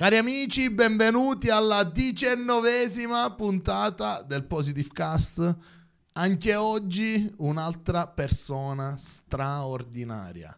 Cari amici, benvenuti alla diciannovesima puntata del Positive Cast. Anche oggi un'altra persona straordinaria.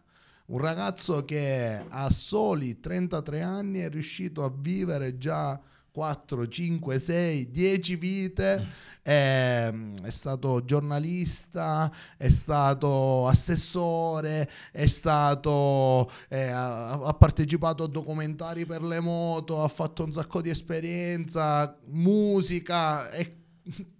Un ragazzo che a soli 33 anni è riuscito a vivere già 4, 5, 6, 10 vite, è, mm. ehm, è, stato giornalista, è stato assessore, è stato, è, eh, ha, ha, partecipato a documentari per le moto, ha fatto un sacco di esperienza, musica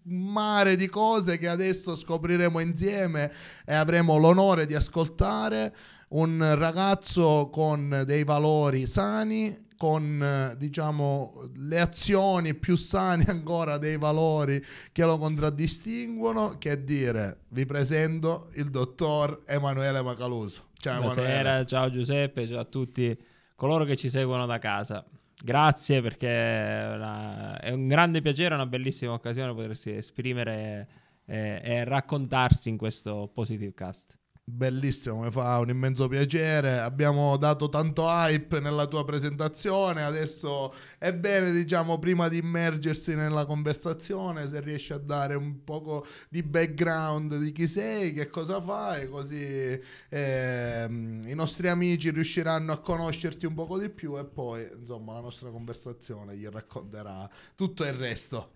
un mare di cose che adesso scopriremo insieme e avremo l'onore di ascoltare un ragazzo con dei valori sani con eh, diciamo, le azioni più sane ancora dei valori che lo contraddistinguono, che dire vi presento il dottor Emanuele Macaluso. Ciao Emanuele. Buonasera, ciao Giuseppe, ciao a tutti coloro che ci seguono da casa. Grazie perché è, una, è un grande piacere, una bellissima occasione potersi esprimere e, eh, e raccontarsi in questo Positive Cast. Bellissimo, mi fa un immenso piacere. Abbiamo dato tanto hype nella tua presentazione. Adesso è bene, diciamo, prima di immergersi nella conversazione, se riesci a dare un poco di background di chi sei, che cosa fai, così eh, i nostri amici riusciranno a conoscerti un poco di più e poi, insomma, la nostra conversazione gli racconterà tutto il resto.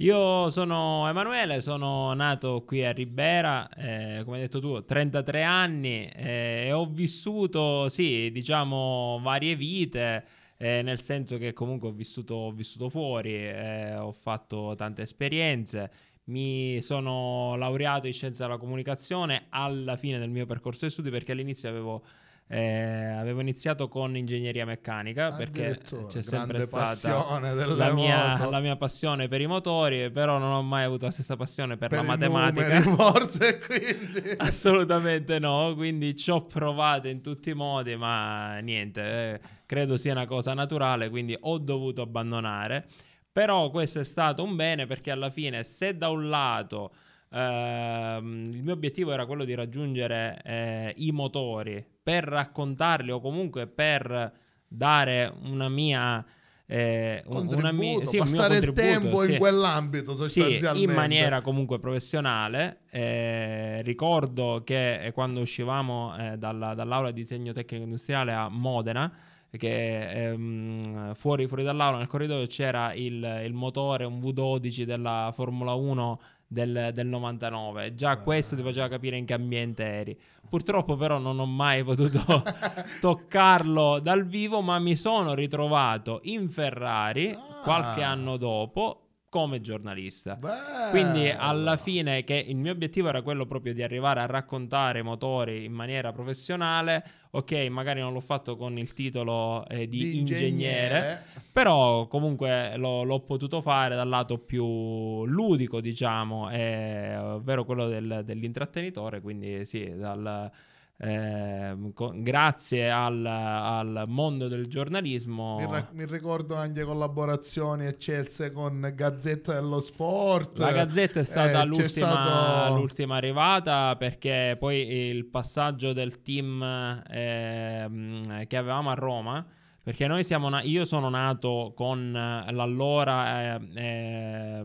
Io sono Emanuele, sono nato qui a Ribera, eh, come hai detto tu, ho 33 anni eh, e ho vissuto, sì, diciamo, varie vite. Eh, nel senso che comunque ho vissuto, ho vissuto fuori, eh, ho fatto tante esperienze, mi sono laureato in scienza della comunicazione alla fine del mio percorso di studi perché all'inizio avevo eh, avevo iniziato con ingegneria meccanica perché c'è sempre stata la mia, la mia, passione per i motori, però non ho mai avuto la stessa passione per, per la matematica. Numeri, forse quindi assolutamente no. Quindi ci ho provato in tutti i modi, ma niente, eh, credo sia una cosa naturale. Quindi ho dovuto abbandonare. Però questo è stato un bene perché alla fine, se da un lato Ehm, il mio obiettivo era quello di raggiungere eh, i motori per raccontarli o comunque per dare una mia... Eh, una mia sì, passare il tempo sì. in quell'ambito sostanzialmente. Sì, in maniera comunque professionale. Eh, ricordo che eh, quando uscivamo eh, dalla, dall'aula di disegno tecnico industriale a Modena, che ehm, fuori, fuori dall'aula nel corridoio c'era il, il, motore, un V12 della Formula 1 del, del 99. Già ah. questo ti faceva capire in che ambiente eri. Purtroppo però non ho mai potuto toccarlo dal vivo, ma mi sono ritrovato in Ferrari ah. qualche anno dopo come giornalista. Bello. Quindi alla fine che il mio obiettivo era quello proprio di arrivare a raccontare motori in maniera professionale, ok, magari non l'ho fatto con il titolo eh, di, di ingegnere, ingegnere, però comunque lo, l'ho potuto fare dal lato più ludico, diciamo, eh, ovvero quello del, dell'intrattenitore, quindi sì, dal eh, grazie al, al, mondo del giornalismo. Mi, ra- mi, ricordo anche collaborazioni eccelse con Gazzetta dello Sport. La Gazzetta è stata eh, l'ultima, stato... l'ultima, arrivata perché poi il passaggio del team eh, che avevamo a Roma. Perché noi siamo na- io sono nato con l'allora eh, ehm,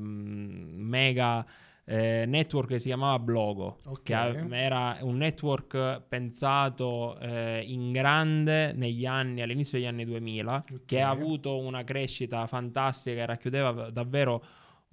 mega eh, network che si chiamava Blogo, okay. che era un network pensato eh, in grande negli anni, all'inizio degli anni 2000, okay. che ha avuto una crescita fantastica e racchiudeva davvero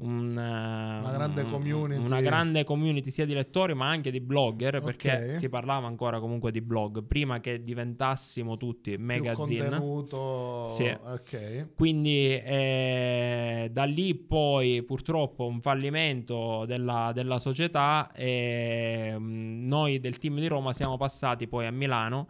una, una, eh, grande un, una, grande community. sia di lettori ma anche di blogger okay. perché si parlava ancora comunque di blog prima che diventassimo tutti magazine contenuto... sì. okay. quindi eh, da lì poi purtroppo un fallimento della, della società e eh, noi del team di Roma siamo passati poi a Milano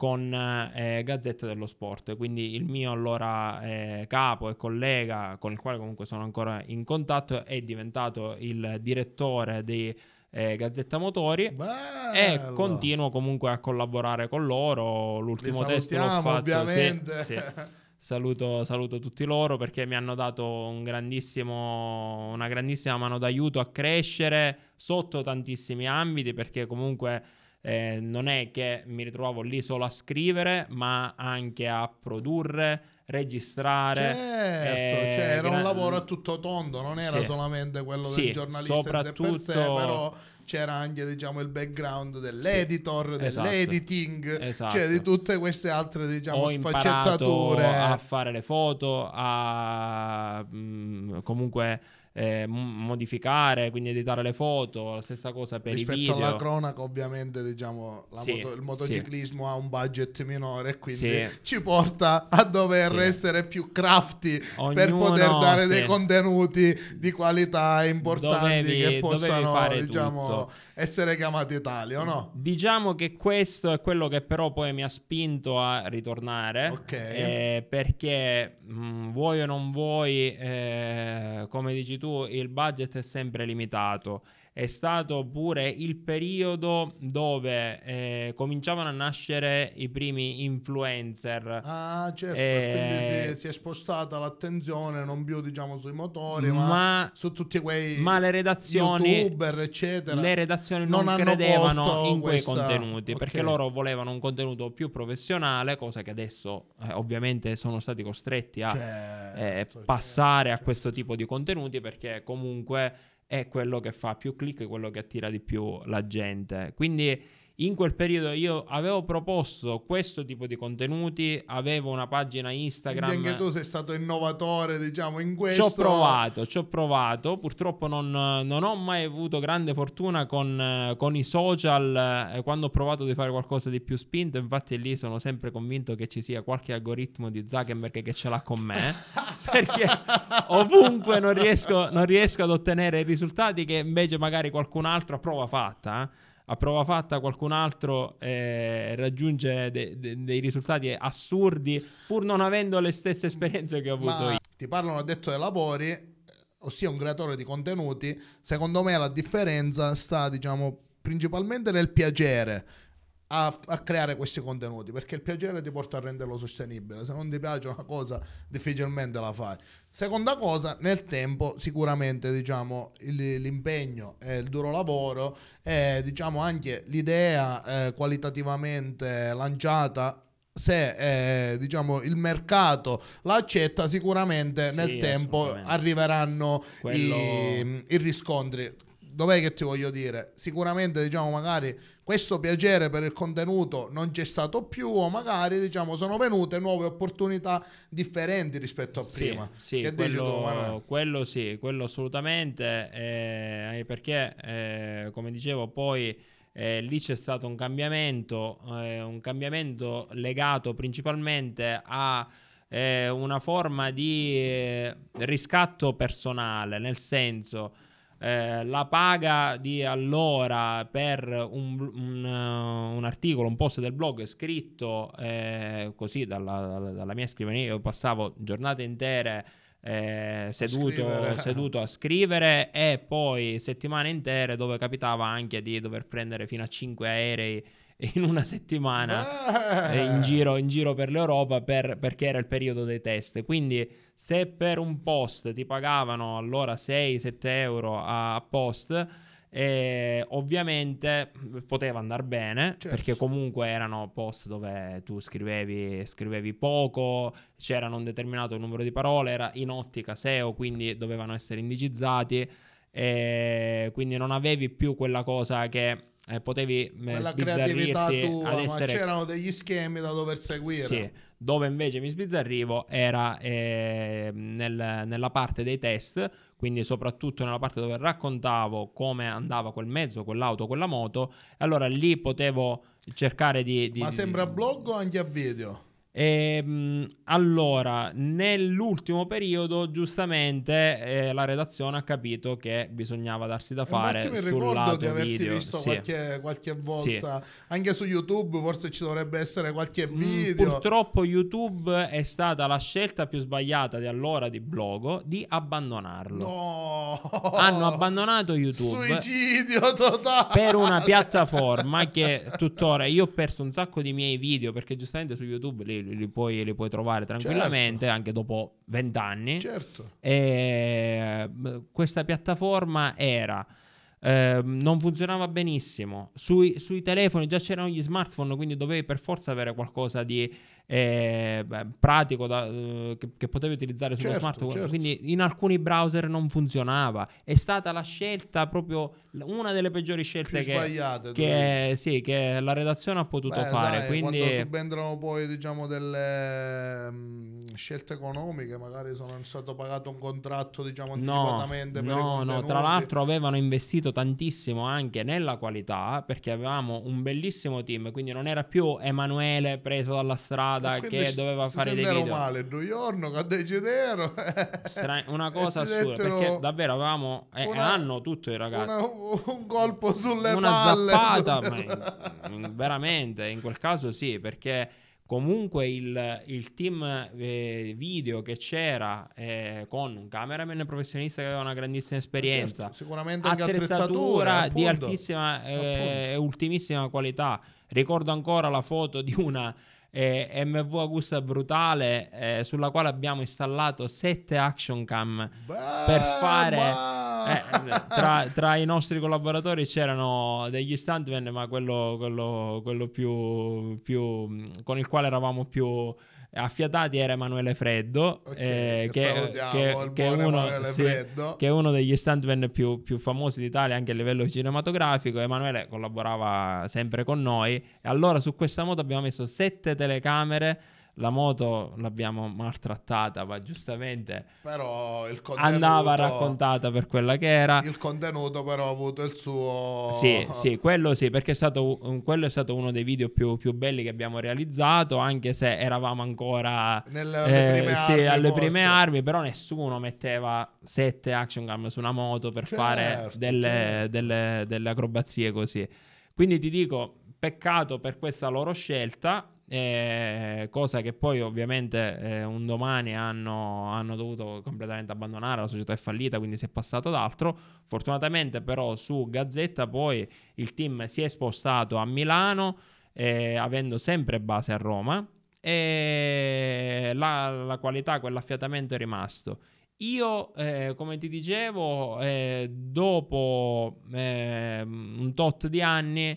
con eh, eh, Gazzetta dello Sport. Quindi il mio allora eh, capo e collega, con il quale comunque sono ancora in contatto, è diventato il direttore di eh, Gazzetta Motori Bello. e continuo comunque a collaborare con loro. L'ultimo test l'ho fatto. Ovviamente. Sì, sì. Saluto, saluto, tutti loro perché mi hanno dato un una grandissima mano d'aiuto a crescere sotto tantissimi ambiti perché comunque eh, non è che mi ritrovo lì solo a scrivere, ma anche a produrre, registrare. Certo, eh, cioè era gran... un lavoro a tutto tondo, non era sì. solamente quello sì, del giornalista soprattutto... per sé, però c'era anche diciamo, il background dell'editor, sì, esatto. dell'editing, cioè, esatto. cioè di tutte queste altre diciamo, Ho sfaccettature. A fare le foto, a mh, mm, comunque eh, modificare, quindi editare le foto, la stessa cosa per Rispetto i video. Rispetto alla cronaca, ovviamente, diciamo, sì, moto, il motociclismo sì. ha un budget minore, quindi sì. ci porta a dover essere più crafty Ognuno, per poter dare dei contenuti di qualità importanti dovevi, che possano, diciamo, essere chiamati tali o no? Diciamo che questo è quello che però poi mi ha spinto a ritornare, okay. eh, perché mh, mm, vuoi o non vuoi, eh, come dici tu il budget è sempre limitato è stato pure il periodo dove eh, cominciavano a nascere i primi influencer. Ah, certo, eh, quindi si, eh, si, è spostata l'attenzione non più diciamo sui motori, ma, ma su tutti quei ma le redazioni, youtuber, eccetera. Le redazioni non, non credevano in quei questa... contenuti okay. perché loro volevano un contenuto più professionale, cosa che adesso eh, ovviamente sono stati costretti a certo, eh, certo passare certo. a questo tipo di contenuti perché comunque è quello che fa più click, quello che attira di più la gente. Quindi in quel periodo io avevo proposto questo tipo di contenuti, avevo una pagina Instagram. Quindi anche tu sei stato innovatore, diciamo, in questo. Ci ho provato, ci ho provato. Purtroppo non, non ho mai avuto grande fortuna con, con i social eh, quando ho provato di fare qualcosa di più spinto. Infatti lì sono sempre convinto che ci sia qualche algoritmo di Zuckerberg che ce l'ha con me. perché ovunque non riesco, non riesco, ad ottenere i risultati che invece magari qualcun altro ha prova fatta. Eh a prova fatta qualcun altro eh, raggiunge de- de- dei risultati assurdi pur non avendo le stesse esperienze che ho avuto Ma io. Ti parlano detto dei lavori, eh, ossia un creatore di contenuti, secondo me la differenza sta diciamo principalmente nel piacere a, a, creare questi contenuti perché il piacere ti porta a renderlo sostenibile. Se non ti piace una cosa, difficilmente la fai. Seconda cosa, nel tempo, sicuramente diciamo, il, l'impegno e il duro lavoro e diciamo, anche l'idea eh, qualitativamente lanciata se eh, diciamo, il mercato l'accetta, sicuramente sì, nel tempo arriveranno Quello... i, i, riscontri. Dov'è che ti voglio dire? Sicuramente, diciamo, magari questo piacere per il contenuto non c'è stato più o magari diciamo, sono venute nuove opportunità differenti rispetto a prima. Sì, sì che quello, quello sì, quello assolutamente, eh, eh, perché eh, come dicevo poi eh, lì c'è stato un cambiamento, eh, un cambiamento legato principalmente a eh, una forma di riscatto personale, nel senso eh, la paga di allora per un, un, eh, un, articolo, un post del blog scritto eh, così dalla, dalla, mia scrivania, io passavo giornate intere eh, seduto, a seduto, a scrivere e poi settimane intere dove capitava anche di dover prendere fino a 5 aerei in una settimana ah. eh. in, giro, in, giro, per l'Europa per, perché era il periodo dei test. Quindi se per un post ti pagavano allora 6-7 euro a, post, e eh, ovviamente poteva andare bene certo. perché comunque erano post dove tu scrivevi, scrivevi poco, c'era un determinato numero di parole, era in ottica SEO, quindi dovevano essere indicizzati e eh, quindi non avevi più quella cosa che eh, potevi mm, Quella creatività tua, ad ma c'erano degli schemi da dover seguire. Sì, dove invece mi sbizzarrivo era eh, nel, nella parte dei test, quindi soprattutto nella parte dove raccontavo come andava quel mezzo, quell'auto, quella moto, allora lì potevo cercare di... di Ma sembra blog o anche a video? E, ehm, allora, nell'ultimo periodo, giustamente, eh, la redazione ha capito che bisognava darsi da eh, fare. Io mi ricordo di averti video. visto sì. qualche, qualche, volta, sì. anche su YouTube, forse ci dovrebbe essere qualche mm, video. Mm, purtroppo YouTube è stata la scelta più sbagliata di allora di Blogo di abbandonarlo. No! Hanno abbandonato YouTube. Suicidio totale! Per una piattaforma che tuttora io ho perso un sacco di miei video perché giustamente su YouTube li li, li, puoi, li puoi, trovare certo. tranquillamente certo. anche dopo vent'anni. Certo. E, mm, questa piattaforma era... Eh, non funzionava benissimo. Sui, sui, telefoni già c'erano gli smartphone, quindi dovevi per forza avere qualcosa di eh, pratico da, eh, che, che, potevi utilizzare sullo certo, smartphone. Certo. Quindi in alcuni browser non funzionava. È stata la scelta proprio una delle peggiori scelte che, che, sì, che, la redazione ha potuto Beh, fare. Sai, quindi... Quando subentrano poi diciamo delle mm, scelte economiche, magari sono stato pagato un contratto diciamo anticipatamente. No, no, no, tra l'altro avevano investito tantissimo anche nella qualità perché avevamo un bellissimo team, quindi non era più Emanuele preso dalla strada strada e che doveva si fare dei video. male due giorni, che c'ero. Stra- una cosa assurda, perché davvero avevamo... Eh, una, hanno tutto i ragazzi. Una, un colpo sulle una palle. Una zappata, ma, veramente, in quel caso sì, perché comunque il, il team eh, video che c'era eh, con un cameraman professionista che aveva una grandissima eh, certo, esperienza certo, sicuramente anche attrezzatura appunto, di altissima e eh, ultimissima qualità ricordo ancora la foto di una eh, MV Augusta brutale eh, sulla quale abbiamo installato 7 action cam Beh, per fare eh, tra, tra, i nostri collaboratori c'erano degli stuntman ma quello, quello, quello più, più, con il quale eravamo più affiatati era Emanuele Freddo, okay, eh, che, che, eh, che, uno, sì, Freddo. che, è uno degli stuntman più, più, famosi d'Italia anche a livello cinematografico. Emanuele collaborava sempre con noi e allora su questa moto abbiamo messo sette telecamere la moto l'abbiamo maltrattata, ma giustamente però il contenuto, andava raccontata per quella che era. Il contenuto però ha avuto il suo... Sì, sì, quello sì, perché è stato, quello è stato uno dei video più, più belli che abbiamo realizzato, anche se eravamo ancora Nelle, eh, prime, sì, armi, alle forse. prime armi, però nessuno metteva sette action cam su una moto per certo, fare delle, certo. delle, delle acrobazie così. Quindi ti dico, peccato per questa loro scelta eh, cosa che poi ovviamente eh, un domani hanno, hanno, dovuto completamente abbandonare, la società è fallita, quindi si è passato ad altro. Fortunatamente però su Gazzetta poi il team si è spostato a Milano, eh, avendo sempre base a Roma, e la, la qualità, quell'affiatamento è rimasto. Io, eh, come ti dicevo, eh, dopo eh, un tot di anni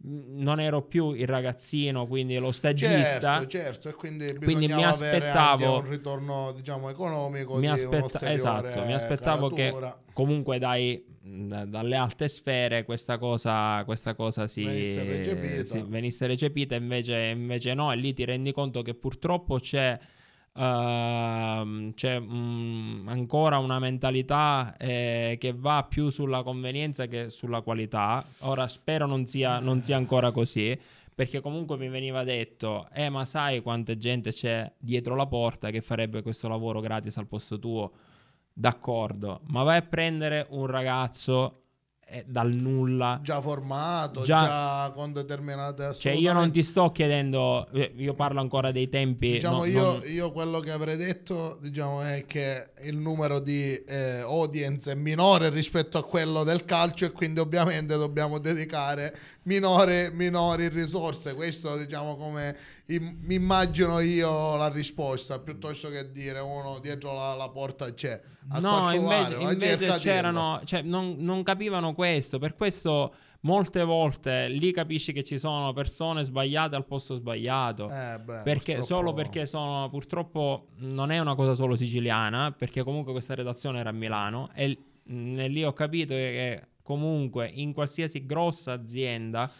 non ero più il ragazzino, quindi lo stagista. Certo, certo, e quindi, quindi mi aspettavo un ritorno, diciamo, economico. Mi aspetta, esatto, mi aspettavo caratura. che comunque dai, dalle alte sfere questa cosa, questa cosa si, venisse recepita. Si, venisse recepita invece, invece no, e lì ti rendi conto che purtroppo c'è Uh, c'è mh, mm, ancora una mentalità eh, che va più sulla convenienza che sulla qualità. Ora spero non sia, non sia ancora così, perché comunque mi veniva detto, eh ma sai quanta gente c'è dietro la porta che farebbe questo lavoro gratis al posto tuo? D'accordo, ma vai a prendere un ragazzo dal nulla. Già formato, già, già con determinate Cioè io non ti sto chiedendo, eh, io parlo ancora dei tempi. Diciamo no, io, non... io, quello che avrei detto diciamo, è che il numero di eh, audience è minore rispetto a quello del calcio e quindi ovviamente dobbiamo dedicare minore, minori risorse. Questo diciamo come mi immagino io la risposta piuttosto che dire uno dietro la, la porta c'è. A no, invece, invece c'erano, cioè, non, non, capivano questo, per questo molte volte lì capisci che ci sono persone sbagliate al posto sbagliato, eh beh, perché, purtroppo... solo perché sono, purtroppo non è una cosa solo siciliana, perché comunque questa redazione era a Milano e mh, lì ho capito che comunque in qualsiasi grossa azienda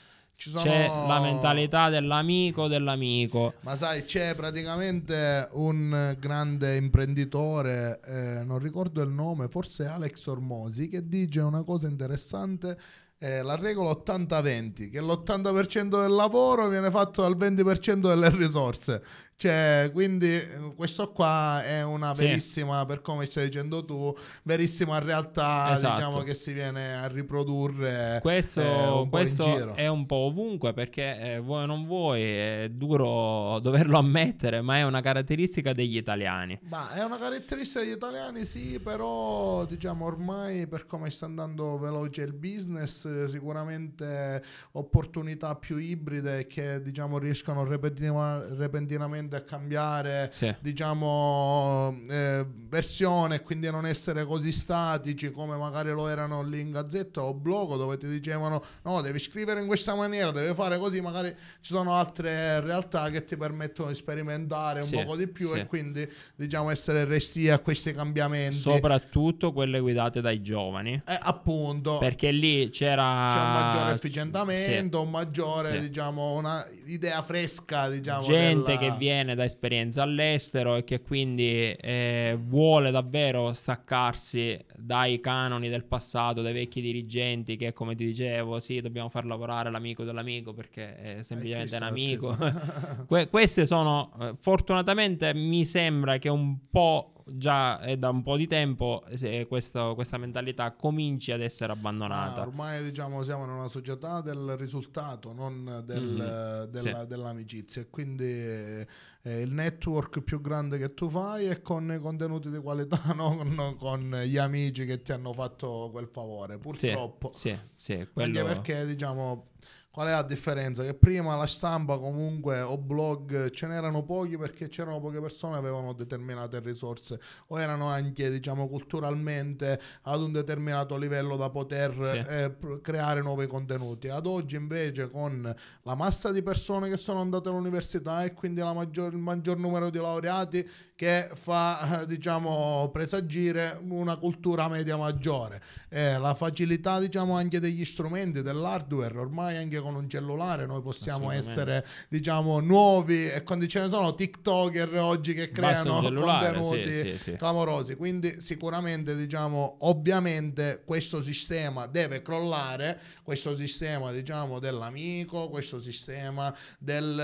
sono... C'è la mentalità dell'amico dell'amico. Ma sai, c'è praticamente un grande imprenditore, eh, non ricordo il nome, forse Alex Ormosi, che dice una cosa interessante. Eh, la regola 80-20, che l'80% del lavoro viene fatto dal 20% delle risorse. Cioè, quindi eh, questo qua è una verissima, sì. per come stai dicendo tu, verissima realtà, esatto. diciamo, che si viene a riprodurre. Questo, eh, un questo è un po' ovunque, perché eh, vuoi o non vuoi, è duro doverlo ammettere, ma è una caratteristica degli italiani. Ma è una caratteristica degli italiani, sì, però, diciamo, ormai per come sta andando veloce il business, sicuramente opportunità più ibride che, diciamo, riescono repentinamente trend, a cambiare sì. diciamo eh, versione, quindi non essere così statici come magari lo erano lì in Gazzetta o blog dove ti dicevano no devi scrivere in questa maniera, devi fare così, magari ci sono altre realtà che ti permettono di sperimentare un sì. poco di più sì. e quindi diciamo essere resti a questi cambiamenti. Soprattutto quelle guidate dai giovani. Eh, appunto. Perché lì c'era... C'è un maggiore efficientamento, un maggiore diciamo una idea fresca diciamo. Gente della... che viene bene da esperienza all'estero e che quindi eh, vuole davvero staccarsi dai canoni del passato, dai vecchi dirigenti che come ti dicevo, sì, dobbiamo far lavorare l'amico dell'amico perché è eh, eh, semplicemente un amico. que- queste sono, eh, fortunatamente mi sembra che un po' già è da un po' di tempo questo, questa mentalità cominci ad essere abbandonata. Ah, ormai diciamo siamo in una società del risultato, non del, mm-hmm. della, sì. dell'amicizia, quindi eh, il network più grande che tu fai è con i contenuti di qualità, non con gli amici che ti hanno fatto quel favore, purtroppo. Sì, sì, sì quello... Anche perché diciamo Qual è la differenza? Che prima la stampa comunque o blog ce n'erano pochi perché c'erano poche persone che avevano determinate risorse o erano anche diciamo culturalmente ad un determinato livello da poter sì. eh, creare nuovi contenuti. Ad oggi invece con la massa di persone che sono andate all'università e quindi maggior, il maggior numero di laureati che fa eh, diciamo presagire una cultura media maggiore. Eh, la facilità diciamo anche degli strumenti, dell'hardware ormai anche con con un cellulare noi possiamo essere, diciamo, nuovi e quando ce ne sono TikToker oggi che creano contenuti sì, sì, sì. clamorosi. Quindi sicuramente, diciamo, ovviamente questo sistema deve crollare, questo sistema, diciamo, dell'amico, questo sistema del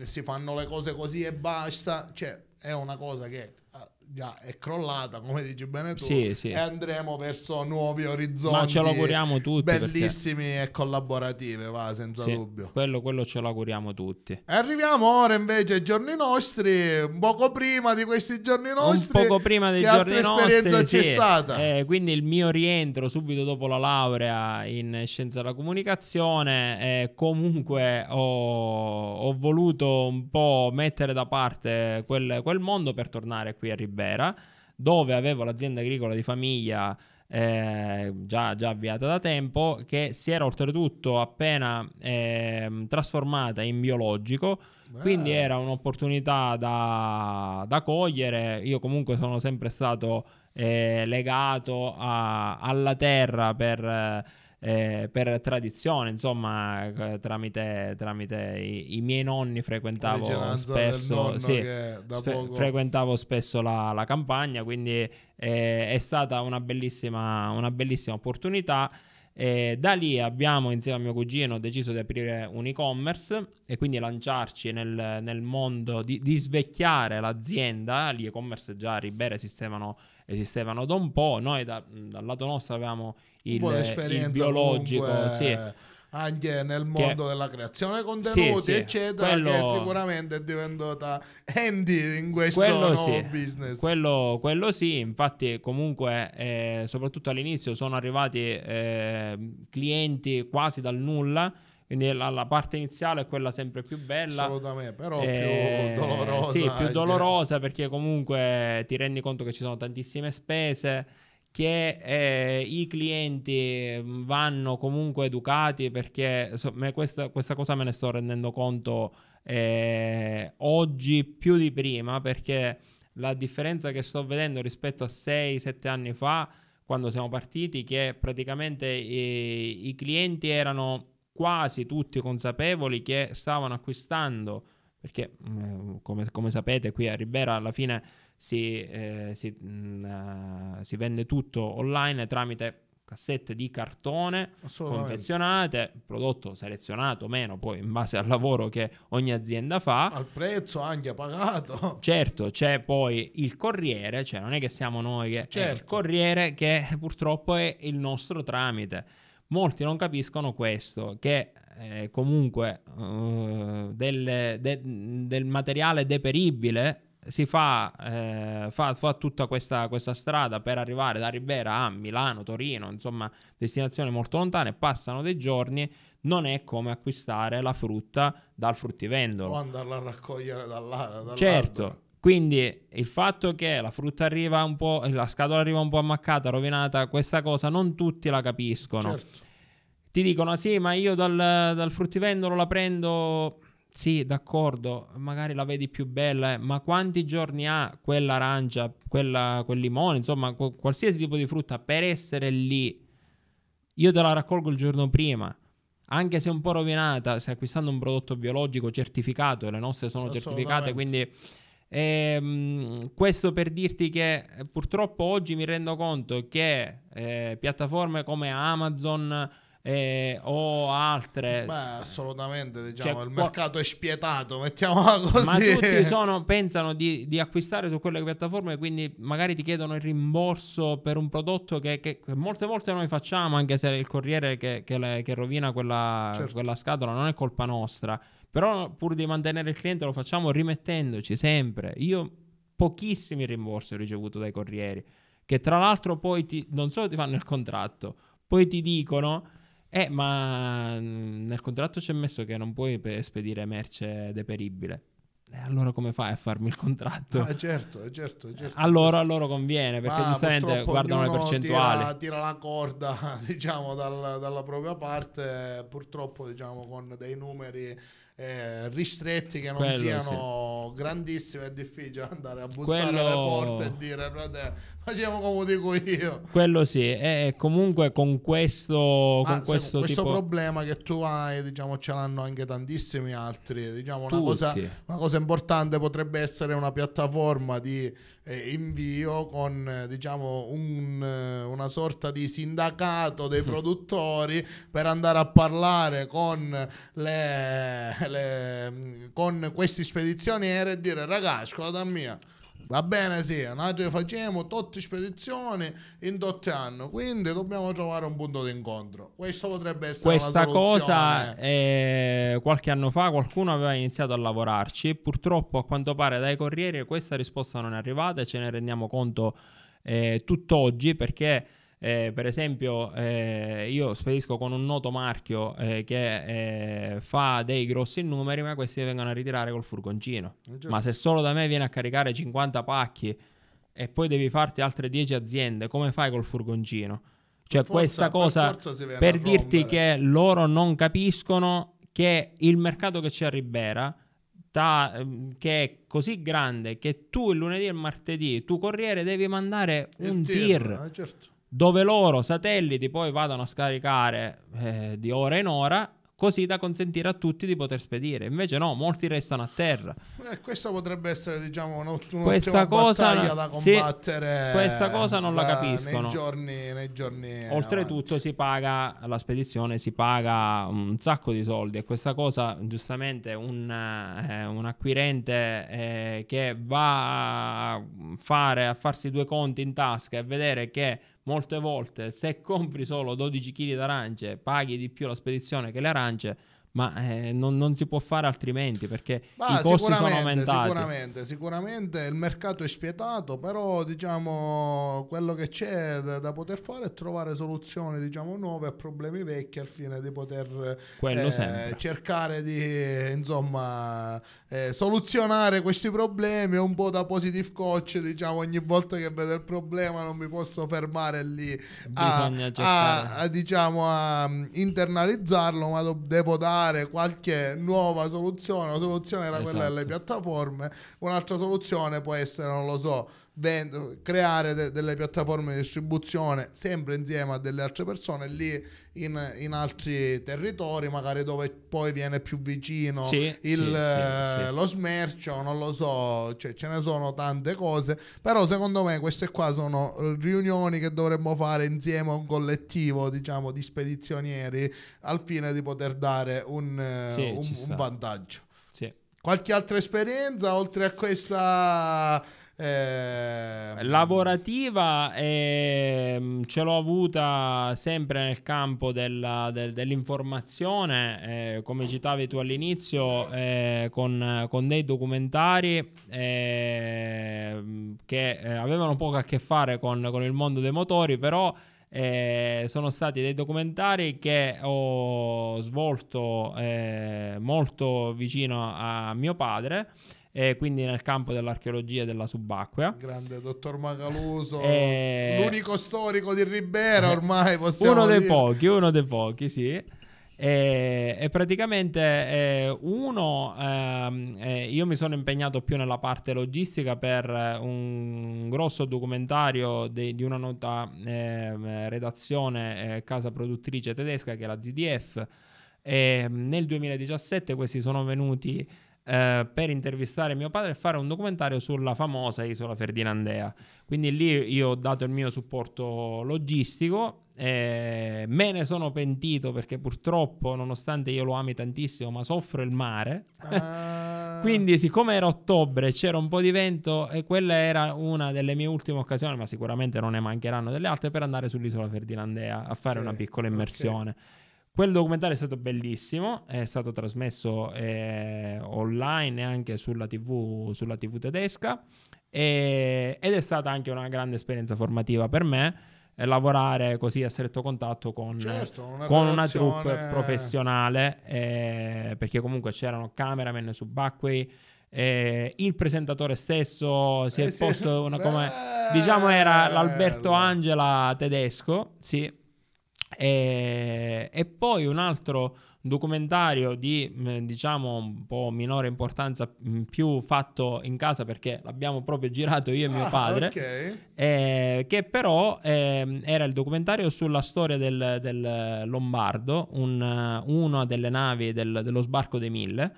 eh, si fanno le cose così e basta, cioè è una cosa che già è crollata, come dici bene tu, sì, sì. e andremo verso nuovi orizzonti. Ma ce lo auguriamo tutti. Bellissimi perché... e collaborative, va, senza sì, dubbio. Quello, quello ce lo auguriamo tutti. E arriviamo ora invece ai giorni nostri, un poco prima di questi giorni nostri. Un poco prima dei giorni nostri. Sì. c'è stata. Eh, quindi il mio rientro subito dopo la laurea in scienza della comunicazione, eh, comunque ho, ho, voluto un po' mettere da parte quel, quel mondo per tornare qui a Ribello Cervera, dove avevo l'azienda agricola di famiglia eh, già, già, avviata da tempo, che si era oltretutto appena eh, trasformata in biologico. Quindi era un'opportunità da, da, cogliere. Io comunque sono sempre stato eh, legato a, alla terra per eh, per tradizione, insomma, eh, tramite, tramite i, i, miei nonni frequentavo spesso, sì, spe- frequentavo spesso la, la campagna, quindi eh, è stata una bellissima, una bellissima opportunità. E da lì abbiamo insieme a mio cugino deciso di aprire un e-commerce e quindi lanciarci nel, nel mondo di, di, svecchiare l'azienda. Gli e-commerce già a Ribera esistevano esistevano da un po', noi da, dal lato nostro avevamo il, il biologico, sì anche nel mondo che... della creazione contenuti, sì, sì. eccetera, quello... che sicuramente è diventata handy in questo quello sì. business. Quello, quello, sì, infatti, comunque, eh, soprattutto all'inizio sono arrivati eh, clienti quasi dal nulla quindi la, la, parte iniziale è quella sempre più bella. Assolutamente, però eh, più dolorosa. Sì, più dolorosa perché comunque ti rendi conto che ci sono tantissime spese, che eh, i clienti mm, vanno comunque educati perché so, questa, questa, cosa me ne sto rendendo conto eh, oggi più di prima perché la differenza che sto vedendo rispetto a 6-7 anni fa quando siamo partiti che praticamente i, eh, i clienti erano quasi tutti consapevoli che stavano acquistando, perché mm, come, come sapete qui a Ribera alla fine si, eh, si, mh, mm, eh, si vende tutto online tramite cassette di cartone confezionate, prodotto selezionato o meno, poi in base al lavoro che ogni azienda fa. Al prezzo anche pagato. Certo, c'è poi il corriere, cioè non è che siamo noi che... Certo. È il certo. corriere che purtroppo è il nostro tramite. Molti non capiscono questo, che eh, comunque uh, del, de, del, materiale deperibile si fa, eh, fa, fa tutta questa, questa, strada per arrivare da Ribera a Milano, Torino, insomma destinazioni molto lontane, passano dei giorni, non è come acquistare la frutta dal fruttivendolo. O andarla a raccogliere dall'ara. Certo, quindi il fatto che la frutta arriva un po', eh, la scatola arriva un po' ammaccata, rovinata, questa cosa non tutti la capiscono. Certo. Ti dicono sì, ma io dal, dal fruttivendolo la prendo sì, d'accordo, magari la vedi più bella, eh, ma quanti giorni ha quell'arancia, quella, quel limone, insomma, qualsiasi tipo di frutta per essere lì? Io te la raccolgo il giorno prima, anche se un po' rovinata, stai acquistando un prodotto biologico certificato, le nostre sono certificate, quindi e, ehm, questo per dirti che eh, purtroppo oggi mi rendo conto che eh, piattaforme come Amazon eh, o altre. Beh, assolutamente, diciamo, cioè, il mercato è spietato, mettiamola così. Ma tutti sono, pensano di, di, acquistare su quelle piattaforme, quindi magari ti chiedono il rimborso per un prodotto che, che, che molte volte noi facciamo, anche se il corriere che, che le, rovina quella, certo. quella scatola non è colpa nostra però pur di mantenere il cliente lo facciamo rimettendoci sempre. Io pochissimi rimborsi ho ricevuto dai corrieri, che tra l'altro poi ti, non solo ti fanno il contratto, poi ti dicono, eh ma nel contratto c'è messo che non puoi spedire merce deperibile. Eh, allora come fai a farmi il contratto? Ah, certo, certo, certo. A loro, certo. a loro conviene perché Ma giustamente guardano le percentuali. Tira, tira la corda, diciamo, dalla, dalla propria parte, purtroppo, diciamo, con dei numeri eh, ristretti che non Quello, siano sì. grandissimi, è difficile andare a bussare Quello... alle porte e dire frate facciamo come dico io quello sì e comunque con questo, ah, con ah, questo, questo tipo... problema che tu hai diciamo ce l'hanno anche tantissimi altri diciamo una cosa, una cosa importante potrebbe essere una piattaforma di invio con diciamo un, una sorta di sindacato dei mm. produttori per andare a parlare con, le, le, con questi spedizionieri e dire ragazzi cosa mia Va bene, sì, noi facciamo tutte spedizioni in tutti anni, quindi dobbiamo trovare un punto d'incontro. Questo potrebbe essere Questa cosa eh, qualche anno fa qualcuno aveva iniziato a lavorarci e purtroppo a quanto pare dai corrieri questa risposta non è arrivata e ce ne rendiamo conto eh, tutt'oggi perché eh, per esempio, eh, io spedisco con un noto marchio eh, che eh, fa dei grossi numeri, ma questi vengono a ritirare col furgoncino. Eh, ma se solo da me viene a caricare 50 pacchi e poi devi farti altre 10 aziende, come fai col furgoncino? Cioè, forza, questa cosa per, dirti che loro non capiscono che il mercato che c'è a Ribera ehm, che è così grande che tu il lunedì e il martedì, tu corriere, devi mandare il un tir. tir. Eh, certo dove loro satelliti poi vadano a scaricare eh, di ora in ora così da consentire a tutti di poter spedire. Invece no, molti restano a terra. Eh, questa potrebbe essere, diciamo, un'ottima questa cosa, da combattere. Sì, questa cosa non da, la eh, capiscono. Nei giorni, nei giorni Oltretutto avanti. si paga la spedizione, si paga un sacco di soldi e questa cosa giustamente un, eh, un acquirente eh, che va a, fare, a farsi due conti in tasca e vedere che molte volte se compri solo 12 kg d'arance paghi di più la spedizione che le arance, ma eh, non, non, si può fare altrimenti perché bah, i costi sono aumentati. Sicuramente, sicuramente il mercato è spietato, però diciamo quello che c'è da, da poter fare è trovare soluzioni diciamo, nuove a problemi vecchi al fine di poter eh, cercare di insomma eh, soluzionare questi problemi è un po' da positive coach, diciamo, ogni volta che vedo il problema non mi posso fermare lì a, a, a, diciamo, a mm, internalizzarlo, ma do, devo dare qualche nuova soluzione. La soluzione era esatto. quella delle esatto. piattaforme, un'altra soluzione può essere, non lo so, creare de- delle piattaforme di distribuzione sempre insieme a delle altre persone lì in, in, altri territori, magari dove poi viene più vicino sì, il, sì, sì, eh, lo smercio, non lo so, cioè, ce ne sono tante cose, però secondo me queste qua sono riunioni che dovremmo fare insieme a un collettivo, diciamo, di spedizionieri al fine di poter dare un, eh, un, un vantaggio. Qualche altra esperienza oltre a questa Ehm, Lavorativa eh, ce l'ho avuta sempre nel campo della, del, dell'informazione, eh, come citavi tu all'inizio, eh, con, con, dei documentari ehm, che eh, avevano poco a che fare con, con il mondo dei motori, però... Eh, sono stati dei documentari che ho svolto eh, molto vicino a mio padre e quindi nel campo dell'archeologia e della subacquea. Grande dottor Magaluso, e... l'unico storico di Ribera ormai possiamo Uno dei pochi, uno dei pochi, sì. E, praticamente eh, uno ehm, eh, io mi sono impegnato più nella parte logistica per eh, un grosso documentario de, di una nota ehm, eh, redazione casa produttrice tedesca che è la ZDF e mm, nel 2017 questi sono venuti eh, per intervistare mio padre e fare un documentario sulla famosa isola Ferdinandea. Quindi lì io ho dato il mio supporto logistico. Eh, me ne sono pentito perché purtroppo, nonostante io lo ami tantissimo, ma soffro il mare. Ah. Quindi, siccome era ottobre e c'era un po' di vento, e quella era una delle mie ultime occasioni, ma sicuramente non ne mancheranno delle altre, per andare sull'isola Ferdinandea a fare okay. una piccola immersione. Okay. Quel documentario è stato bellissimo, è stato trasmesso eh, online anche sulla TV, sulla TV tedesca e, ed è stata anche una grande esperienza formativa per me eh, lavorare così a stretto contatto con, certo, una, con una, troupe professionale eh, perché comunque c'erano cameraman subacquei eh, il presentatore stesso si eh è sì. posto una, come diciamo era l'Alberto Angela tedesco sì e, eh, e poi un altro documentario di mm, diciamo un po' minore importanza mm, più fatto in casa perché l'abbiamo proprio girato io e mio ah, padre okay. eh, che però eh, era il documentario sulla storia del, del Lombardo un, eh, una delle navi del, dello sbarco dei mille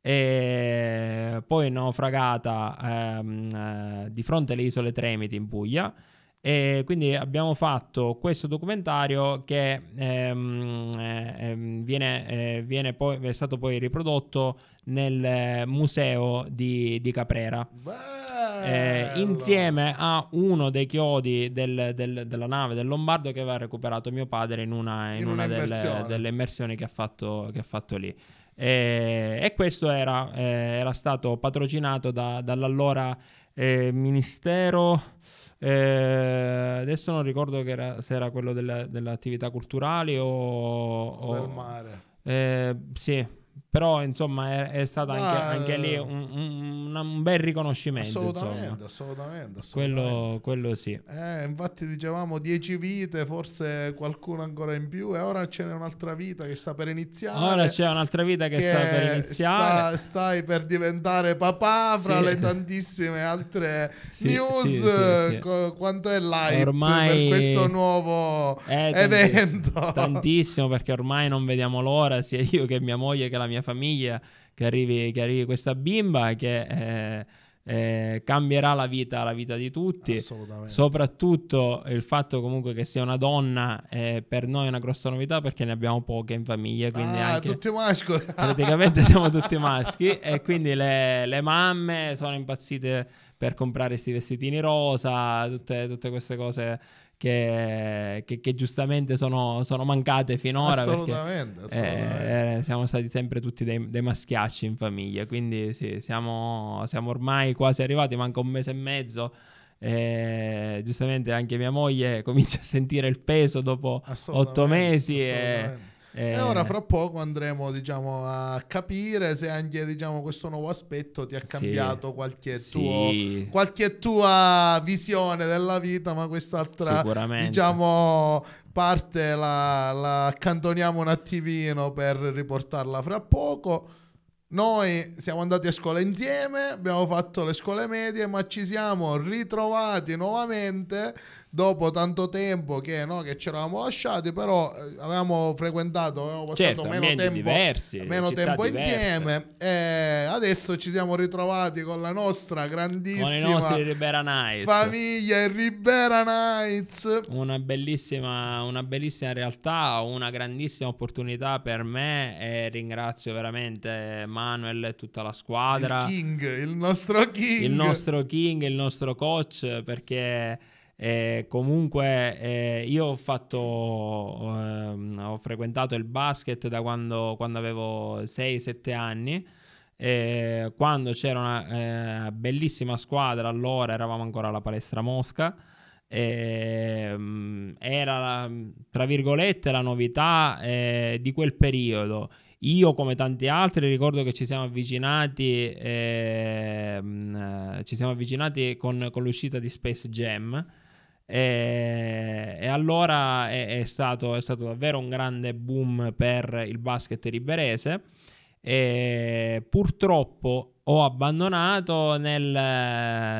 eh, poi naufragata ehm, eh, di fronte alle isole Tremiti in Puglia e quindi abbiamo fatto questo documentario che ehm, eh, ehm, viene, eh, viene poi, è stato poi riprodotto nel museo di, di Caprera. Eh, insieme a uno dei chiodi del, del, della nave del Lombardo che aveva recuperato mio padre in una, in in una, una delle, delle, immersioni che ha fatto, che ha fatto lì. Eh, e questo era, eh, era stato patrocinato da, dall'allora eh, Ministero eh, adesso non ricordo era, se era quello delle, delle attività culturali o, o... Del mare. Eh, sì, però insomma è, è stato anche, anche, lì eh. un, un, un, bel riconoscimento. Assolutamente, assolutamente, assolutamente, Quello, quello sì. Eh, infatti dicevamo 10 vite, forse qualcuno ancora in più e ora ce n'è un'altra vita che sta per iniziare. Ora c'è un'altra vita che, che sta per iniziare. Sta, stai per diventare papà fra sì. le tantissime altre sì, news. Sì, co- quanto è live ormai... per questo nuovo eh, evento? Tantissimo perché ormai non vediamo l'ora sia io che mia moglie che la mia mia famiglia che arrivi, che arrivi questa bimba che... Eh, eh, cambierà la vita, la vita di tutti. Soprattutto il fatto comunque che sia una donna è eh, per noi una grossa novità perché ne abbiamo poche in famiglia. Quindi ah, anche, tutti mascoli. praticamente siamo tutti maschi e quindi le, le mamme sono impazzite per comprare questi vestitini rosa, tutte, tutte queste cose che, che, che giustamente sono, sono, mancate finora. Assolutamente, perché, assolutamente. Eh, siamo stati sempre tutti dei, dei, maschiacci in famiglia, quindi sì, siamo, siamo ormai quasi arrivati, manca un mese e mezzo. Eh, giustamente anche mia moglie comincia a sentire il peso dopo otto mesi e, e eh, ora fra poco andremo diciamo, a capire se anche diciamo, questo nuovo aspetto ti ha cambiato sì, qualche, sì. Tuo, qualche, tua visione della vita, ma quest'altra diciamo, parte la, la accantoniamo un attimino per riportarla fra poco. Noi siamo andati a scuola insieme, abbiamo fatto le scuole medie, ma ci siamo ritrovati nuovamente dopo tanto tempo che, no, che ci eravamo lasciati, però eh, avevamo frequentato, avevamo passato certo, meno tempo, diversi, meno tempo insieme e adesso ci siamo ritrovati con la nostra grandissima famiglia Ribera Nights. Una bellissima, una bellissima realtà, una grandissima opportunità per me e ringrazio veramente Manuel e tutta la squadra. Il King, il nostro King. Il nostro King, il nostro coach perché eh, comunque eh, io ho fatto, ehm, ho frequentato il basket da quando, quando avevo 6-7 anni. Eh, quando c'era una eh, bellissima squadra, allora eravamo ancora alla palestra Mosca. Mm, era tra virgolette la novità eh, di quel periodo. Io, come tanti altri, ricordo che ci siamo avvicinati, ehm, eh, ci siamo avvicinati con, con, l'uscita di Space Jam. E, e allora è, è, stato, è stato davvero un grande boom per il basket riberese. E purtroppo ho abbandonato nel,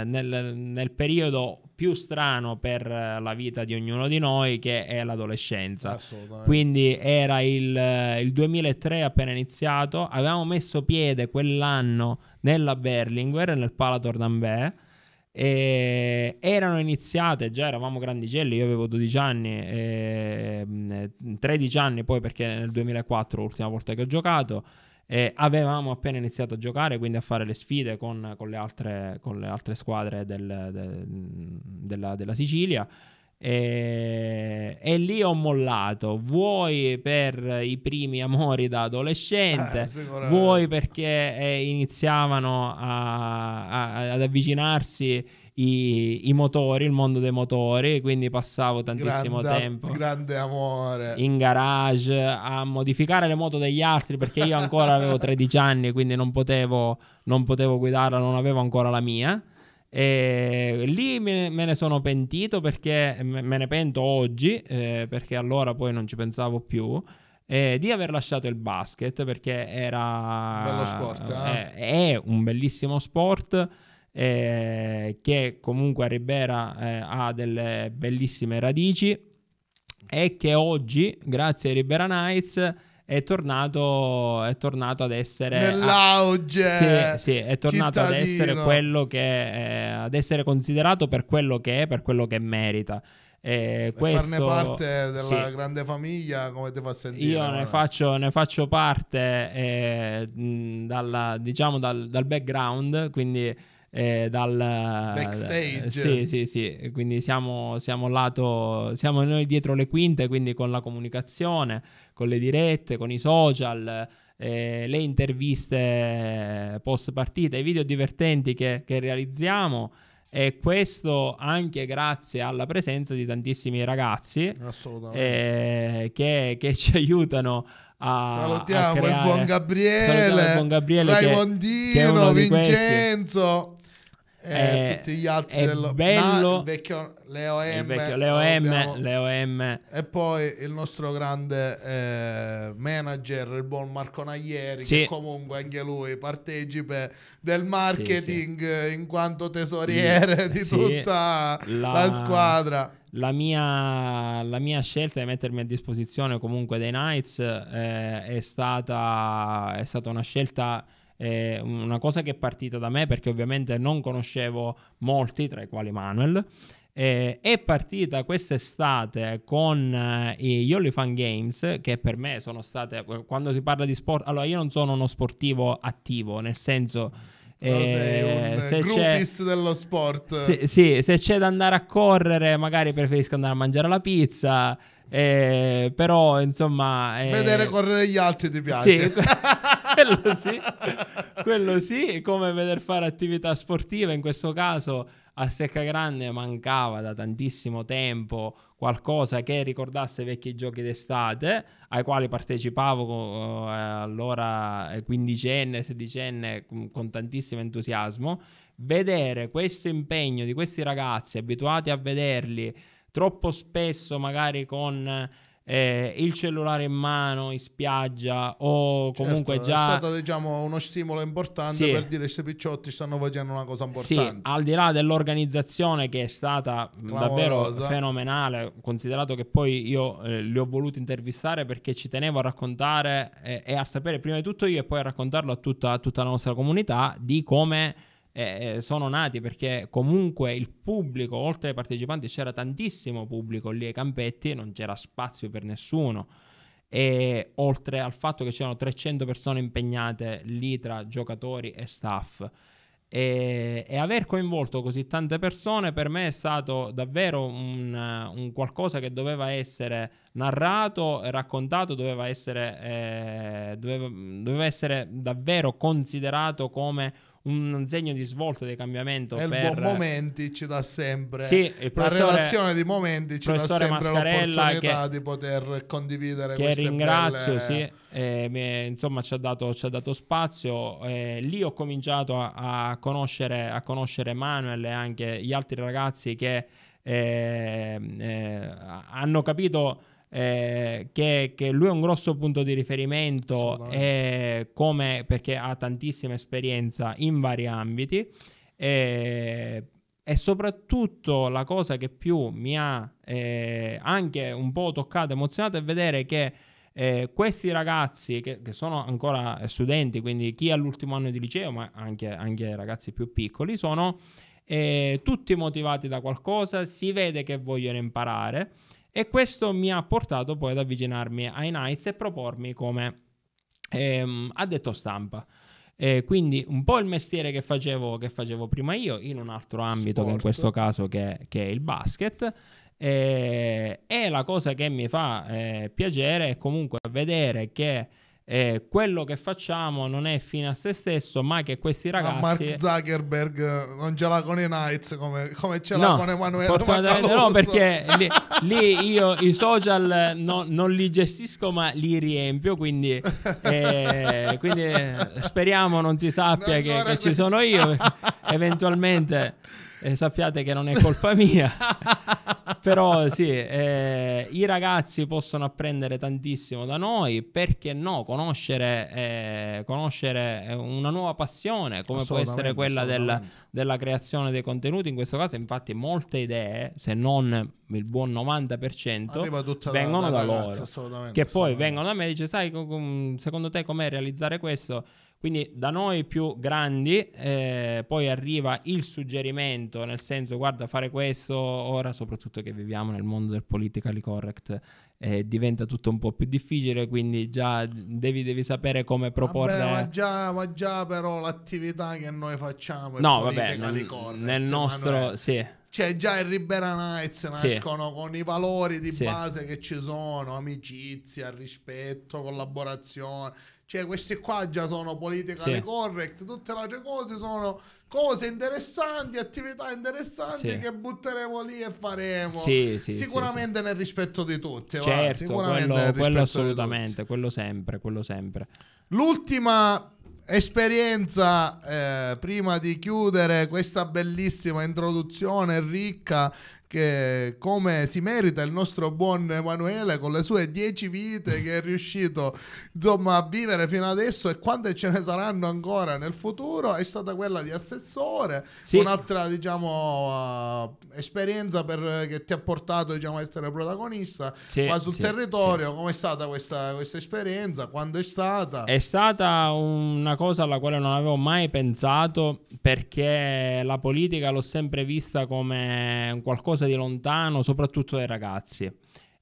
nel, nel, periodo più strano per la vita di ognuno di noi che è l'adolescenza. Quindi era il, il 2003 appena iniziato, avevamo messo piede quell'anno nella Berlinguer, nel Palator e erano iniziate, già eravamo grandicelli, io avevo 12 anni, e ehm, 13 anni poi perché nel 2004 l'ultima volta che ho giocato. E avevamo appena iniziato a giocare, quindi a fare le sfide con, con, le, altre, con le, altre, squadre del, de, della, della Sicilia. E, eh, e, lì ho mollato. Vuoi per i primi amori da adolescente, eh, vuoi perché eh, iniziavano a, a, ad avvicinarsi i, i, motori, il mondo dei motori, quindi passavo tantissimo grande, tempo. Grande amore. In garage a modificare le moto degli altri perché io ancora avevo 13 anni, quindi non potevo, non potevo guidarla, non avevo ancora la mia. E lì me ne sono pentito perché me ne pento oggi, eh, perché allora poi non ci pensavo più. Eh, di aver lasciato il basket perché era. Bello sport. Eh? È, è un bellissimo sport. Eh, che comunque a Ribera eh, ha delle bellissime radici e che oggi, grazie ai Ribera Knights è tornato, è tornato ad essere nell'auge. A, sì, sì, è tornato cittadino. ad essere quello che è, ad essere considerato per quello che è, per quello che merita. Eh, questo, farne parte della sì. grande famiglia come ti fa sentire? Io ne, faccio, ne faccio, parte eh, dalla, diciamo dal, dal, background, quindi eh, dal eh, backstage. Sì, sì, sì, quindi siamo, siamo, lato, siamo noi dietro le quinte, quindi con la comunicazione, con le dirette, con i social. Eh, le interviste post partita, i video divertenti che, che realizziamo e questo anche grazie alla presenza di tantissimi ragazzi eh, che, che, ci aiutano a salutiamo a creare, il buon Gabriele, Gabriele Raimondino, che, che e eh, eh, tutti gli altri dello bello, Na, il vecchio Leo M, vecchio Leo, M Leo M e poi il nostro grande eh, manager il buon Marco Naglieri sì. che comunque anche lui partecipe del marketing sì, sì. in quanto tesoriere di tutta la, la squadra la mia, la mia, scelta di mettermi a disposizione comunque dei Knights eh, è, stata, è stata una scelta eh, una cosa che è partita da me perché ovviamente non conoscevo molti, tra i quali Manuel. Eh, è partita quest'estate con eh, i Yoli Fan Games che per me sono state eh, quando si parla di sport allora io non sono uno sportivo attivo nel senso eh, se c'è, dello sport sì, sì, se c'è da andare a correre magari preferisco andare a mangiare la pizza eh, però insomma. Eh... Vedere correre gli altri ti piace. Sì, quello sì, quello sì, come vedere fare attività sportiva in questo caso a Secca Grande mancava da tantissimo tempo qualcosa che ricordasse i vecchi giochi d'estate ai quali partecipavo eh, allora quindicenne, sedicenne con, con tantissimo entusiasmo. Vedere questo impegno di questi ragazzi abituati a vederli troppo spesso magari con eh, il cellulare in mano in spiaggia o certo, comunque certo, già... È stato diciamo, uno stimolo importante sì. per dire se i picciotti stanno facendo una cosa importante. Sì, al di là dell'organizzazione che è stata Clamorosa. davvero fenomenale, considerato che poi io eh, li ho voluti intervistare perché ci tenevo a raccontare eh, e a sapere prima di tutto io e poi a raccontarlo a tutta, a tutta la nostra comunità di come eh, eh, sono nati perché comunque il pubblico, oltre ai partecipanti, c'era tantissimo pubblico lì ai campetti, non c'era spazio per nessuno. E oltre al fatto che c'erano 300 persone impegnate lì tra giocatori e staff. E, e, aver coinvolto così tante persone per me è stato davvero un, un qualcosa che doveva essere narrato, raccontato, doveva essere, eh, doveva, doveva essere davvero considerato come un segno di svolta di cambiamento. E per... il buon Momenti ci dà sempre sì, la relazione di Momenti ci dà sempre Mascarella l'opportunità che, di poter condividere che ringrazio, belle... sì, eh, mi, insomma ci ha dato, ci ha dato spazio. Eh, lì ho cominciato a, a, conoscere, a conoscere Manuel e anche gli altri ragazzi che ehm, eh, hanno capito eh, che, che, lui è un grosso punto di riferimento eh, come, perché ha tantissima esperienza in vari ambiti e, eh, e soprattutto la cosa che più mi ha eh, anche un po' toccato, emozionato è vedere che eh, questi ragazzi che, che, sono ancora studenti, quindi chi ha l'ultimo anno di liceo, ma anche, anche ragazzi più piccoli, sono eh, tutti motivati da qualcosa, si vede che vogliono imparare. E questo mi ha portato poi ad avvicinarmi ai Knights e propormi come ehm, addetto stampa. Eh, quindi un po' il mestiere che facevo, che facevo, prima io in un altro ambito, Sport. che in questo caso che, che è il basket. Eh, e la cosa che mi fa eh, piacere è comunque vedere che eh, quello che facciamo non è fine a se stesso, ma che questi ragazzi... Ma Mark Zuckerberg non ce l'ha con i Knights come, come ce l'ha no, con Emanuele Fortunatamente no, perché lì, lì, io i social no, non li gestisco ma li riempio, quindi, eh, quindi eh, speriamo non si sappia no, che, che ci sono io, eventualmente eh, sappiate che non è colpa mia. Però sì, eh, i ragazzi possono apprendere tantissimo da noi, perché no, conoscere, eh, conoscere una nuova passione come può essere quella del, della creazione dei contenuti, in questo caso infatti molte idee, se non il buon 90% vengono da, da, da ragazza, loro, che poi vengono da me e dicono, sai secondo te com'è realizzare questo? Quindi da noi più grandi eh, poi arriva il suggerimento, nel senso guarda fare questo ora, soprattutto che viviamo nel mondo del politically correct, eh, diventa tutto un po' più difficile, quindi già devi, devi sapere come proporre... Vabbè, ma, già, ma, già, però l'attività che noi facciamo è no, vabbè, nel, nel nostro... Noi... Sì cioè già i Ribera Nights nascono sì. con i valori di sì. base che ci sono, amicizia, rispetto, collaborazione, cioè, queste qua già sono politically sì. correct, tutte le altre cose sono cose interessanti, attività interessanti sì. che butteremo lì e faremo. Sì, sì, sicuramente nel rispetto di tutti. Certo, sicuramente quello, quello assolutamente, quello sempre, quello sempre. L'ultima esperienza eh, prima di chiudere questa bellissima introduzione ricca che come si merita il nostro buon Emanuele con le sue dieci vite che è riuscito insomma, a vivere fino adesso e quante ce ne saranno ancora nel futuro è stata quella di assessore sì. un'altra diciamo uh, esperienza per, che ti ha portato diciamo, a essere protagonista sì, qua sul sì, territorio sì. è stata questa, questa esperienza quando è stata è stata una cosa alla quale non avevo mai pensato perché la politica l'ho sempre vista come qualcosa qualcosa di lontano, soprattutto dai ragazzi.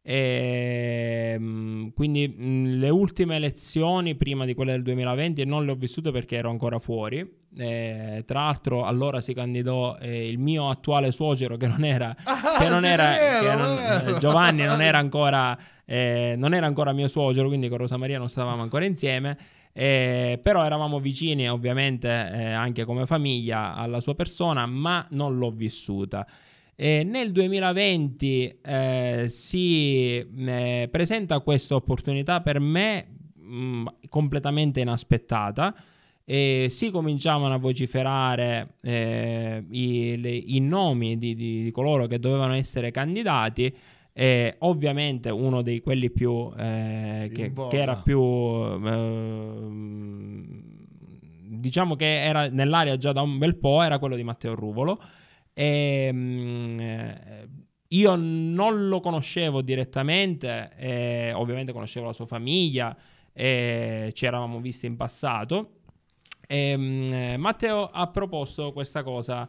E, ehm, quindi mm, le ultime elezioni prima di quelle del 2020 non le ho vissute perché ero ancora fuori. E, eh, tra l'altro, allora si candidò eh, il mio attuale suocero che non era, ah, che non era, vero, che non, eh, Giovanni, non era, ancora, eh, non era ancora mio suocero, quindi con Rosa Maria non stavamo ancora insieme. Eh, però eravamo vicini ovviamente eh, anche come famiglia alla sua persona, ma non l'ho vissuta. Eh, nel 2020 eh, si eh, presenta questa opportunità per me mh, mm, completamente inaspettata. si cominciavano a vociferare eh, i, le, i, nomi di, di, di, coloro che dovevano essere candidati. ovviamente uno dei quelli più eh, che, che, era più eh, diciamo che era nell'area già da un bel po' era quello di Matteo Ruvolo e, ehm, eh, io non lo conoscevo direttamente, eh, ovviamente conoscevo la sua famiglia, eh, ci eravamo visti in passato. E, ehm, Matteo ha proposto questa cosa,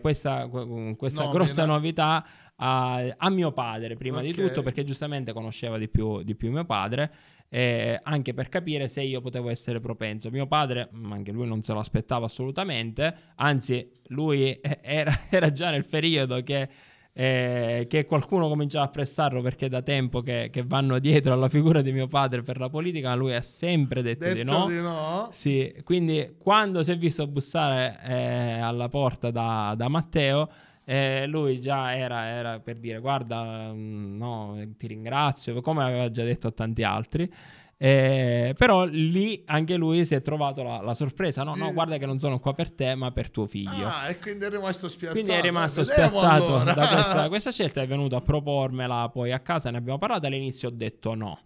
questa, questa no, grossa no. novità a, a, mio padre prima okay. di tutto perché giustamente conosceva di più, di più mio padre eh, anche per capire se io potevo essere propenso. Mio padre, mm, anche lui non se lo aspettava assolutamente, anzi lui era, era già nel periodo che, eh, che, qualcuno cominciava a pressarlo perché da tempo che, che, vanno dietro alla figura di mio padre per la politica, lui ha sempre detto, detto di, no. di no. Sì, quindi quando si è visto bussare eh, alla porta da, da Matteo, eh, lui già era, era, per dire guarda, mm, no, eh, ti ringrazio, come aveva già detto a tanti altri. Eh, però lì anche lui si è trovato la, la, sorpresa. No, no, guarda che non sono qua per te, ma per tuo figlio. Ah, e quindi è rimasto spiazzato. Quindi è rimasto spiazzato allora. da questa, questa scelta. È venuto a propormela poi a casa, ne abbiamo parlato. All'inizio ho detto no.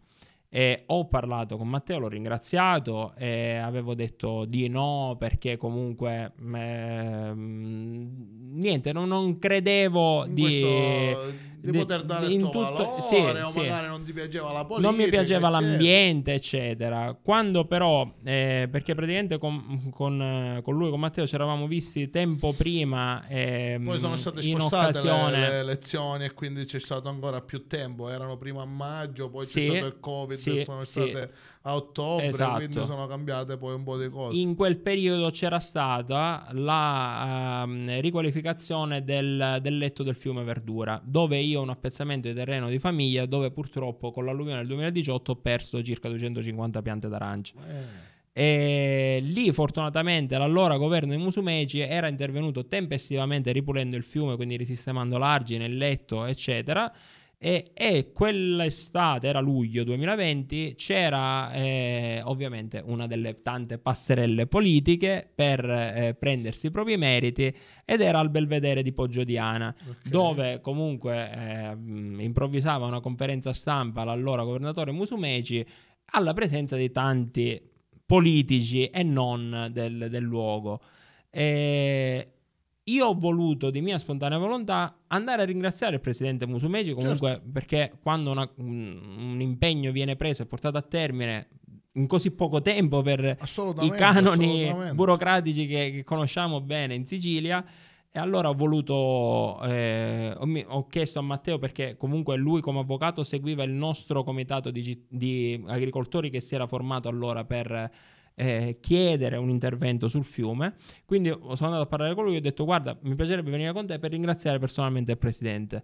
E ho parlato con Matteo, l'ho ringraziato e avevo detto di no perché comunque mm, eh, mm, niente, non, non credevo In di... Questo di poter dare in tutto, valore, sì, o sì. magari non ti piaceva la politica. Non mi piaceva eccetera. l'ambiente, eccetera. Quando però, eh, perché praticamente con, con, con, lui, con Matteo, ci eravamo visti tempo prima. Eh, Poi sono state spostate occasione... le, elezioni e quindi c'è stato ancora più tempo. Erano prima a maggio, poi sì, c'è stato il Covid, sono state a ottobre, esatto. quindi sono cambiate poi un po' di cose. In quel periodo c'era stata la ehm, riqualificazione del, del, letto del fiume Verdura, dove io ho un appezzamento di terreno di famiglia, dove purtroppo con l'alluvione del 2018 ho perso circa 250 piante d'arancia. Eh. E lì fortunatamente l'allora governo di Musumeci era intervenuto tempestivamente ripulendo il fiume, quindi risistemando l'argine, il letto, eccetera. E, e quell'estate, era luglio 2020, c'era eh, ovviamente una delle tante passerelle politiche per eh, prendersi i propri meriti ed era al Belvedere di Poggio Diana, okay. dove comunque eh, improvvisava una conferenza stampa l'allora governatore Musumeci alla presenza di tanti politici e non del, del luogo. E, io ho voluto di mia spontanea volontà andare a ringraziare il presidente Musumeci certo. comunque certo. perché quando una, un impegno viene preso e portato a termine in così poco tempo per i canoni burocratici che, che, conosciamo bene in Sicilia. E allora ho voluto, eh, ho, ho, chiesto a Matteo perché comunque lui come avvocato seguiva il nostro comitato di, di agricoltori che si era formato allora per eh, chiedere un intervento sul fiume. Quindi sono andato a parlare con lui e ho detto guarda mi piacerebbe venire con te per ringraziare personalmente il presidente.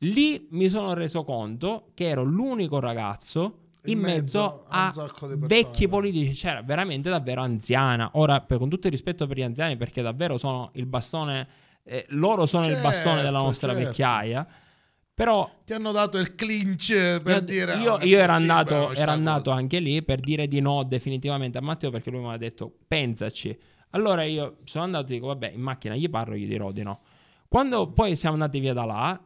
Lì mi sono reso conto che ero l'unico ragazzo in mezzo, a, vecchi politici, c'era veramente davvero anziana. Ora, per, con tutto il rispetto per gli anziani, perché davvero sono il bastone, eh, loro sono certo, il bastone della certo, nostra certo. vecchiaia. Però ti hanno dato il clinch per io, dire. Io, ah, io ero, andato, ero andato anche lì per dire di no definitivamente a Matteo perché lui mi aveva detto pensaci. Allora io sono andato e dico vabbè in macchina gli parlo gli dirò di no. Quando poi siamo andati via da là,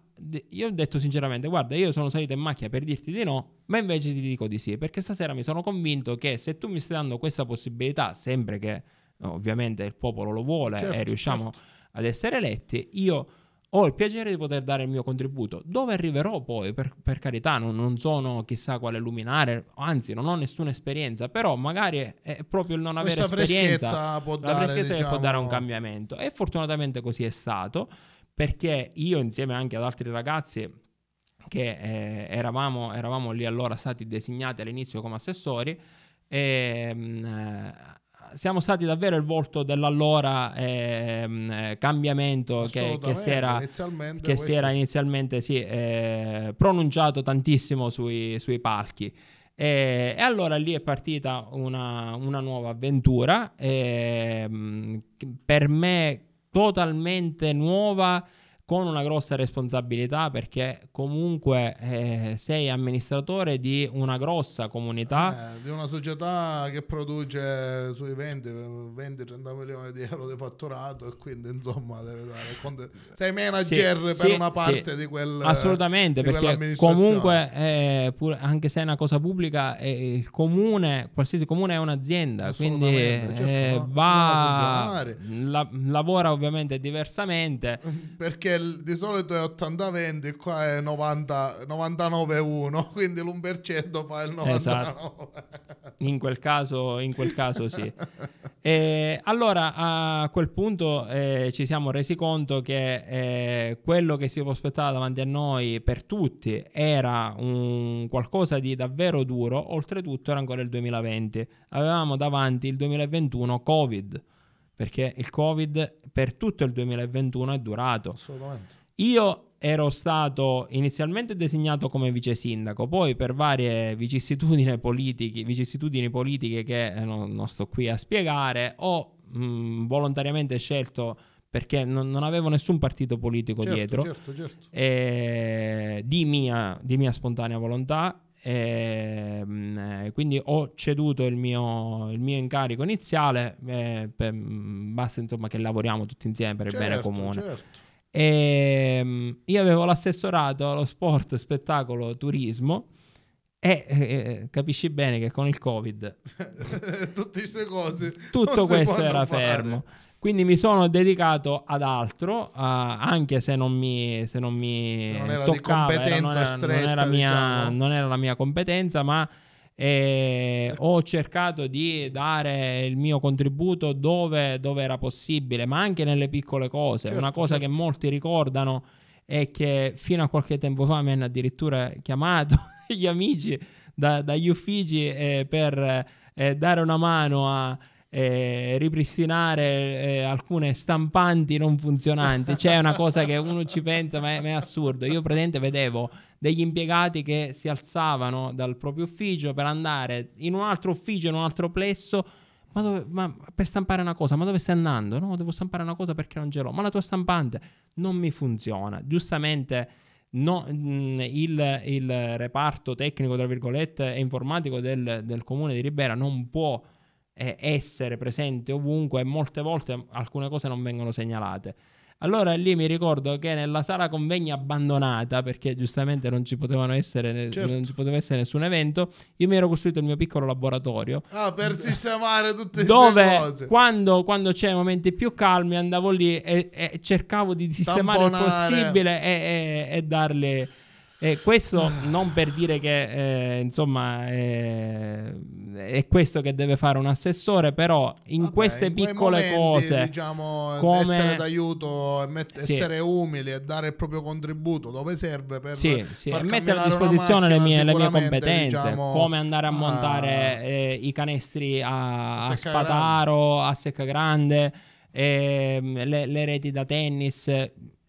io ho detto sinceramente guarda io sono salito in macchina per dirti di no, ma invece ti dico di sì perché stasera mi sono convinto che se tu mi stai dando questa possibilità, sempre che ovviamente il popolo lo vuole eh, certo, e riusciamo certo. ad essere eletti, io ho il piacere di poter dare il mio contributo. Dove arriverò poi, per, per carità, non, non, sono chissà quale luminare, anzi non ho nessuna esperienza, però magari è proprio il non avere esperienza, può dare, freschezza diciamo... che può dare un diciamo cambiamento. E fortunatamente così è stato, perché io insieme anche ad altri ragazzi che eh, eravamo, eravamo lì allora stati designati all'inizio come assessori, e, eh, siamo stati davvero il volto dell'allora ehm, eh, cambiamento che, che, si era inizialmente, che si era inizialmente sì, eh, pronunciato tantissimo sui, sui palchi. E, e, allora lì è partita una, una nuova avventura, ehm, per me totalmente nuova con una grossa responsabilità perché comunque eh, sei amministratore di una grossa comunità. Eh, di una società che produce sui 20-30 milioni di euro di fatturato e quindi insomma sei manager sì, per sì, una parte sì, di quel eh, Assolutamente, di perché comunque eh, pur, anche se è una cosa pubblica, eh, il comune, qualsiasi comune è un'azienda, quindi eh, certo, va, la, lavora ovviamente diversamente. Perché il, di solito è 80-20 e qua è 99-1, quindi l'1% fa il 99%. Esatto. In quel caso, in quel caso sì. e, allora a quel punto eh, ci siamo resi conto che eh, quello che si prospettava davanti a noi per tutti era un qualcosa di davvero duro, oltretutto era ancora il 2020. Avevamo davanti il 2021 Covid perché il Covid per tutto il 2021 è durato. Assolutamente. Io ero stato inizialmente designato come vice sindaco, poi per varie vicissitudini politiche, vicissitudini politiche che eh, non, non, sto qui a spiegare, ho mh, volontariamente scelto perché non, non, avevo nessun partito politico certo, dietro, certo, certo. Eh, di mia, di mia spontanea volontà, e, ehm, eh, quindi ho ceduto il mio, il mio incarico iniziale, eh, per, mm, basta insomma che lavoriamo tutti insieme per certo, il bene certo, comune. Certo. E, ehm, io avevo l'assessorato allo sport, spettacolo, turismo. E eh, eh capisci bene che con il Covid, tutte queste cose, tutto questo era fare. fermo. Quindi mi sono dedicato ad altro, uh, anche se non mi, se non mi se non era toccava, era, non, era, stretta, non, era mia, diciamo. non era la mia competenza, ma e eh, ho cercato di dare il mio contributo dove, dove, era possibile, ma anche nelle piccole cose. Certo, Una cosa certo. che molti ricordano è che fino a qualche tempo fa mi hanno addirittura chiamato gli amici da, dagli uffici eh, per eh, dare una mano a eh, ripristinare eh, alcune stampanti non funzionanti. C'è una cosa che uno ci pensa, ma è, ma è assurdo. Io praticamente vedevo degli impiegati che si alzavano dal proprio ufficio per andare in un altro ufficio, in un altro plesso. Ma, dove, ma, per stampare una cosa, ma dove stai andando? No, devo stampare una cosa perché non ce l'ho. Ma la tua stampante non mi funziona. Giustamente no, mh, mm, il, il, reparto tecnico, tra virgolette, e informatico del, del comune di Ribera non può eh, essere presente ovunque e molte volte alcune cose non vengono segnalate. Allora lì mi ricordo che nella sala convegni abbandonata, perché giustamente non ci, essere, certo. non ci, poteva essere nessun evento, io mi ero costruito il mio piccolo laboratorio. Ah, per sistemare tutte dove, cose. Quando, quando c'è momenti più calmi andavo lì e, e cercavo di sistemare Tamponare. il possibile e, e, e darle e questo ah. non per dire che eh, insomma eh, è questo che deve fare un assessore, però in Vabbè, queste in piccole momenti, cose, diciamo, come... essere d'aiuto, met- sì. essere umili e dare il proprio contributo dove serve per sì, sì. mettere a disposizione macchina, le, mie, le mie, competenze, diciamo, come andare a montare ah, eh, i canestri a, a Spataro, grande. a Secca Grande, ehm, le, le reti da tennis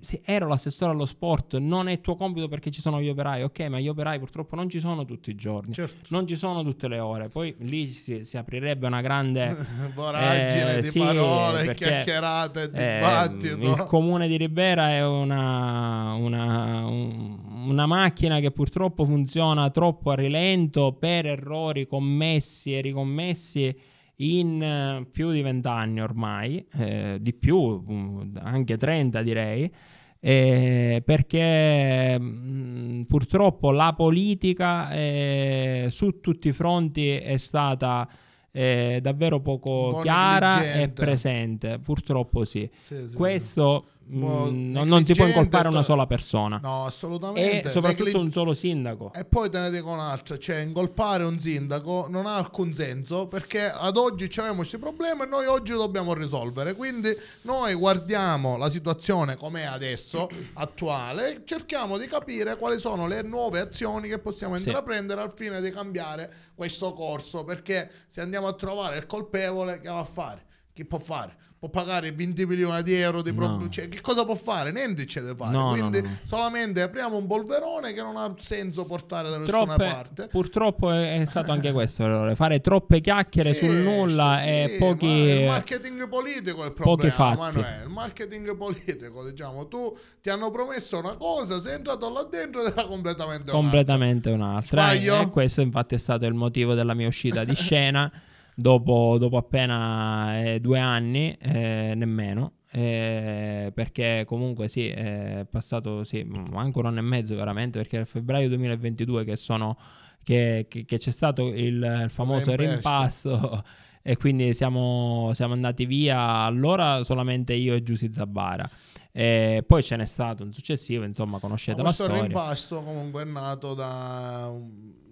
se ero l'assessore allo sport, non è tuo compito perché ci sono gli operai, ok, ma gli operai purtroppo non ci sono tutti i giorni, certo. non ci sono tutte le ore. Poi lì si, si aprirebbe una grande voragine eh, di sì, parole, perché, chiacchierate, eh, dibattito. Eh, il comune di Ribera è una, una, un, una macchina che purtroppo funziona troppo a rilento per errori commessi e ricommessi in eh, più di vent'anni ormai, eh, di più, mm, anche 30 direi, eh, perché mh, mm, purtroppo la politica eh, su tutti i fronti è stata eh, davvero poco Buona chiara e presente, purtroppo sì. sì, sì Questo Boh, non, si può incolpare una sola persona. No, assolutamente. E soprattutto Negli... un solo sindaco. E poi te ne dico un'altra, cioè incolpare un sindaco non ha alcun senso perché ad oggi abbiamo questi problemi e noi oggi lo dobbiamo risolvere. Quindi noi guardiamo la situazione com'è adesso, attuale, cerchiamo di capire quali sono le nuove azioni che possiamo intraprendere al fine di cambiare questo corso perché se andiamo a trovare il colpevole che va a fare? Chi può fare? può pagare 20 milioni di euro di pro- no. cioè, che cosa può fare? Niente c'è da fare. No, Quindi no, solamente apriamo un polverone che non ha senso portare da nessuna troppe, parte. Purtroppo è, è stato anche questo l'errore, fare troppe chiacchiere sì, sul nulla sì, e pochi il marketing politico è il problema, fatti. Manuel. Il marketing politico, diciamo, tu ti hanno promesso una cosa, sei entrato là dentro ed era completamente, completamente un'altra. Completamente un'altra. E questo infatti è stato il motivo della mia uscita di scena. dopo, dopo appena eh, due anni, eh, nemmeno. Eh, perché comunque sì, è passato sì, anche un anno e mezzo veramente, perché è febbraio 2022 che, sono, che, che, che c'è stato il, il famoso rimpasto e quindi siamo, siamo, andati via allora solamente io e Giussi Zabara E poi ce n'è stato un successivo, insomma conoscete la storia. Questo rimpasto comunque è nato da...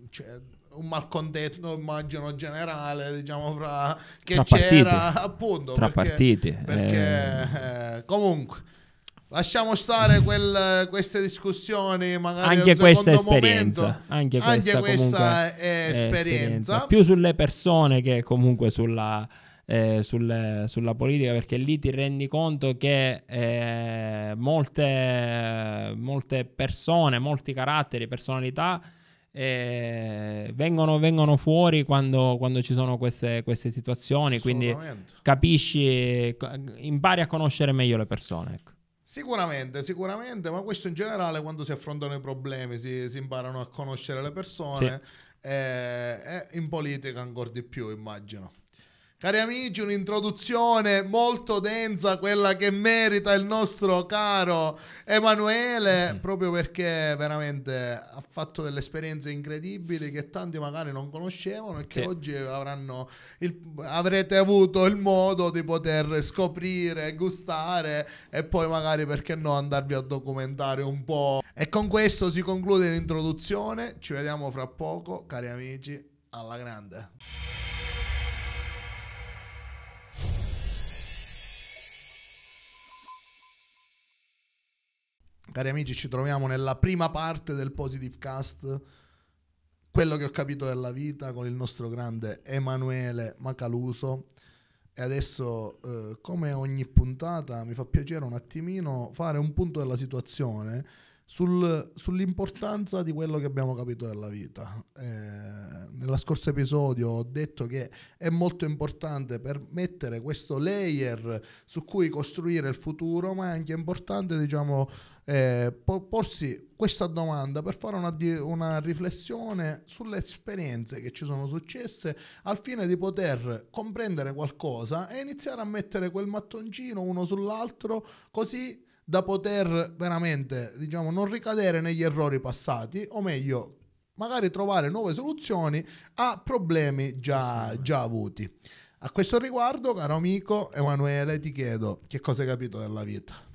Cioè, un malcontento immagino generale diciamo fra che tra c'era partiti. appunto tra perché, partiti perché eh. eh comunque Lasciamo stare quel, queste discussioni, magari anche questa esperienza. Momento. Anche questa, anche questa è eh, esperienza. esperienza. Più sulle persone che comunque sulla, eh, sulle, sulla, politica, perché lì ti rendi conto che eh, molte, molte persone, molti caratteri, personalità eh, vengono, vengono, fuori quando, quando ci sono queste, queste situazioni, quindi capisci, impari a conoscere meglio le persone. Ecco. Sicuramente, sicuramente, ma questo in generale quando si affrontano i problemi si, si imparano a conoscere le persone sì. e, eh, e eh, in politica ancora di più, immagino. Cari amici, un'introduzione molto densa, quella che merita il nostro caro Emanuele, mm-hmm. proprio perché veramente ha fatto delle esperienze incredibili che tanti magari non conoscevano e che sì. oggi il, avrete avuto il modo di poter scoprire, gustare e poi magari perché no andarvi a documentare un po'. E con questo si conclude l'introduzione, ci vediamo fra poco, cari amici, alla grande. Cari amici, ci troviamo nella prima parte del Positive Cast, quello che ho capito della vita con il nostro grande Emanuele Macaluso. E adesso, eh, come ogni puntata, mi fa piacere un attimino fare un punto della situazione sul, sull'importanza di quello che abbiamo capito della vita. Eh, nella scorso episodio ho detto che è molto importante per mettere questo layer su cui costruire il futuro, ma è anche importante, diciamo, eh, porsi questa domanda per fare una, una, riflessione sulle esperienze che ci sono successe al fine di poter comprendere qualcosa e iniziare a mettere quel mattoncino uno sull'altro così da poter veramente diciamo non ricadere negli errori passati o meglio magari trovare nuove soluzioni a problemi già, già avuti. A questo riguardo, caro amico Emanuele, ti chiedo che cosa hai capito della vita?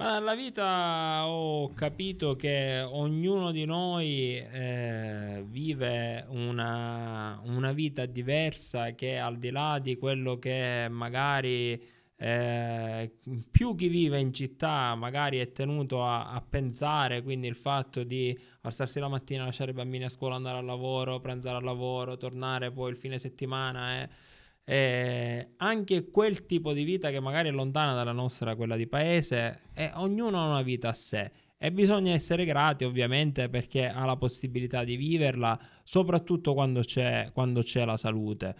Ma dalla vita ho capito che ognuno di noi eh, vive una, una, vita diversa che al di là di quello che magari eh, più chi vive in città magari è tenuto a, a, pensare, quindi il fatto di alzarsi la mattina, lasciare i bambini a scuola, andare al lavoro, pranzare al lavoro, tornare poi il fine settimana. Eh, eh, anche quel tipo di vita che magari è lontana dalla nostra, quella di paese, eh, ognuno ha una vita a sé. E bisogna essere grati ovviamente perché ha la possibilità di viverla, soprattutto quando c'è, quando c'è la salute.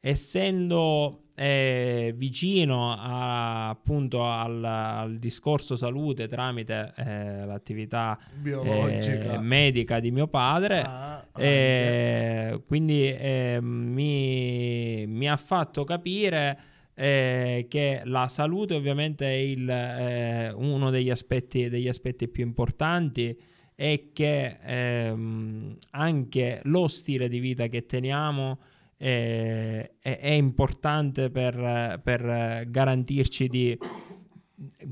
Essendo è vicino a, appunto al, al, discorso salute tramite eh, l'attività eh, medica di mio padre ah, eh, quindi ehm, mi, mi, ha fatto capire eh, che la salute ovviamente è il, eh, uno degli aspetti, degli aspetti più importanti e che ehm, anche lo stile di vita che teniamo è, è, è importante per, per, garantirci di,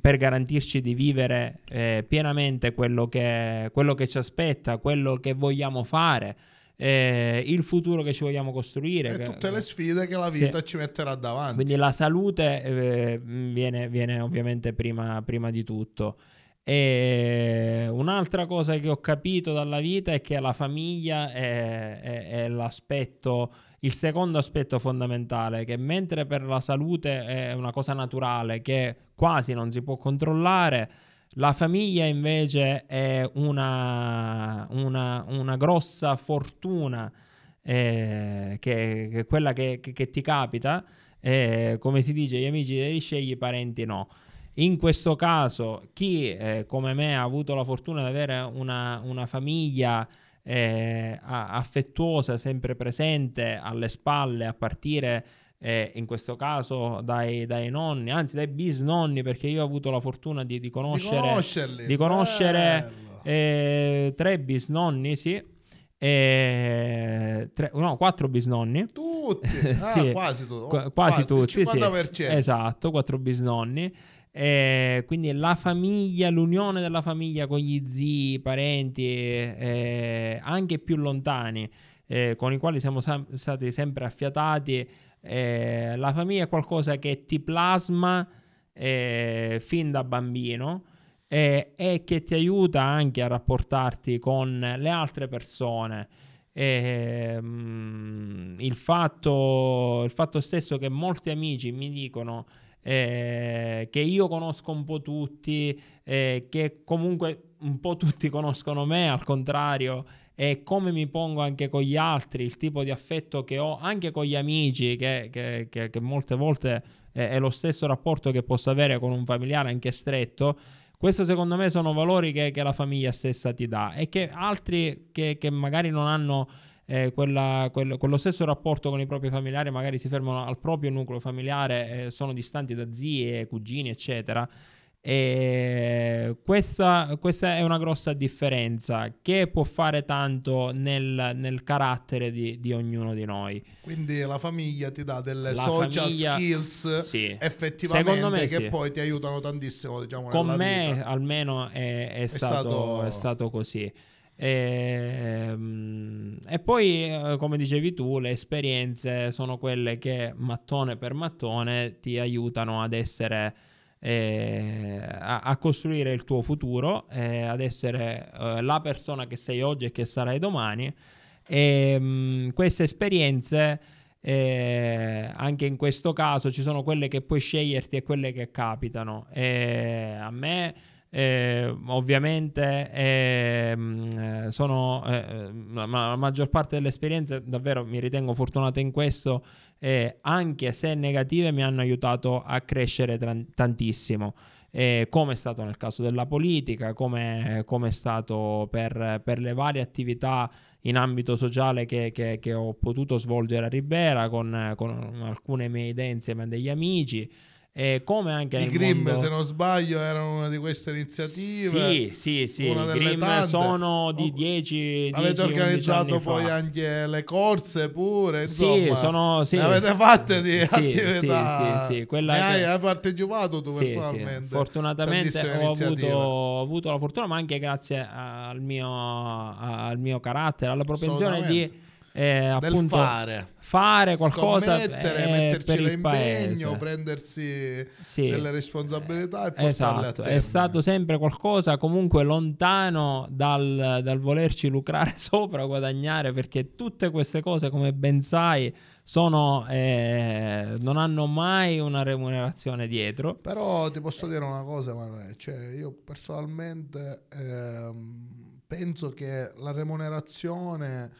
per, garantirci di vivere eh, pienamente quello che, quello che ci aspetta, quello che vogliamo fare. Eh, il futuro che ci vogliamo costruire. E che, tutte le sfide che la vita sì. ci metterà davanti. Quindi la salute eh, viene, viene, ovviamente prima, prima, di tutto. E un'altra cosa che ho capito dalla vita è che la famiglia è, è, è l'aspetto il secondo aspetto fondamentale è che mentre per la salute è una cosa naturale che quasi non si può controllare, la famiglia invece è una, una, una grossa fortuna eh, che, che quella che, che, che, ti capita. Eh, come si dice, gli amici li scegli, i parenti no. In questo caso, chi eh, come me ha avuto la fortuna di avere una, una famiglia eh, affettuosa, sempre presente alle spalle, a partire eh, in questo caso dai, dai, nonni, anzi dai bisnonni, perché io ho avuto la fortuna di, di conoscere, di conoscere eh, tre bisnonni, sì. E tre, no, quattro bisnonni. Tutti, ah, sì. quasi, tu, oh, quasi, quasi tutti, 50%. Sì. Esatto, quattro bisnonni. Eh, quindi la famiglia, l'unione della famiglia con gli zii, i parenti, eh, eh, anche più lontani, eh, con i quali siamo sam- stati sempre affiatati. Eh, la famiglia è qualcosa che ti plasma eh, fin da bambino e che ti aiuta anche a rapportarti con le altre persone. E, ehm, il, fatto, il fatto stesso che molti amici mi dicono eh, che io conosco un po' tutti, eh, che comunque un po' tutti conoscono me, al contrario, e come mi pongo anche con gli altri, il tipo di affetto che ho anche con gli amici, che, che, che, che molte volte è, è, lo stesso rapporto che posso avere con un familiare anche stretto. Questo secondo me sono valori che, la famiglia stessa ti dà e che altri che magari non hanno eh, quella, quel, quello stesso rapporto con i propri familiari magari si fermano al proprio nucleo familiare, eh, sono distanti da zie, cugini, eccetera. E questa, questa, è una grossa differenza che può fare tanto nel, nel carattere di, di, ognuno di noi. Quindi la famiglia ti dà delle la social famiglia, skills sì. effettivamente me, che sì. poi ti aiutano tantissimo. Diciamo, Con me vita. almeno è, è, è, stato, stato... è stato così. E, ehm, e, poi, eh, come dicevi tu, le esperienze sono quelle che mattone per mattone ti aiutano ad essere. Eh, a, a, costruire il tuo futuro, eh, ad essere eh, la persona che sei oggi e che sarai domani. E, ehm, mh, queste esperienze, eh, anche in questo caso, ci sono quelle che puoi sceglierti e quelle che capitano. E eh, a me eh, ovviamente ehm, eh, sono eh, eh, la, la, maggior parte delle esperienze, davvero mi ritengo fortunato in questo, anche se negative mi hanno aiutato a crescere tran- tantissimo. Eh, come è stato nel caso della politica, come, come è stato per, per, le varie attività in ambito sociale che, che, che ho potuto svolgere a Ribera con, con alcune mie idee insieme a degli amici. E come anche I Grimm, mondo... se non sbaglio, erano una di queste iniziative. Sì, sì, sì. I Grimm tante. sono di 10 oh, Avete organizzato poi anche le corse pure, insomma. Sì, sono, sì. Ne avete fatte di sì, attività. Sì, sì, sì. Quella ne che... hai partecipato tu sì, personalmente. Sì. Fortunatamente ho avuto, ho avuto, la fortuna, ma anche grazie al mio, al mio carattere, alla propensione di eh, appunto, fare. fare qualcosa, mettere eh, metterci l'impegno, prendersi sì. delle responsabilità e esatto. È stato sempre qualcosa comunque lontano dal, dal volerci lucrare sopra, guadagnare, perché tutte queste cose, come ben sai, sono, eh, non hanno mai una remunerazione dietro. Però ti posso dire una cosa, Manuel, cioè io personalmente ehm, penso che la remunerazione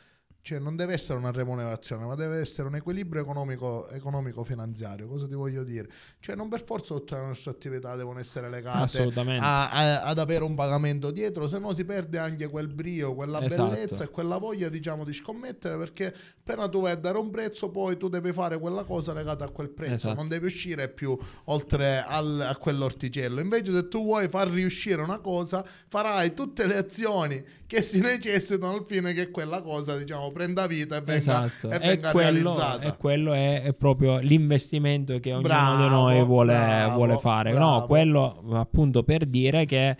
cioè non deve essere una remunerazione, ma deve essere un equilibrio economico, finanziario Cosa ti voglio dire? Cioè non per forza tutte le nostre attività devono essere legate a, a, ad avere un pagamento dietro, se no si perde anche quel brio, quella esatto. bellezza e quella voglia diciamo, di scommettere perché appena tu vai a dare un prezzo poi tu devi fare quella cosa legata a quel prezzo, esatto. non devi uscire più oltre al, a quell'orticello. Invece se tu vuoi far riuscire una cosa farai tutte le azioni che si necessitano al fine che quella cosa diciamo prenda vita e venga, esatto. e venga e quello, realizzata e quello è, è, proprio l'investimento che ognuno bravo, di noi vuole, bravo, vuole fare bravo. no quello appunto per dire che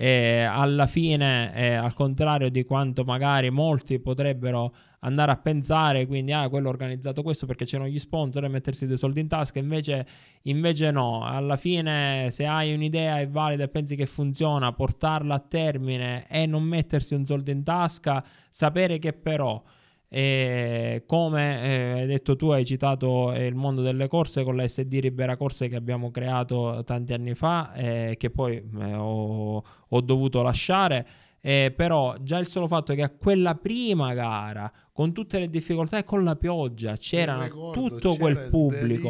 eh, alla fine eh, al contrario di quanto magari molti potrebbero andare a pensare quindi ah quello ha organizzato questo perché c'erano gli sponsor e mettersi dei soldi in tasca invece, invece no alla fine se hai un'idea è valida e pensi che funziona portarla a termine e non mettersi un soldo in tasca sapere che però e eh, come eh, hai detto tu hai citato eh, il mondo delle corse con la SD Ribera Corse che abbiamo creato tanti anni fa eh, che poi eh, ho, ho, dovuto lasciare eh, però già il solo fatto che a quella prima gara con tutte le difficoltà e con la pioggia, c'era ricordo, tutto c'era quel pubblico.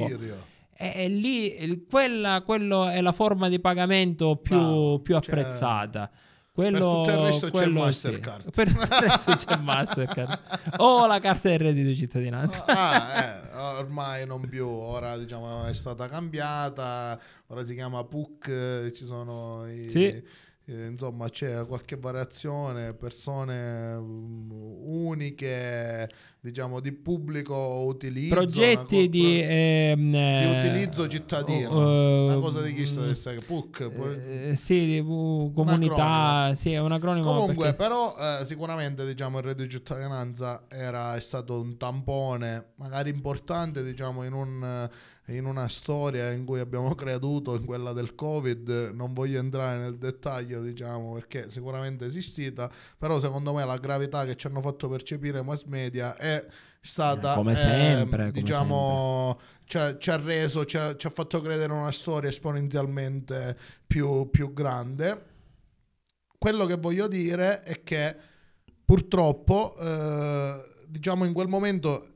E, e, lì quella è la forma di pagamento più, no, più cioè, apprezzata. Quello, per tutto il resto c'è Mastercard. Sì. Per tutto il resto c'è Mastercard. o la carta del reddito di cittadinanza. ah, eh, ormai non più, ora diciamo è stata cambiata, ora si chiama PUC, ci sono i... Sì eh, insomma c'è qualche variazione, persone mm, uniche, diciamo di pubblico utilizzo. Progetti di, ehm, di, eh, utilizzo oh, cittadino, uh, una ehm, cosa di chi sta deve essere PUC. Uh, sì, uh, comunità, sì, è un acronimo. Comunque, perché... però eh, sicuramente diciamo il reddito di cittadinanza era, è stato un tampone magari importante diciamo in un in una storia in cui abbiamo creduto, in quella del Covid, non voglio entrare nel dettaglio, diciamo, perché sicuramente è esistita, però secondo me la gravità che ci hanno fatto percepire mass media è stata... Come ehm, sempre, eh, diciamo, Ci, ha, ci ha, reso, ci ha, ci ha, fatto credere una storia esponenzialmente più, più grande. Quello che voglio dire è che purtroppo, eh, diciamo, in quel momento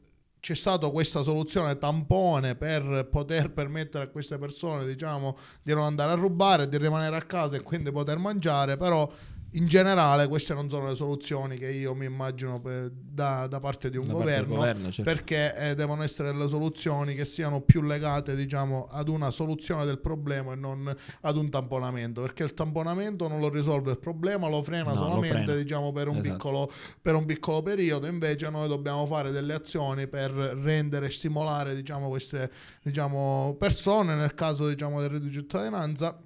c'è stata questa soluzione tampone per poter permettere a queste persone diciamo, di non andare a rubare, di rimanere a casa e quindi poter mangiare, però in generale queste non sono le soluzioni che io mi immagino per, da, da, parte di un da governo, governo certo. perché eh, devono essere le soluzioni che siano più legate diciamo, ad una soluzione del problema e non ad un tamponamento, perché il tamponamento non lo risolve il problema, lo frena no, solamente lo frena. Diciamo, per, un esatto. piccolo, per, un piccolo, periodo, invece noi dobbiamo fare delle azioni per rendere e stimolare diciamo, queste diciamo, persone nel caso diciamo, del reddito di cittadinanza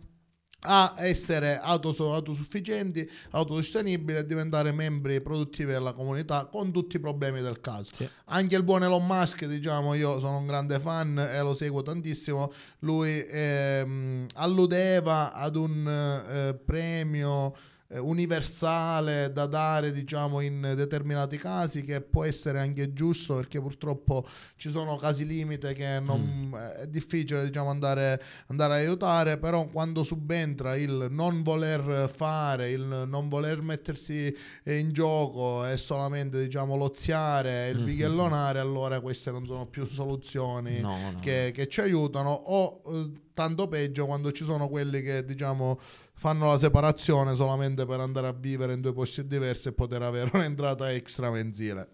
a essere autos- autosufficienti, autosostenibili e diventare membri produttivi della comunità con tutti i problemi del caso. Sì. Anche il buon Elon Musk, diciamo, io sono un grande fan e lo seguo tantissimo, lui ehm, alludeva ad un eh, premio eh, universale da dare diciamo in determinati casi che può essere anche giusto perché purtroppo ci sono casi limite che non, mm. è difficile diciamo andare, andare a aiutare però quando subentra il non voler fare il non voler mettersi in gioco e solamente diciamo loziare il mm-hmm. bighellonare allora queste non sono più soluzioni no, no. Che, che, ci aiutano o eh, tanto peggio quando ci sono quelli che diciamo fanno la separazione solamente per andare a vivere in due posti diversi e poter avere un'entrata extra mensile.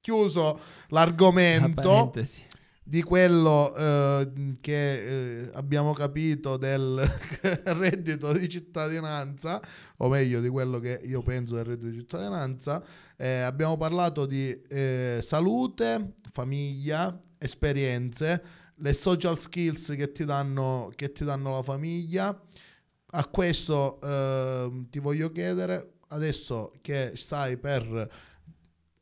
Chiuso l'argomento di quello eh, che eh, abbiamo capito del reddito di cittadinanza, o meglio di quello che io penso del reddito di cittadinanza, eh, abbiamo parlato di eh, salute, famiglia, esperienze, le social skills che ti danno, che ti danno la famiglia, a questo eh, ti voglio chiedere, adesso che stai per...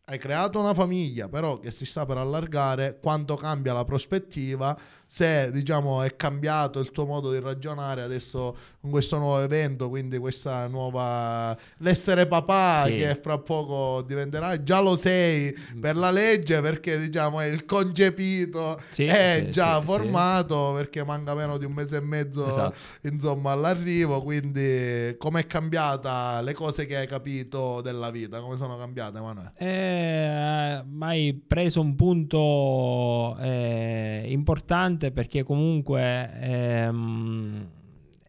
Hai creato una famiglia, però che si sta per allargare, quando cambia la prospettiva se diciamo, è cambiato il tuo modo di ragionare adesso con questo nuovo evento, quindi questa nuova... l'essere papà sì. che fra poco diventerà, già lo sei mm. per la legge perché diciamo, è il concepito, sì, è sì, già formato perché manca meno di un mese e mezzo esatto. insomma, all'arrivo, quindi com'è cambiata le cose che hai capito della vita, come sono cambiate Emanuele? Eh, hai preso un punto eh, importante importante perché comunque ehm,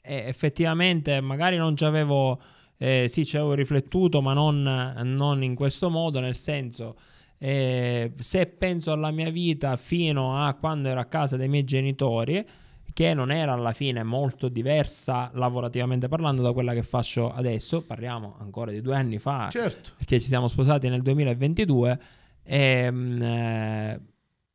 effettivamente magari non ci avevo, eh, sì, ci avevo riflettuto, ma non, non in questo modo, nel senso... Eh, se penso alla mia vita fino a quando ero a casa dei miei genitori, che non era alla fine molto diversa lavorativamente parlando da quella che faccio adesso, parliamo ancora di due anni fa, certo. perché ci siamo sposati nel 2022, ehm, eh,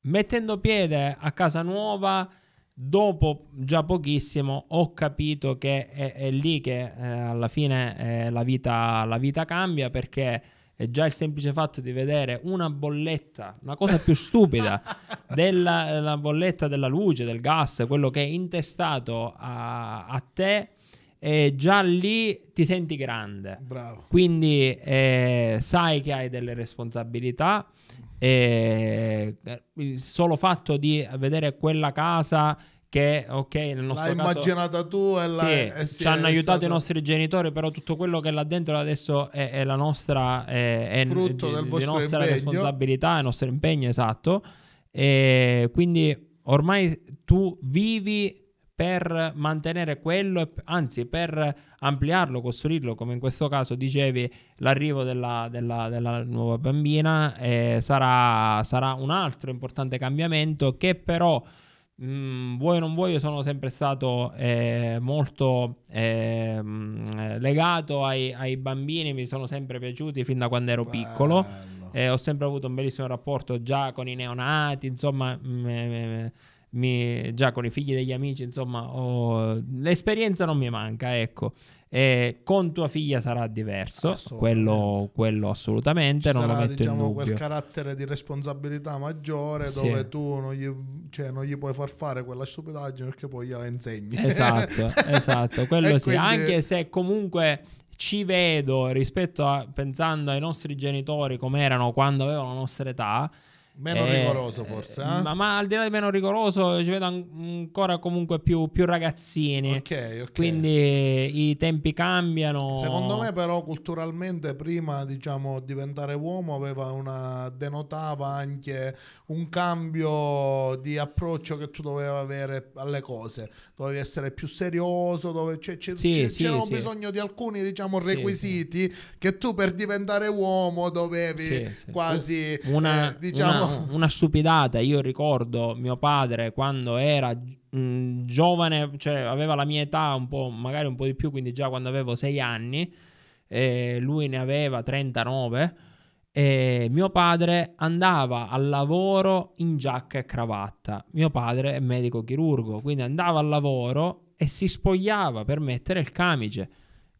mettendo piede a casa nuova, dopo già pochissimo ho capito che è, è lì che eh, alla fine eh, la, vita, la, vita, cambia perché è già il semplice fatto di vedere una bolletta, una cosa più stupida, della bolletta della luce, del gas, quello che è intestato a, a te e già lì ti senti grande. Bravo. Quindi eh, sai che hai delle responsabilità, e eh, il solo fatto di vedere quella casa che ok nel nostro l'hai caso, immaginata tu e, sì, e ci hanno aiutato stato... i nostri genitori però tutto quello che là dentro adesso è, è la nostra è, è frutto di, del vostro nostra impegno. responsabilità il nostro impegno esatto e quindi ormai tu vivi per mantenere quello anzi per ampliarlo, costruirlo, come in questo caso dicevi, l'arrivo della, della, della nuova bambina eh, sarà, sarà un altro importante cambiamento che però... Mm, vuoi o non vuoi, io sono sempre stato eh, molto eh, legato ai, ai, bambini, mi sono sempre piaciuti fin da quando ero Bello. piccolo. Eh, ho sempre avuto un bellissimo rapporto già con i neonati, insomma, mh, mm, eh, mh, mh, mi, già con i figli degli amici, insomma, ho, l'esperienza non mi manca, ecco. E con tua figlia sarà diverso, assolutamente. Quello, quello, assolutamente, Ci non sarà, lo metto diciamo, in dubbio. quel carattere di responsabilità maggiore sì. dove tu non gli, cioè, non gli, puoi far fare quella stupidaggine perché poi gliela insegni. Esatto, esatto, quello sì, quindi... anche se comunque ci vedo rispetto a pensando ai nostri genitori come erano quando avevano la nostra età, Meno eh, rigoroso forse. Eh? Ma, ma, al di là di meno rigoroso ci vedo ancora comunque più, più ragazzini. Okay, okay. Quindi i tempi cambiano. Secondo me però culturalmente prima diciamo diventare uomo una, denotava anche un cambio di approccio che tu dovevi avere alle cose dovevi essere più serioso, dove c'è, c'è, sì, c'è, sì, c'erano sì. bisogno di alcuni diciamo, requisiti che tu per diventare uomo dovevi quasi... Una, eh, diciamo... una, una, stupidata, io ricordo mio padre quando era mh, mm, giovane, cioè aveva la mia età un po', magari un po' di più, quindi già quando avevo sei anni, eh, lui ne aveva 39 e mio padre andava al lavoro in giacca e cravatta. Mio padre è medico chirurgo, quindi andava al lavoro e si spogliava per mettere il camice.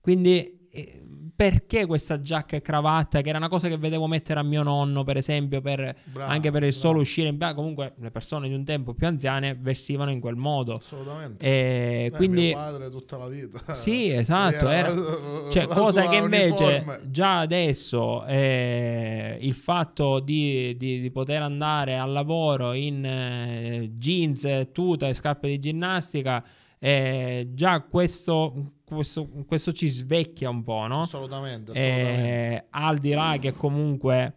Quindi eh, perché questa giacca e cravatta, che era una cosa che vedevo mettere a mio nonno, per esempio, per, bravo, anche per il solo uscire in piazza. Comunque, le persone di un tempo più anziane vestivano in quel modo. Assolutamente. E eh, eh quindi, mio padre tutta la vita. Sì, esatto. Era, era, cioè, cosa che invece uniforme. già adesso eh, il fatto di, di, di, poter andare al lavoro in eh, jeans, tuta e scarpe di ginnastica, eh, già questo questo, questo, ci svecchia un po', no? Assolutamente, eh, assolutamente. Eh, al di là che comunque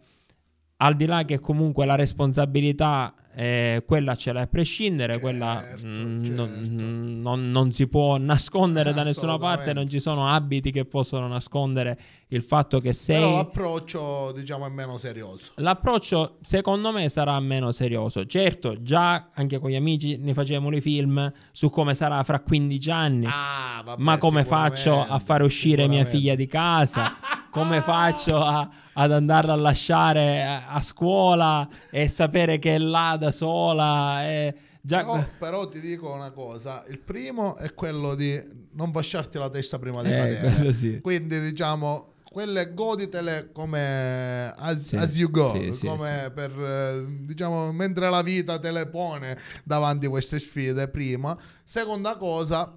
al di là che comunque la responsabilità eh, quella ce l'hai a prescindere, certo, quella mh, mm, certo. n- mm, non, non, si può nascondere eh, da nessuna parte, non ci sono abiti che possono nascondere il fatto che sei... Però l'approccio diciamo è meno serioso. L'approccio secondo me sarà meno serioso. Certo, già anche con gli amici ne facevamo i film su come sarà fra 15 anni, ah, vabbè, ma come faccio a fare uscire mia figlia di casa, come faccio a ad andarla a lasciare eh, a, scuola e sapere che è là da sola. E... Eh, già... Però, però, ti dico una cosa, il primo è quello di non vasciarti la testa prima di eh, cadere. Sì. Quindi diciamo, quelle goditele come as, sì, as you go, sì, come per, eh, diciamo, mentre la vita te le pone davanti a queste sfide, prima. Seconda cosa,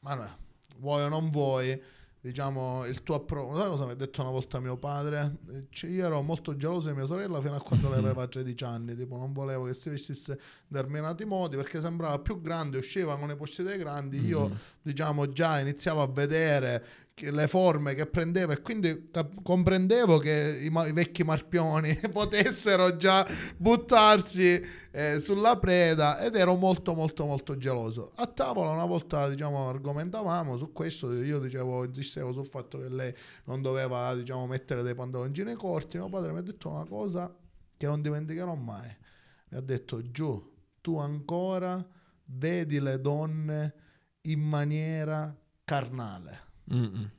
ma no, vuoi o non vuoi, diciamo, il tuo approccio. Sai cosa mi ha detto una volta mio padre? C- io ero molto geloso di mia sorella fino a quando lei aveva 13 anni, tipo non volevo che si vestisse determinati modi perché sembrava più grande, usciva con le pochette grandi, mm-hmm. io mm. diciamo già iniziavo a vedere le forme che prendevo e quindi comprendevo che i, i vecchi marpioni potessero già buttarsi eh, sulla preda ed ero molto molto molto geloso. A tavola una volta diciamo argomentavamo su questo, io dicevo, insistevo sul fatto che lei non doveva diciamo mettere dei pantaloncini corti, mio padre mi ha detto una cosa che non dimenticherò mai, mi ha detto giù, tu ancora vedi le donne in maniera carnale Mm-mm.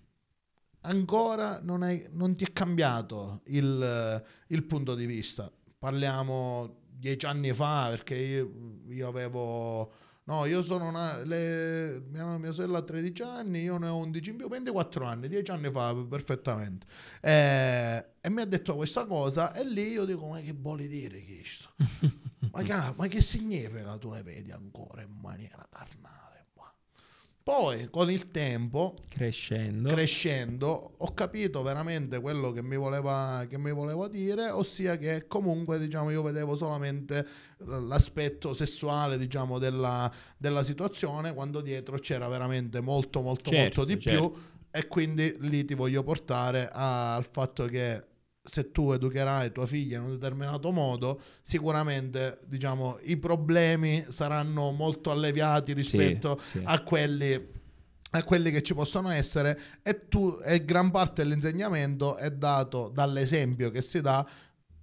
Ancora non, hai, non, ti è cambiato il, il, punto di vista. Parliamo dieci anni fa perché io, io avevo... No, io sono una, le, mia, mia, sorella ha 13 anni, io ne ho 11 in più, 24 anni, 10 anni fa perfettamente. Eh, e mi ha detto questa cosa e lì io dico, ma che vuole dire questo? ma, ma, che significa tu le vedi ancora in maniera carnale? Poi con il tempo, crescendo. crescendo, ho capito veramente quello che mi, voleva, che mi voleva dire, ossia che comunque diciamo, io vedevo solamente l'aspetto sessuale diciamo, della, della situazione, quando dietro c'era veramente molto molto certo, molto di certo. più e quindi lì ti voglio portare al fatto che se tu educherai tua figlia in un determinato modo, sicuramente diciamo, i problemi saranno molto alleviati rispetto sì, sì. A, quelli, a quelli che ci possono essere e, tu, e gran parte dell'insegnamento è dato dall'esempio che si dà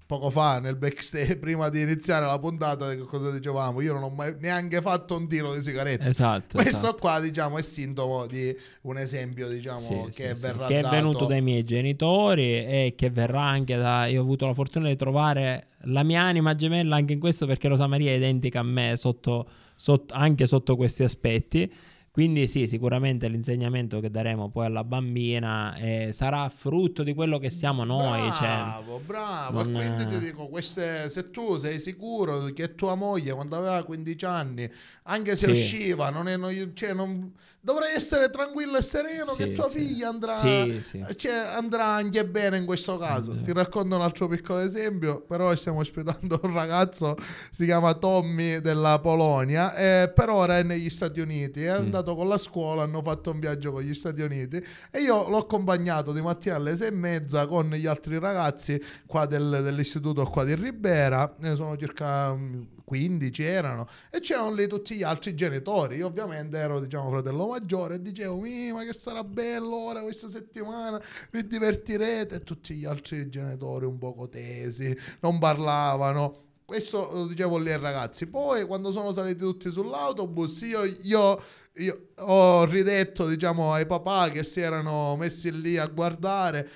poco fa nel backstage prima di iniziare la puntata cosa dicevamo io non ho mai neanche fatto un tiro di sigaretta esatto questo esatto. qua diciamo è sintomo di un esempio diciamo sì, che, sì, verrà sì. che è venuto dai miei genitori e che verrà anche da io ho avuto la fortuna di trovare la mia anima gemella anche in questo perché Rosa Maria è identica a me sotto, sotto, anche sotto questi aspetti quindi sì, sicuramente l'insegnamento che daremo poi alla bambina eh, sarà frutto di quello che siamo noi. Cioè, bravo, cioè, bravo. Non... E quindi ti dico, queste, se tu sei sicuro che tua moglie quando aveva 15 anni anche se sì. usciva, non è, non, cioè, non, dovrei essere tranquillo e sereno sì, che tua sì. figlia andrà, cioè, andrà, anche bene in questo eh, caso. Ti racconto un altro piccolo esempio, però stiamo ospitando un ragazzo, si chiama Tommy della Polonia, eh, per ora è negli Stati Uniti, è mm. andato con la scuola, hanno fatto un viaggio con gli Stati Uniti e io l'ho accompagnato di mattina alle sei e mezza con gli altri ragazzi qua del, dell'istituto qua di Ribera, ne eh, sono circa... Mm, 15 erano, e c'erano lì tutti gli altri genitori. Io ovviamente ero, diciamo, fratello maggiore e dicevo, ma che sarà bello ora questa settimana, vi divertirete. E tutti gli altri genitori un poco tesi, non parlavano questo lo dicevo lì ai ragazzi. Poi quando sono saliti tutti sull'autobus, io, io, io, ho ridetto diciamo, ai papà che si erano messi lì a guardare,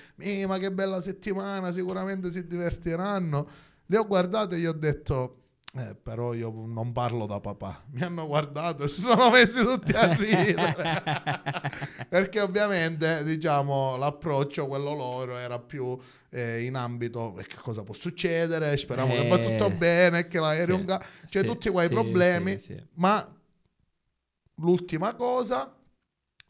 ma che bella settimana, sicuramente si divertiranno. Li ho guardati e gli ho detto, eh, però io non parlo da papà. Mi hanno guardato e si sono messi tutti a ridere. Perché ovviamente, diciamo, l'approccio, quello loro, era più eh, in ambito eh, che cosa può succedere, speriamo che va eh, tutto bene, che l'aereo... Sì, ga- cioè sì, tutti quei sì, problemi. Ma l'ultima cosa,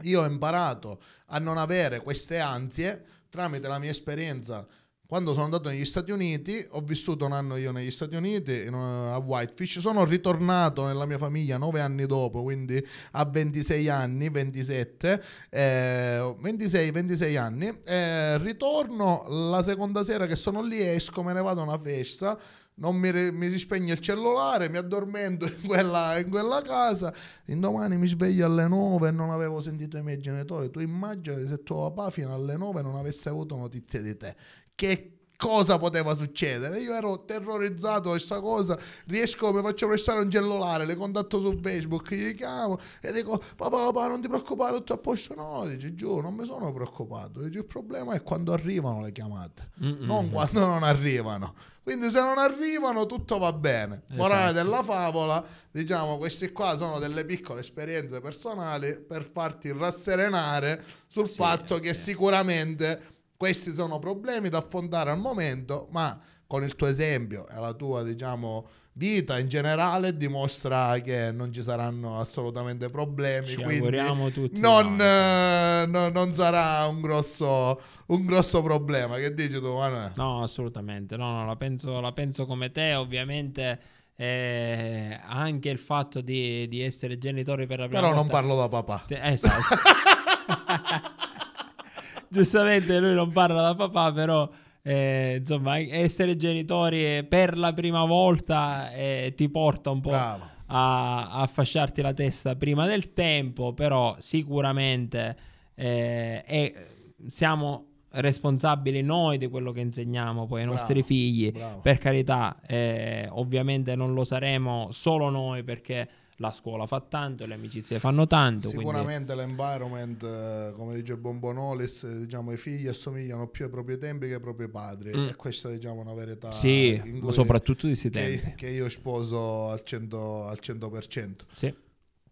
io ho imparato a non avere queste ansie tramite la mia esperienza quando sono andato negli Stati Uniti, ho vissuto un anno io negli Stati Uniti eh, a Whitefish, sono ritornato nella mia famiglia nove anni dopo, quindi a 26 anni, 27, eh, 26, 26 anni, eh, ritorno la seconda sera che sono lì, esco, me ne vado a una festa, non mi, mi, si spegne il cellulare, mi addormento in quella, in quella casa, l'indomani mi sveglio alle 9 e non avevo sentito i miei genitori. Tu immagini se tuo papà fino alle 9 non avesse avuto notizie di te che cosa poteva succedere. Io ero terrorizzato da questa cosa. Riesco, mi faccio prestare un cellulare, le contatto su Facebook, gli chiamo e dico: Papà, papà, non ti preoccupare, tutto a posto. No, dice giù, non mi sono preoccupato. Dice, il problema è quando arrivano le chiamate, Mm-mm. non quando non arrivano. Quindi se non arrivano tutto va bene. Esatto. Morale esatto. della favola, diciamo, queste qua sono delle piccole esperienze personali per farti rasserenare sul sì, fatto eh, sì. che sicuramente questi sono problemi da affrontare al momento, ma con il tuo esempio e la tua, diciamo, vita in generale dimostra che non ci saranno assolutamente problemi. Ci quindi tutti. Non, eh, no, non sarà un grosso, un grosso, problema. Che dici tu, Manuel? No, assolutamente. No, no, la penso, la penso come te, ovviamente. Eh, anche il fatto di, di, essere genitori per la prima Però volta. Però non parlo da papà. Te, esatto. giustamente lui non parla da papà, però eh, insomma, essere genitori per la prima volta eh, ti porta un po' Bravo. a, a affasciarti la testa prima del tempo, però sicuramente eh, è, siamo responsabili noi di quello che insegniamo poi ai bravo, nostri figli. Bravo. Per carità, eh, ovviamente non lo saremo solo noi perché la scuola fa tanto, le amicizie fanno tanto. Sicuramente quindi... l'environment, eh, come dice il Bombonolis, eh, diciamo, i figli assomigliano più ai propri tempi che ai propri padri mm. e questa diciamo, è diciamo, una verità. Sì, ma soprattutto di questi tempi. Che, che io sposo al 100%. Al 100%. Sì.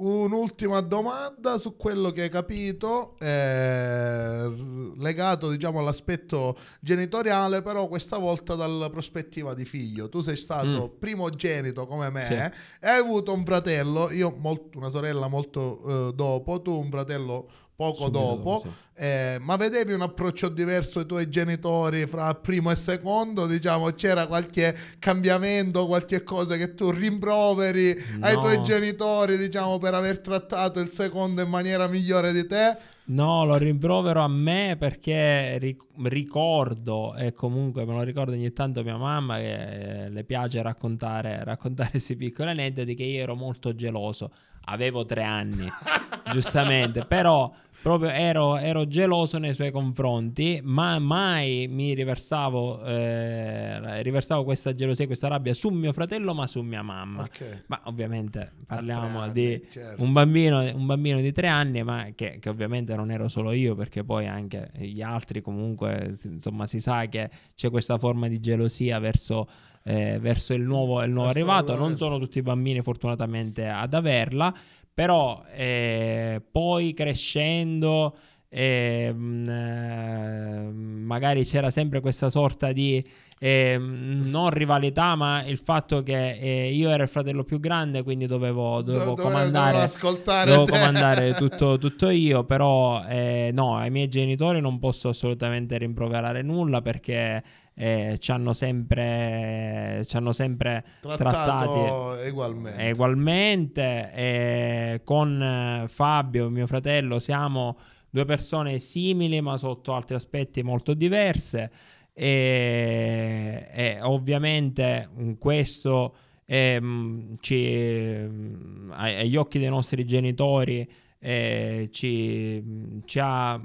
Un'ultima domanda su quello che hai capito, eh, legato diciamo, all'aspetto genitoriale, però questa volta dalla prospettiva di figlio. Tu sei stato mm. primogenito come me sì. e hai avuto un fratello, io molto, una sorella molto eh, dopo, tu un fratello poco Subito dopo, sì. eh, ma vedevi un approccio diverso ai tuoi genitori fra primo e secondo, diciamo c'era qualche cambiamento, qualche cosa che tu rimproveri no. ai tuoi genitori, diciamo per aver trattato il secondo in maniera migliore di te? No, lo rimprovero a me perché ricordo e comunque me lo ricordo ogni tanto mia mamma che eh, le piace raccontare, raccontare questi piccoli aneddoti che io ero molto geloso. Avevo tre anni, giustamente, però proprio ero, ero, geloso nei suoi confronti, ma mai mi riversavo, eh, riversavo, questa gelosia, questa rabbia su mio fratello, ma su mia mamma. Okay. Ma ovviamente parliamo anni, di certo. un, bambino, un, bambino, di tre anni, ma che, che, ovviamente non ero solo io, perché poi anche gli altri comunque, insomma, si sa che c'è questa forma di gelosia verso... Eh, verso il nuovo, il nuovo arrivato, non sono tutti i bambini fortunatamente ad averla, però eh, poi crescendo ehm, eh, magari c'era sempre questa sorta di eh, non rivalità, ma il fatto che eh, io ero il fratello più grande, quindi dovevo, dovevo Dove, comandare, dovevo comandare tutto, tutto, io. Però eh, no, ai miei genitori non posso assolutamente rimproverare nulla perché eh, ci hanno sempre, ci hanno sempre trattati egualmente. ugualmente eh, con Fabio, mio fratello, siamo due persone simili ma sotto altri aspetti molto diverse e, e ovviamente mm, questo eh, ci, mm, agli occhi dei nostri genitori eh, ci, ci, ha,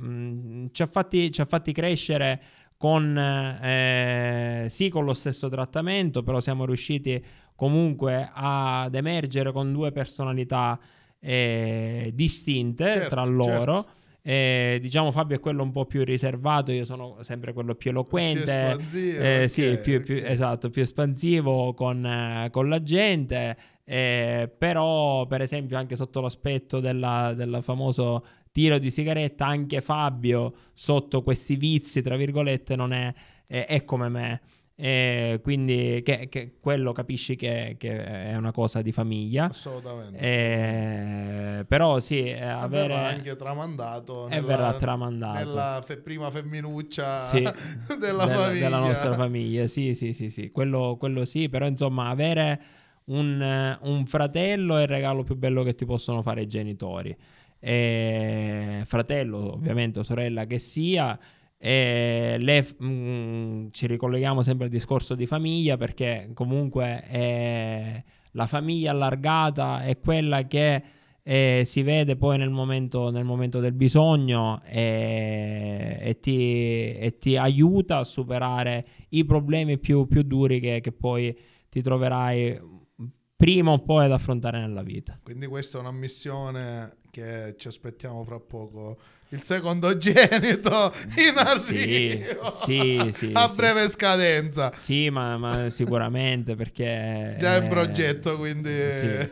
ci, ha fatti, ci ha fatti crescere con, eh, sì con lo stesso trattamento, però siamo riusciti comunque ad emergere con due personalità eh, distinte certo, tra loro. Certo. Eh, diciamo Fabio è quello un po' più riservato, io sono sempre quello più eloquente, più eh, sì, più, più, esatto, più espansivo con, eh, con la gente, eh, però per esempio anche sotto l'aspetto del famoso tiro di sigaretta, anche Fabio sotto questi vizi, tra virgolette, non è, è, è come me. E quindi che, che quello capisci che, che, è una cosa di famiglia assolutamente, e... sì. però sì eh, avere... verrà anche tramandato e nella, verrà tramandato nella fe- prima femminuccia sì, della, della, della, nostra famiglia sì sì sì sì quello, quello sì però insomma avere un, un fratello è il regalo più bello che ti possono fare i genitori eh, fratello ovviamente o sorella che sia. E eh, le, mh, mm, ci ricolleghiamo sempre al discorso di famiglia perché comunque è, eh, la famiglia allargata è quella che eh, si vede poi nel momento, nel momento del bisogno e, eh, e, ti, e, ti, aiuta a superare i problemi più, più duri che, che poi ti troverai prima o poi ad affrontare nella vita. Quindi questa è una missione che ci aspettiamo fra poco il secondo genito in arrivo sì, sì, a breve scadenza. Sì, ma, ma sicuramente perché... Già è in progetto, quindi...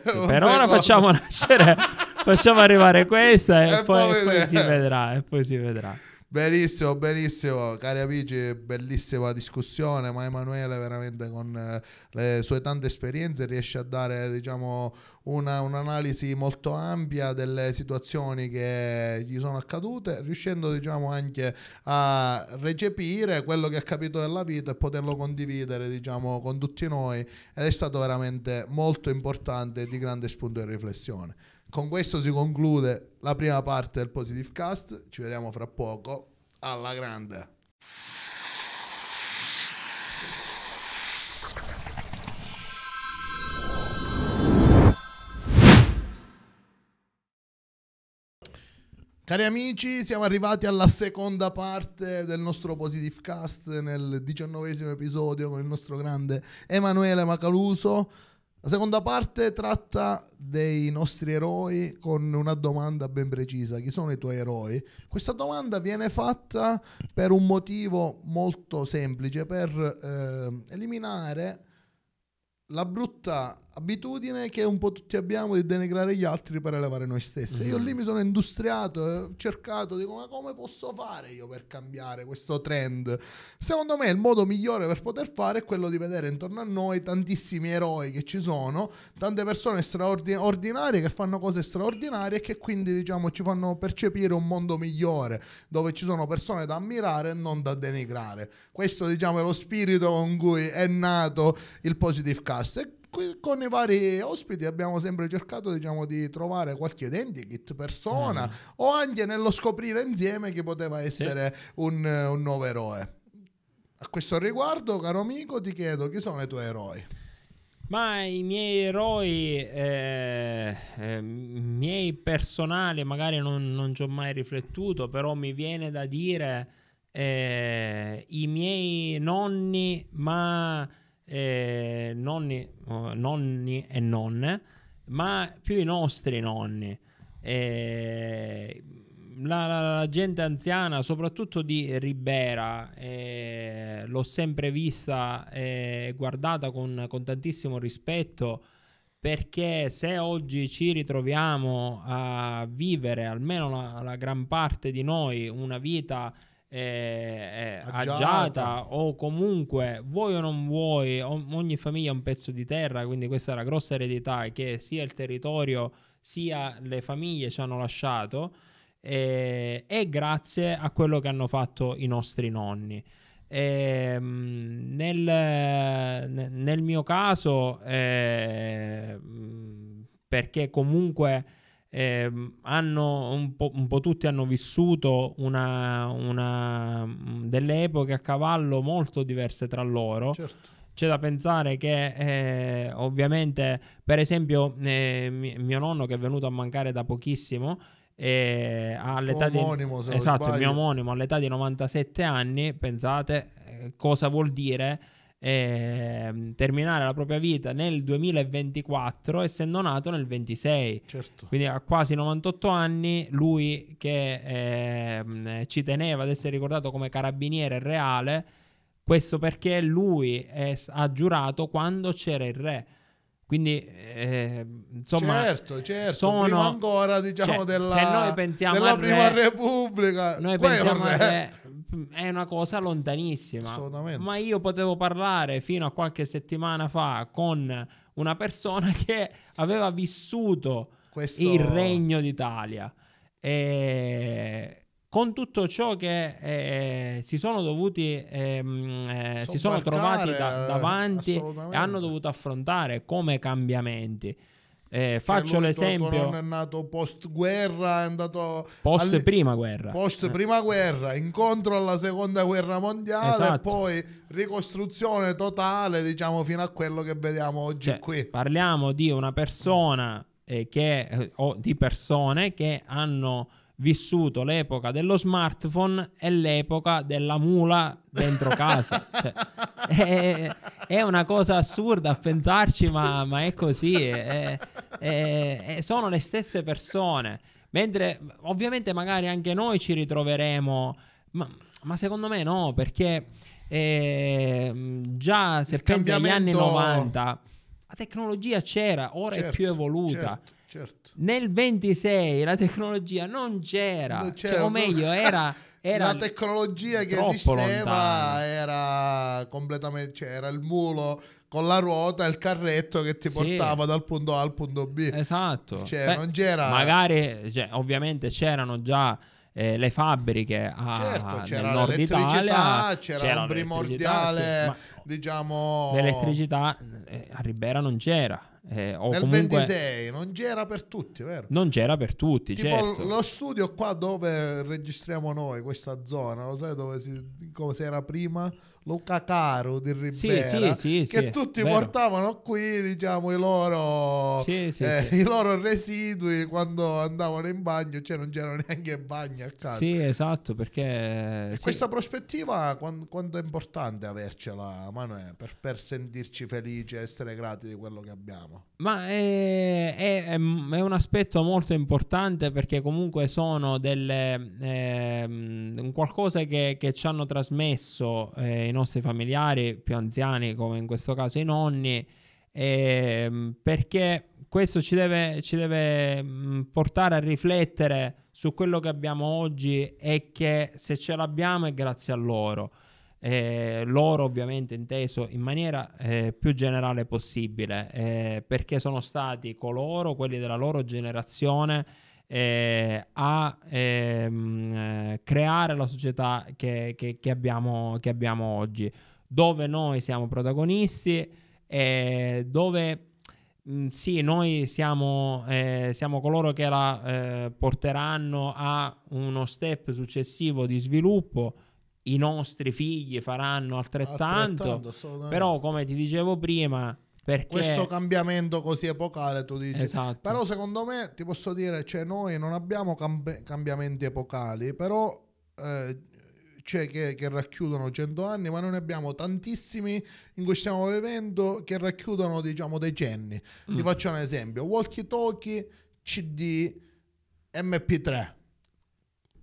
Per ora facciamo nascere, facciamo arrivare questa e, e poi, poi, poi si vedrà. E poi si vedrà. Benissimo, benissimo, cari amici, bellissima discussione, ma Emanuele veramente con eh, le sue tante esperienze riesce a dare diciamo, una, un'analisi molto ampia delle situazioni che gli sono accadute, riuscendo diciamo, anche a recepire quello che ha capito della vita e poterlo condividere diciamo, con tutti noi ed è stato veramente molto importante e di grande spunto di riflessione. Con questo si conclude la prima parte del Positive Cast. Ci vediamo fra poco. Alla grande. Cari amici, siamo arrivati alla seconda parte del nostro Positive Cast nel diciannovesimo episodio con il nostro grande Emanuele Macaluso. La seconda parte tratta dei nostri eroi con una domanda ben precisa, chi sono i tuoi eroi? Questa domanda viene fatta per un motivo molto semplice, per eh, eliminare la brutta abitudine che un po' tutti abbiamo di denigrare gli altri per elevare noi stessi. Mm-hmm. Io mm. lì mi sono industriato, ho eh, cercato, dico ma come posso fare io per cambiare questo trend? Secondo me il modo migliore per poter fare è quello di vedere intorno a noi tantissimi eroi che ci sono, tante persone straordinarie che fanno cose straordinarie e che quindi diciamo ci fanno percepire un mondo migliore dove ci sono persone da ammirare e non da denigrare. Questo diciamo è lo spirito con cui è nato il Positive Cast con i vari ospiti abbiamo sempre cercato diciamo, di trovare qualche identikit persona mm. o anche nello scoprire insieme chi poteva essere sì. un, un nuovo eroe. A questo riguardo, caro amico, ti chiedo chi sono i tuoi eroi? Ma i miei eroi, eh, eh, miei personali, magari non, non, ci ho mai riflettuto, però mi viene da dire eh, i miei nonni, ma eh, nonni, oh, nonni, e nonne, ma più i nostri nonni. Eh, la, la, la, gente anziana, soprattutto di Ribera, eh, l'ho sempre vista e eh, guardata con, con, tantissimo rispetto perché se oggi ci ritroviamo a vivere, almeno la, la gran parte di noi, una vita eh, agiata o comunque vuoi o non vuoi, ogni famiglia ha un pezzo di terra, quindi questa è la grossa eredità che sia il territorio sia le famiglie ci hanno lasciato eh, e grazie a quello che hanno fatto i nostri nonni. Eh, nel, nel, mio caso, eh, perché comunque eh, un, po', un, po', tutti hanno vissuto una, una, mm, delle epoche a cavallo molto diverse tra loro. Certo. C'è da pensare che eh, ovviamente, per esempio, eh, mio nonno che è venuto a mancare da pochissimo, e eh, all'età omonimo, esatto, il mio omonimo all'età di 97 anni, pensate eh, cosa vuol dire eh, terminare la propria vita nel 2024 essendo nato nel 26 certo. quindi ha quasi 98 anni lui che eh, ci teneva ad essere ricordato come carabiniere reale questo perché lui è, ha giurato quando c'era il re quindi, eh, insomma, certo, certo. Sono, prima ancora diciamo cioè, della, della Prima re, Repubblica, noi pensiamo è, re. è una cosa lontanissima. Assolutamente. Ma io potevo parlare fino a qualche settimana fa con una persona che aveva vissuto Questo... il Regno d'Italia. E con tutto ciò che eh, si sono dovuti ehm, eh, si sono trovati da, eh, davanti e hanno dovuto affrontare come cambiamenti. Eh, cioè, faccio l'esempio. Non è nato post guerra, è andato. Post prima guerra. Post prima eh. guerra, incontro alla seconda guerra mondiale esatto. e poi ricostruzione totale, diciamo, fino a quello che vediamo oggi cioè, qui. Parliamo di una persona eh, che, eh, o di persone che hanno vissuto l'epoca dello smartphone e l'epoca della mula dentro casa. Cioè, è, è, una cosa assurda a pensarci, ma, ma è così. È, è, sono le stesse persone. Mentre ovviamente magari anche noi ci ritroveremo, ma, ma secondo me no, perché eh, già se Il pensi cambiamento... agli anni 90 la tecnologia c'era, ora certo, è più certo, evoluta. Certo Certo. Nel 26 la tecnologia non c'era, cioè, o certo. meglio era... era la tecnologia che esisteva lontano. era completamente... Cioè, era il mulo con la ruota e il carretto che ti sì. portava dal punto A al punto B. Esatto. Cioè, Beh, non c'era... Magari, cioè, ovviamente c'erano già... Eh, le fabbriche a, certo, c'era nel nord Italia c'era, c'era un primordiale sì, diciamo l'elettricità eh, a Ribera non c'era eh, Nel comunque... 26 non c'era per tutti, vero? Non c'era per tutti, tipo certo. Lo studio qua dove registriamo noi, questa zona, lo sai dove si, come era prima? Luca Caro di Ribera, sì, sì, che tutti portavano qui diciamo, i, loro, eh, i, loro, residui quando andavano in bagno, cioè non c'erano neanche bagni a casa. Sì, esatto, perché... Questa prospettiva quando, quando, è importante avercela, Manuel, eh, per, per sentirci felici e essere grati di quello che abbiamo. Ma è, è, è, un aspetto molto importante perché comunque sono delle... Eh, qualcosa che, che, ci hanno trasmesso eh, nostre familiari più anziane, come in questo caso i nonni, eh, perché questo ci deve, ci deve mm, portare a riflettere su quello che abbiamo oggi e che se ce l'abbiamo è grazie a loro. Eh, loro ovviamente inteso in maniera eh, più generale possibile, eh, perché sono stati coloro, quelli della loro generazione, eh, a ehm, eh, creare la società che, che, che, abbiamo, che, abbiamo, oggi, dove noi siamo protagonisti, eh, dove mh, mm, sì, noi siamo, eh, siamo, coloro che la eh, porteranno a uno step successivo di sviluppo i nostri figli faranno altrettanto, altrettanto però come ti dicevo prima perché... Questo cambiamento così epocale, tu dici. Esatto. Però secondo me, ti posso dire, cioè noi non abbiamo camp- cambiamenti epocali, però eh, c'è che, che, racchiudono 100 anni, ma noi ne abbiamo tantissimi in cui stiamo vivendo che racchiudono, diciamo, decenni. Mm. Ti faccio un esempio. Walkie Talkie, CD, MP3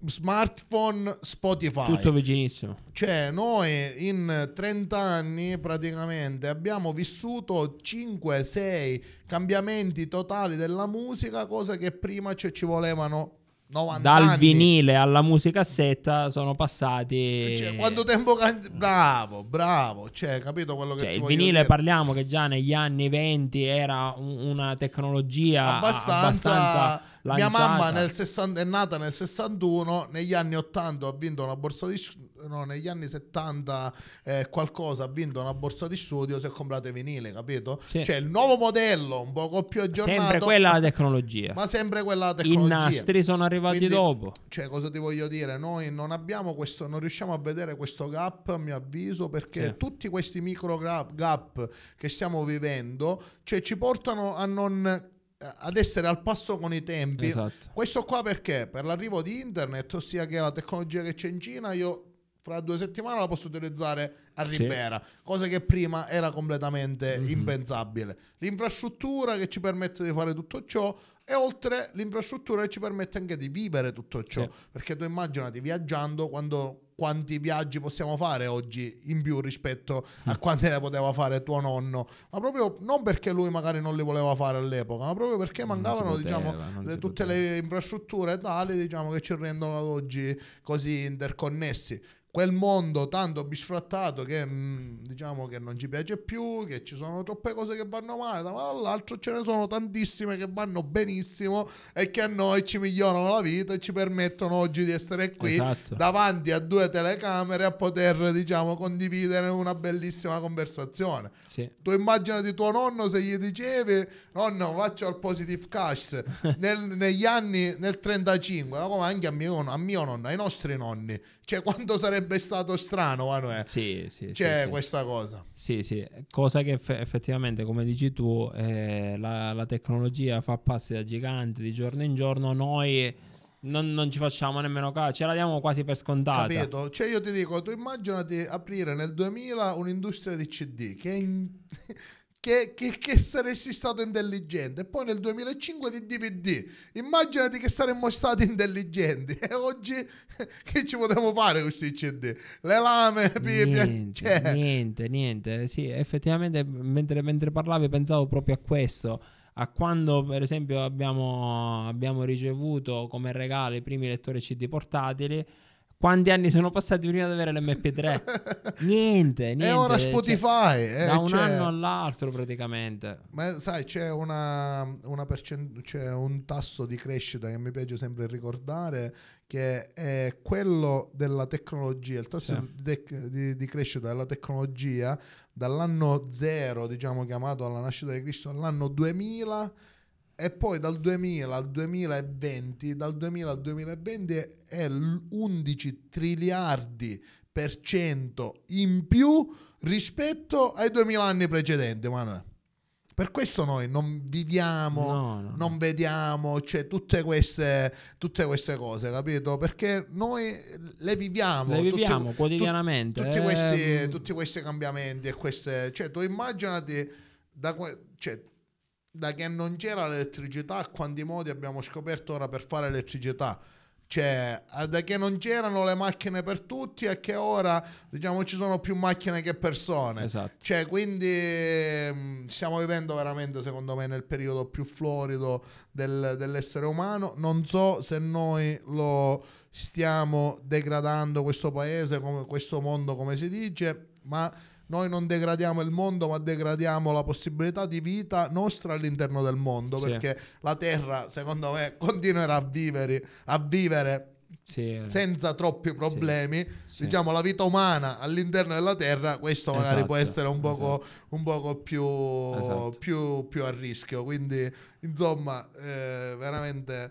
smartphone, Spotify. Tutto vicinissimo. Cioè, noi in 30 anni praticamente abbiamo vissuto 5-6 cambiamenti totali della musica, cosa che prima cioè, ci volevano 90 Dal anni. vinile alla musicassetta sono passati. Cioè, quanto tempo. Can... Bravo, bravo. Cioè, capito quello che cioè, Il vinile dire? parliamo che già negli anni 20 era una tecnologia abbastanza, abbastanza lanciata. Mia mamma nel 60, è nata nel 61, negli anni 80 ha vinto una borsa di no, negli anni 70 eh, qualcosa ha vinto una borsa di studio, si è comprato i vinile, capito? Sì. Cioè il nuovo modello, un poco più aggiornato. Sempre quella la tecnologia. Ma sempre quella la tecnologia. I nastri sono arrivati Quindi, dopo. Cioè cosa ti voglio dire? Noi non abbiamo questo, non riusciamo a vedere questo gap, a mio avviso, perché sì. tutti questi micro gap che stiamo vivendo cioè, ci portano a non eh, ad essere al passo con i tempi. Esatto. Questo qua perché? Per l'arrivo di internet, ossia che la tecnologia che c'è in Cina, io fra due settimane la posso utilizzare a Ribera, sì. cosa che prima era completamente mm-hmm. impensabile. L'infrastruttura che ci permette di fare tutto ciò e oltre l'infrastruttura che ci permette anche di vivere tutto ciò, sì. perché tu immaginati viaggiando quando quanti viaggi possiamo fare oggi in più rispetto a quanti ne poteva fare tuo nonno, ma proprio non perché lui magari non li voleva fare all'epoca, ma proprio perché mancavano poteva, diciamo, le, tutte poteva. le infrastrutture tali diciamo, che ci rendono ad oggi così interconnessi quel mondo tanto bisfrattato che mm, diciamo che non ci piace più, che ci sono troppe cose che vanno male, dall'altro ce ne sono tantissime che vanno benissimo e che a noi ci migliorano la vita e ci permettono oggi di essere qui esatto. davanti a due telecamere a poter diciamo condividere una bellissima conversazione. Sì. Tu di tuo nonno se gli dicevi nonno faccio il positive cash nel, negli anni nel 35, come anche a mio, a mio nonno, ai nostri nonni cioè, quanto sarebbe stato strano, Manuel. Sì, sì. Cioè, sì, questa sì. cosa. Sì, sì. Cosa che eff- effettivamente, come dici tu, eh, la, la, tecnologia fa passi da gigante di giorno in giorno. Noi non, non ci facciamo nemmeno caso, ce la diamo quasi per scontata. Capito? Cioè, io ti dico, tu immaginati aprire nel 2000 un'industria di CD che è in... che, che, che, saresti stato intelligente. E poi nel 2005 di DVD, immaginati che saremmo stati intelligenti. E oggi che ci potremmo fare questi CD? Le lame, niente, cioè. niente, niente. Sì, effettivamente mentre, mentre, parlavi pensavo proprio a questo. A quando, per esempio, abbiamo, abbiamo ricevuto come regalo i primi lettori CD portatili quanti anni sono passati prima di avere l'MP3? niente, niente. E ora cioè, Spotify. Cioè, eh, da un cioè... anno all'altro praticamente. Ma sai, c'è, una, una percent- c'è un tasso di crescita che mi piace sempre ricordare, che è quello della tecnologia, il tasso sì. di, tec- di, di crescita della tecnologia dall'anno zero, diciamo chiamato alla nascita di Cristo, all'anno 2000 e poi dal 2000 al 2020, dal 2000 al 2020 è l'11 triliardi per cento in più rispetto ai 2000 anni precedenti, Manuel. Per questo noi non viviamo, no, no. non vediamo, cioè tutte queste, tutte queste, cose, capito? Perché noi le viviamo, le viviamo tutti, quotidianamente. Tu, tutti, eh... questi, ehm. tutti, questi, cambiamenti e queste... Cioè tu immaginati, da, cioè, da che non c'era l'elettricità a quanti modi abbiamo scoperto ora per fare elettricità. Cioè, eh, da che non c'erano le macchine per tutti a che ora, diciamo, ci sono più macchine che persone. Esatto. Cioè, quindi mm, stiamo vivendo veramente, secondo me, nel periodo più florido del, dell'essere umano. Non so se noi lo stiamo degradando questo paese, come, questo mondo, come si dice, ma noi non degradiamo il mondo, ma degradiamo la possibilità di vita nostra all'interno del mondo, sì. perché la Terra, secondo me, continuerà a vivere, a vivere sì. senza troppi problemi. Sì. Diciamo, la vita umana all'interno della Terra, questo magari esatto. può essere un poco, esatto. un poco più, esatto. più, più, a rischio. Quindi, insomma, eh, veramente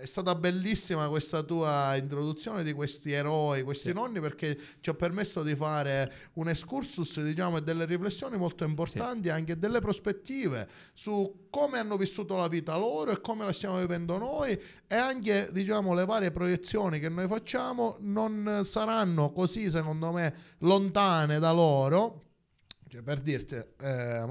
è stata bellissima questa tua introduzione di questi eroi, questi sì. nonni, perché ci ha permesso di fare un excursus, diciamo, e delle riflessioni molto importanti, sì. anche delle prospettive su come hanno vissuto la vita loro e come la stiamo vivendo noi e anche, diciamo, le varie proiezioni che noi facciamo non saranno così, secondo me, lontane da loro. Cioè, per dirti, eh,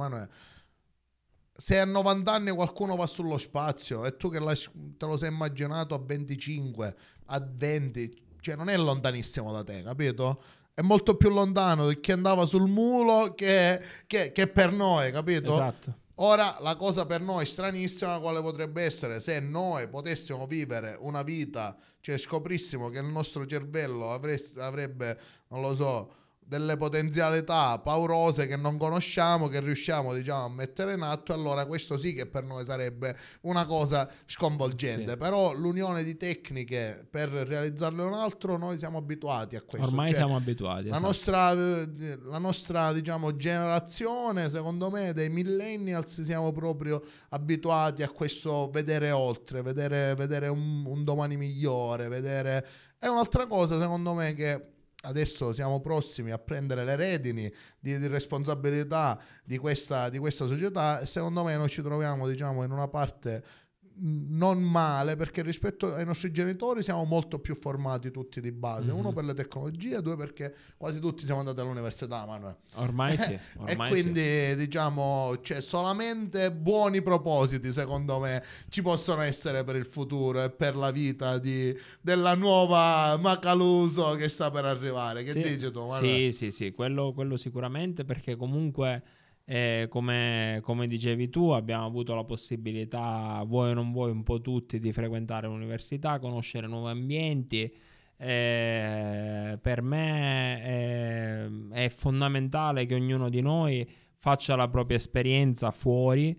se a 90 anni qualcuno va sullo spazio e tu che te lo sei immaginato a 25, a 20, cioè non è lontanissimo da te, capito? È molto più lontano di chi andava sul mulo che, che, che per noi, capito? Esatto. Ora la cosa per noi stranissima quale potrebbe essere se noi potessimo vivere una vita, cioè scoprissimo che il nostro cervello avreste, avrebbe, non lo so, delle potenzialità paurose che non conosciamo, che riusciamo diciamo, a mettere in atto, allora questo sì che per noi sarebbe una cosa sconvolgente, sì. però l'unione di tecniche per realizzarle un altro, noi siamo abituati a questo. Ormai cioè, siamo abituati. La esatto. nostra, eh, la nostra diciamo, generazione, secondo me, dei millennials, siamo proprio abituati a questo vedere oltre, vedere, vedere un, un domani migliore, vedere... È un'altra cosa, secondo me, che adesso siamo prossimi a prendere le redini di, di responsabilità di questa, di questa società e secondo me noi ci troviamo diciamo, in una parte non male perché rispetto ai nostri genitori siamo molto più formati tutti di base mm-hmm. uno mhm. per le tecnologie due perché quasi tutti siamo andati all'università Manuel ormai eh, sì ormai e quindi sì. diciamo c'è cioè, solamente buoni propositi secondo me ci possono essere per il futuro e per la vita di, della nuova Macaluso che sta per arrivare che sì. dici tu Manuel? sì sì sì quello, quello sicuramente perché comunque e come, come, dicevi tu, abbiamo avuto la possibilità, vuoi o non vuoi, un po' tutti, di frequentare l'università, conoscere nuovi ambienti. E per me è, ehm, è, fondamentale che ognuno di noi faccia la propria esperienza fuori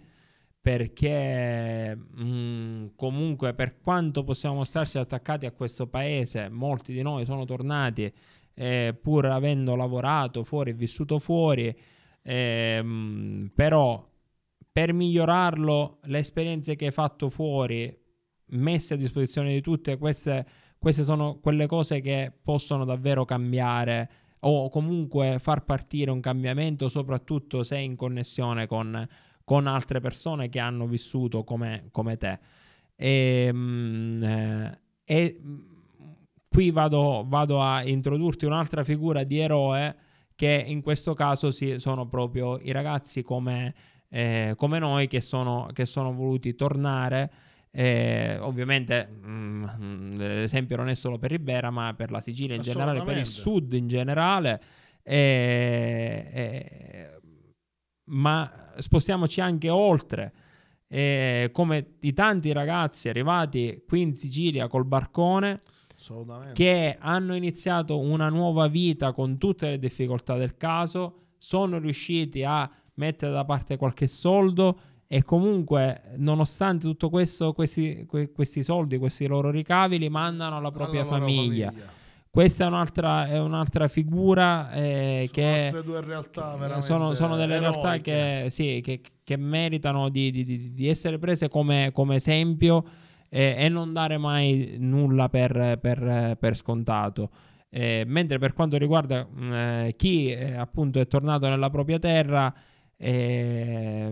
perché mh, mm, comunque per quanto possiamo starsi attaccati a questo paese, molti di noi sono tornati eh, pur avendo lavorato fuori, vissuto fuori, Ehm, però per migliorarlo, le esperienze che hai fatto fuori, messe a disposizione di tutte, queste, queste sono quelle cose che possono davvero cambiare o comunque far partire un cambiamento, soprattutto se in connessione con, con altre persone che hanno vissuto come, come te. Ehm, eh, e, e mm, qui vado, vado, a introdurti un'altra figura di eroe che in questo caso sì, sono proprio i ragazzi come, eh, come noi che sono, che sono, voluti tornare. Eh, ovviamente mm, mm l'esempio non è solo per Ribera, ma per la Sicilia in generale, per il sud in generale. Eh, eh, ma spostiamoci anche oltre. Eh, come i tanti ragazzi arrivati qui in Sicilia col barcone, che hanno iniziato una nuova vita con tutte le difficoltà del caso, sono riusciti a mettere da parte qualche soldo e comunque nonostante tutto questo questi, questi soldi, questi loro ricavi li mandano alla propria alla famiglia. famiglia. Questa è un'altra, è un'altra figura eh, che realtà, sono, sono, delle realtà che, sì, che, che meritano di, di, di, essere prese come, come esempio eh, e non dare mai nulla per, per, per scontato. Eh, mentre per quanto riguarda mh, mm, eh, chi eh, appunto è tornato nella propria terra, eh,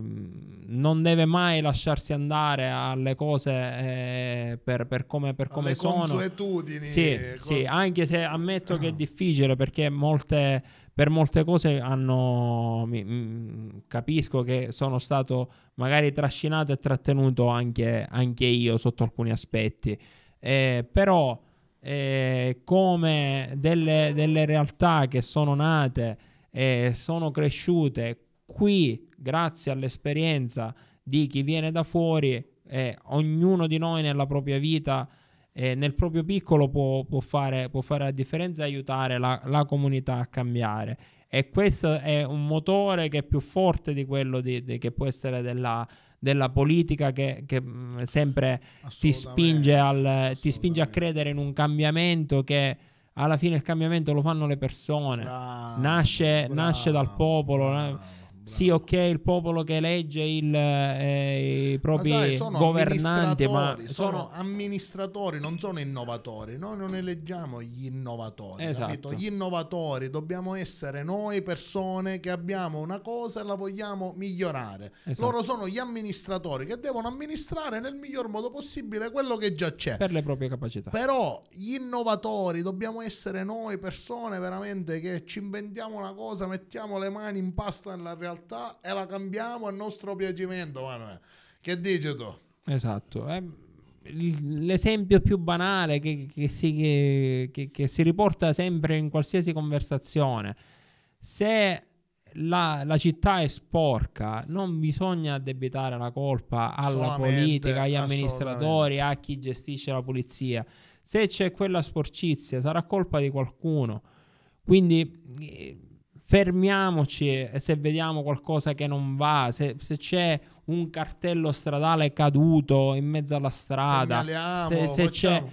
non deve mai lasciarsi andare alle cose eh, per, per, come, per come sono. Consuetudini. Sì, con... Eh, sì, anche se ammetto che è difficile perché molte per molte cose hanno, mi, mi, capisco che sono stato magari trascinato e trattenuto anche, anche io sotto alcuni aspetti, eh, però eh, come delle, delle, realtà che sono nate e sono cresciute qui grazie all'esperienza di chi viene da fuori e eh, ognuno di noi nella propria vita eh, nel proprio piccolo può, può, fare, può, fare, la differenza e aiutare la, la, comunità a cambiare. E questo è un motore che è più forte di quello di, di, che può essere della, della politica che, che mm, sempre ti spinge, al, ti spinge, a credere in un cambiamento che alla fine il cambiamento lo fanno le persone, bravo, nasce, bravo, nasce, dal popolo. Bravo. Eh. Sì, ok, il popolo che elegge il, eh, i propri ma sai, governanti, ma sono... amministratori, non sono innovatori. Noi non eleggiamo gli innovatori, esatto. Gli innovatori dobbiamo essere noi persone che abbiamo una cosa e la vogliamo migliorare. Esatto. Loro sono gli amministratori che devono amministrare nel miglior modo possibile quello che già c'è. Per le proprie capacità. Però gli innovatori dobbiamo essere noi persone veramente che ci inventiamo una cosa, mettiamo le mani in pasta nella realtà realtà e la cambiamo a nostro piacimento, Manuel. Che dici tu? Esatto. Eh. l'esempio più banale che, che, si, che, che, si, riporta sempre in qualsiasi conversazione. Se la, la città è sporca, non bisogna addebitare la colpa alla politica, agli amministratori, a chi gestisce la polizia. Se c'è quella sporcizia, sarà colpa di qualcuno. Quindi eh, fermiamoci se vediamo qualcosa che non va, se, se c'è un cartello stradale caduto in mezzo alla strada, Segnaliamo, se, se c'è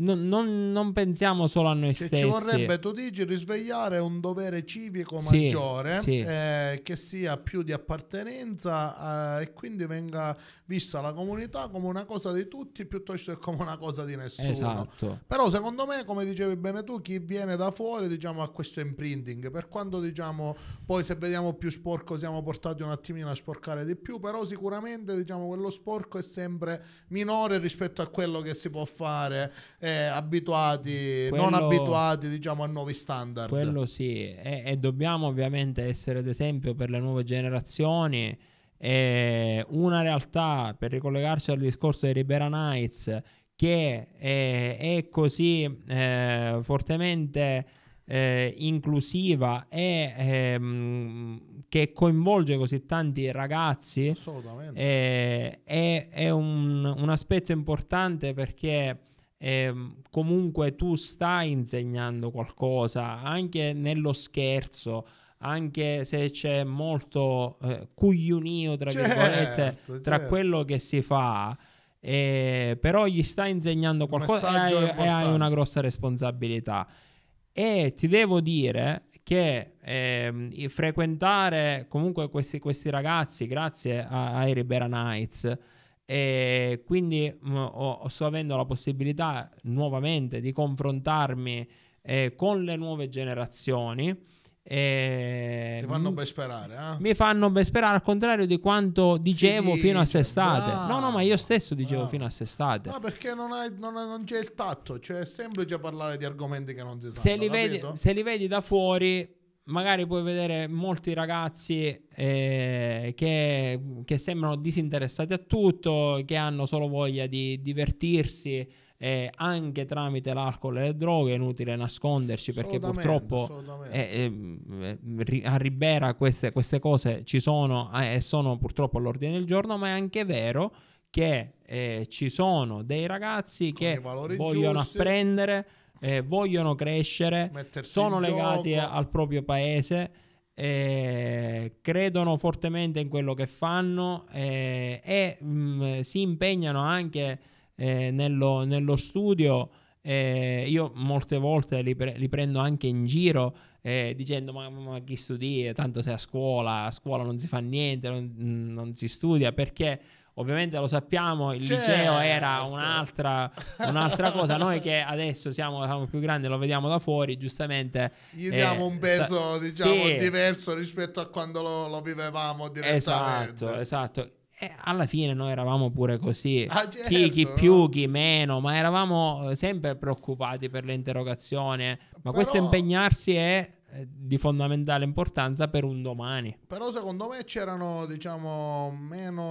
non, non, non, pensiamo solo a noi che cioè, stessi. Ci vorrebbe, tu dici, risvegliare un dovere civico maggiore sì. Eh, che sia più di appartenenza eh, e quindi venga vista la comunità come una cosa di tutti piuttosto che come una cosa di nessuno. Esatto. Però secondo me, come dicevi bene tu, chi viene da fuori diciamo, ha questo imprinting. Per quanto diciamo, poi se vediamo più sporco siamo portati un attimino a sporcare di più, però sicuramente diciamo, quello sporco è sempre minore rispetto a quello che si può fare eh, abituati, quello, non abituati diciamo a nuovi standard. Quello sì, e, e dobbiamo ovviamente essere d'esempio per le nuove generazioni. E una realtà, per ricollegarci al discorso dei Ribera Nights, che è, eh, è così eh, fortemente eh, inclusiva e ehm, che coinvolge così tanti ragazzi è, eh, è, è un, un, aspetto importante perché eh, comunque tu stai insegnando qualcosa anche nello scherzo anche se c'è molto eh, cuglionio tra certo, virgolette tra certo. quello che si fa eh, però gli stai insegnando qualcosa e hai, e hai, una grossa responsabilità e ti devo dire che eh, frequentare comunque questi, questi ragazzi grazie a, ai Ribera Knights e quindi mh, mm, ho, sto avendo la possibilità nuovamente di confrontarmi eh, con le nuove generazioni. Eh, Ti fanno ben sperare, eh? Mi fanno ben sperare, al contrario di quanto dicevo sì, fino a sestate. Bravo, no, no, ma io ah. stesso dicevo bravo. Ah. fino a sestate. Ma perché non, hai, non, non, c'è il tatto, cioè è semplice parlare di argomenti che non si sanno. Se li, vedi, se li vedi da fuori, magari puoi vedere molti ragazzi eh, che, che, sembrano disinteressati a tutto, che hanno solo voglia di divertirsi eh, anche tramite l'alcol e le droghe, è inutile nasconderci perché purtroppo eh, ehm, eh a Ribera queste, queste, cose ci sono eh, e sono purtroppo all'ordine del giorno, ma è anche vero che eh, ci sono dei ragazzi Con che vogliono giusti. apprendere eh, vogliono crescere, Mettersi sono legati gioco. al proprio paese, eh, credono fortemente in quello che fanno eh, e mh, mm, si impegnano anche eh, nello, nello, studio. Eh, io molte volte li, pre- li, prendo anche in giro eh, dicendo ma, ma, chi studia, tanto sei a scuola, a scuola non si fa niente, non, non si studia perché Ovviamente lo sappiamo, il certo. liceo era un'altra, un'altra cosa. Noi che adesso siamo, siamo, più grandi, lo vediamo da fuori, giustamente. Gli diamo eh, un peso, sa- diciamo, sì. diverso rispetto a quando lo, lo vivevamo direttamente. Esatto, esatto. E alla fine noi eravamo pure così, ah, certo, chi, chi certo, no? più, chi meno, ma eravamo sempre preoccupati per le interrogazioni. Ma Però... questo impegnarsi è eh, di fondamentale importanza per un domani. Però secondo me c'erano, diciamo, meno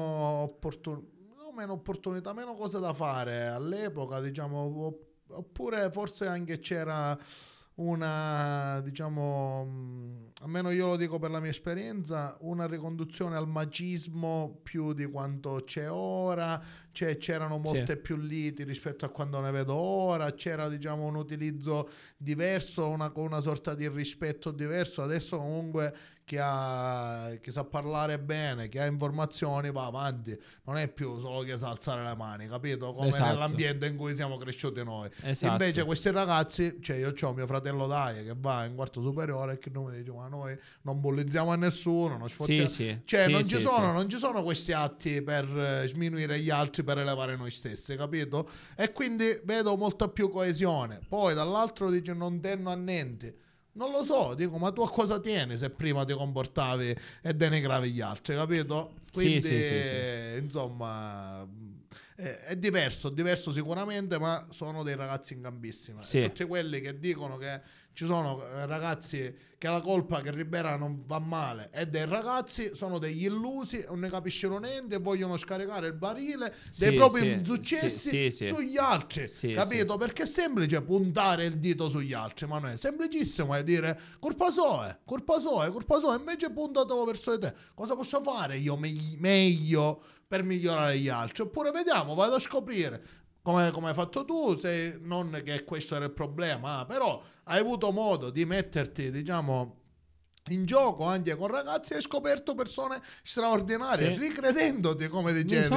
opportunità meno opportunità, meno cose da fare all'epoca, diciamo, oppure forse anche c'era una, diciamo, mm, almeno io lo dico per la mia esperienza, una riconduzione al magismo più di quanto c'è ora, cioè c'erano molte sì. più liti rispetto a quando ne vedo ora, c'era diciamo un utilizzo diverso, una, una sorta di rispetto diverso, adesso comunque che, ha, che, sa parlare bene, che ha informazioni, va avanti. Non è più solo che sa alzare le mani, capito? Come esatto. nell'ambiente in cui siamo cresciuti noi. Esatto. Invece questi ragazzi, cioè io ho mio fratello Daia che va in quarto superiore e che noi dice ma noi non bullizziamo a nessuno, non ci sì, sì. Cioè sì, non, ci sono, non, ci sono, questi atti per eh, sminuire gli altri, per elevare noi stessi, capito? E quindi vedo molta più coesione. Poi dall'altro dice non tenno a niente non lo so, dico, ma tu a cosa tieni se prima ti comportavi e denigravi gli altri, capito? Quindi, sì, sì, sì, insomma, è, è, diverso, diverso sicuramente, ma sono dei ragazzi in gambissima. Sì. Tutti quelli che dicono che ci sono eh, ragazzi che la colpa che Ribera non va male è dei ragazzi, sono degli illusi, non ne capiscono niente e vogliono scaricare il barile dei sì, propri sì, successi sì, sugli altri, capito? Perché è semplice puntare il dito sugli altri, ma non è semplicissimo, è dire colpa sua, colpa sua, colpa sua, invece puntatelo verso di te. Cosa posso fare io me- meglio? per migliorare gli altri. Oppure vediamo, vado a scoprire come, come hai fatto tu, se non che questo era il problema, ah, però hai avuto modo di metterti, diciamo, in gioco anche con ragazzi hai scoperto persone straordinarie sì. ricredendoti come dicevi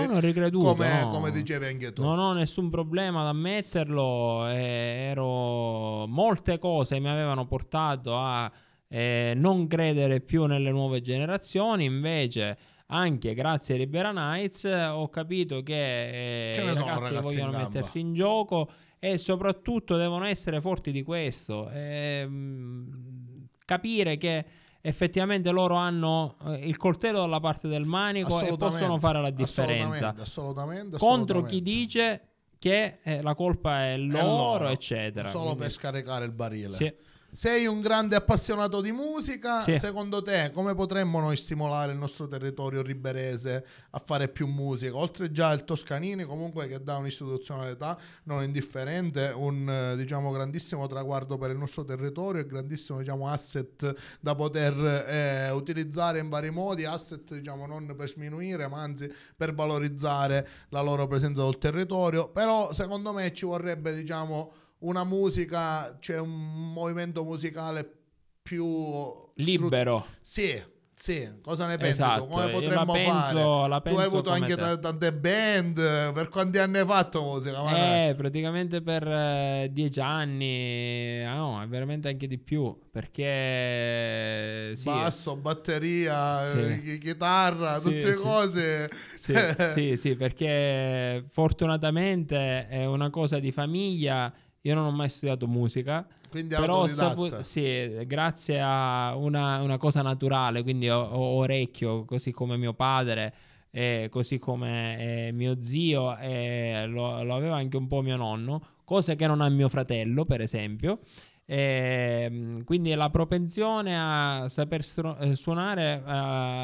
come, no. come, dicevi anche tu non ho nessun problema ad ammetterlo eh, ero molte cose mi avevano portato a eh, non credere più nelle nuove generazioni invece anche grazie ai Ribera Knights eh, ho capito che eh, i ragazzi, ragazzi vogliono in mettersi in gioco e soprattutto devono essere forti di questo e, ehm, mh, capire che effettivamente loro hanno eh, il coltello dalla parte del manico e possono fare la differenza assolutamente, assolutamente, assolutamente. contro chi dice che eh, la colpa è loro, è loro eccetera solo Quindi, per scaricare il barile sì sei un grande appassionato di musica, sì. secondo te come potremmo noi stimolare il nostro territorio riberese a fare più musica? Oltre già il Toscanini comunque che dà un'istituzionalità non indifferente, un eh, diciamo, grandissimo traguardo per il nostro territorio e grandissimo diciamo, asset da poter eh, utilizzare in vari modi, asset diciamo, non per sminuire ma anzi per valorizzare la loro presenza sul territorio, però secondo me ci vorrebbe diciamo una musica, cioè un movimento musicale più libero. sì, sì, cosa ne pensi esatto, Come eh, potremmo penso, fare? tu hai avuto anche t- tante band, per quanti anni hai fatto musica? Ma eh, praticamente per eh, dieci anni, eh, no, veramente anche di più, perché... Sì. Basso, batteria, sì. chitarra, sì, tutte cose... sì, sì, perché fortunatamente è una cosa di famiglia io non ho mai studiato musica. Quindi però sapu- sì, grazie a una, una, cosa naturale, quindi ho, ho orecchio, così come mio padre. Eh, così come eh, mio zio e lo, lo, aveva anche un po' mio nonno, cose che non ha mio fratello, per esempio. Ehm, quindi la propensione a saper stru- eh, suonare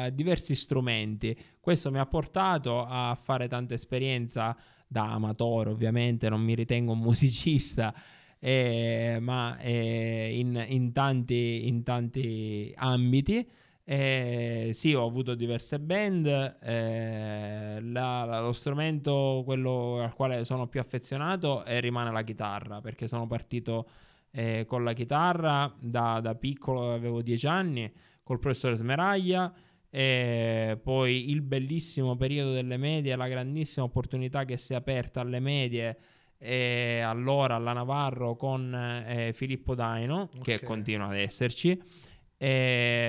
eh, diversi strumenti. Questo mi ha portato a fare tanta esperienza da amatore, ovviamente non mi ritengo un musicista, eh, ma eh, in, in, tanti, in, tanti, ambiti. Eh, sì, ho avuto diverse band, eh, la, la, lo strumento quello al quale sono più affezionato rimane la chitarra, perché sono partito eh, con la chitarra da, da piccolo, avevo 10 anni, col professore Smeraglia e poi il bellissimo periodo delle medie, la grandissima opportunità che si è aperta alle medie e allora alla Navarro con eh, Filippo Daino, okay. che continua ad esserci. E,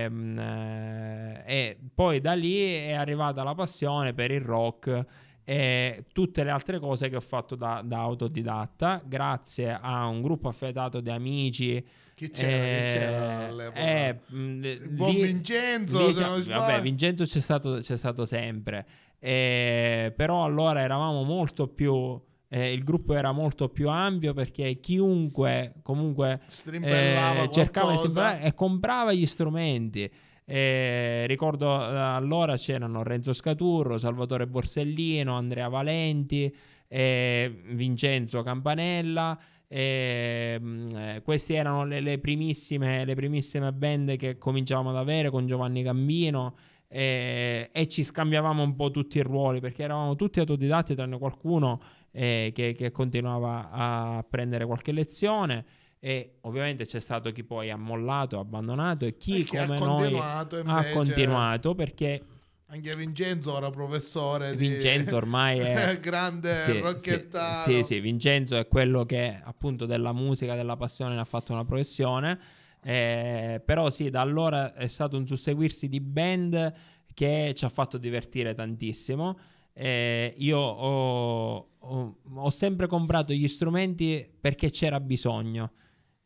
ehm, eh, e, poi da lì è arrivata la passione per il rock e tutte le altre cose che ho fatto da, da autodidatta, grazie a un gruppo affiatato di amici chi c'era? Eh, chi c'era eh, mh, buon lì, Vincenzo, lì, se non sbaglio. Vabbè, Vincenzo c'è stato, c'è stato sempre. Eh, però allora eravamo molto più... Eh, il gruppo era molto più ampio perché chiunque comunque eh, cercava e comprava gli strumenti. Eh, ricordo eh, allora c'erano Renzo Scaturro, Salvatore Borsellino, Andrea Valenti, eh, Vincenzo Campanella. E, ehm, eh, queste erano le, le, primissime, le primissime band che cominciavamo ad avere con Giovanni Gambino. E, eh, e, ci scambiavamo un po' tutti i ruoli perché eravamo tutti autodidatti tranne qualcuno eh, che, che, continuava a prendere qualche lezione e ovviamente c'è stato chi poi ha mollato, abbandonato e chi, e eh, come noi ha continuato, invece... ha continuato perché anche Vincenzo era professore. Vincenzo di... ormai è... grande sì, rocchettaro. Sì, sì, sì, Vincenzo è quello che appunto della musica, della passione ne ha fatto una professione. Eh, però sì, da allora è stato un susseguirsi di band che ci ha fatto divertire tantissimo. Eh, io ho, ho, ho sempre comprato gli strumenti perché c'era bisogno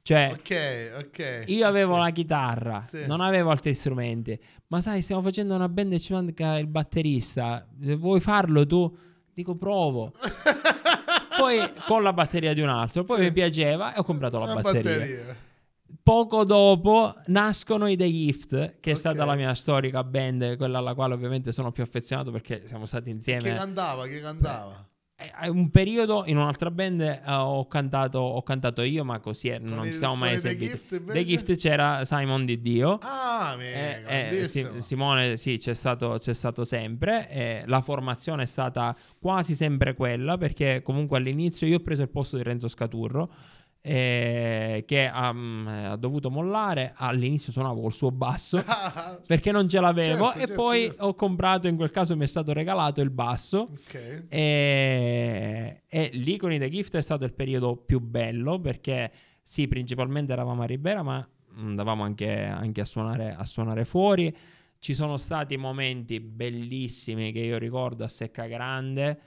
cioè, okay, okay, io avevo okay. la chitarra, sì. non avevo altri strumenti. Ma sai, stiamo facendo una band e ci manca il batterista. Vuoi farlo tu? Dico provo. Poi con la batteria di un altro, poi sì. mi piaceva e ho comprato la, la batteria. batteria. Poco dopo nascono i The Gift, che è stata la mia storica band, quella alla quale ovviamente sono più affezionato perché siamo stati insieme. Che cantava, che andava. Eh, eh, un periodo in un'altra band uh, ho, cantato, ho, cantato, io, ma così è, non ci siamo mai sentiti. The The Gift c'era Simon Di Dio. Ah, mia, eh, eh, Simone, sì, c'è stato, c'è stato sempre. Eh, la formazione è stata quasi sempre quella, perché comunque all'inizio io ho preso il posto di Renzo Scaturro eh, che um, ha, dovuto mollare. All'inizio suonavo col suo basso ah. perché non ce l'avevo certo, e certo, poi certo. ho comprato, in quel caso mi è stato regalato il basso. Okay. E, e lì con i The Gift è stato il periodo più bello perché sì, principalmente eravamo a Ribera, ma andavamo anche, anche a, suonare, a, suonare, fuori. Ci sono stati momenti bellissimi che io ricordo a Secca Grande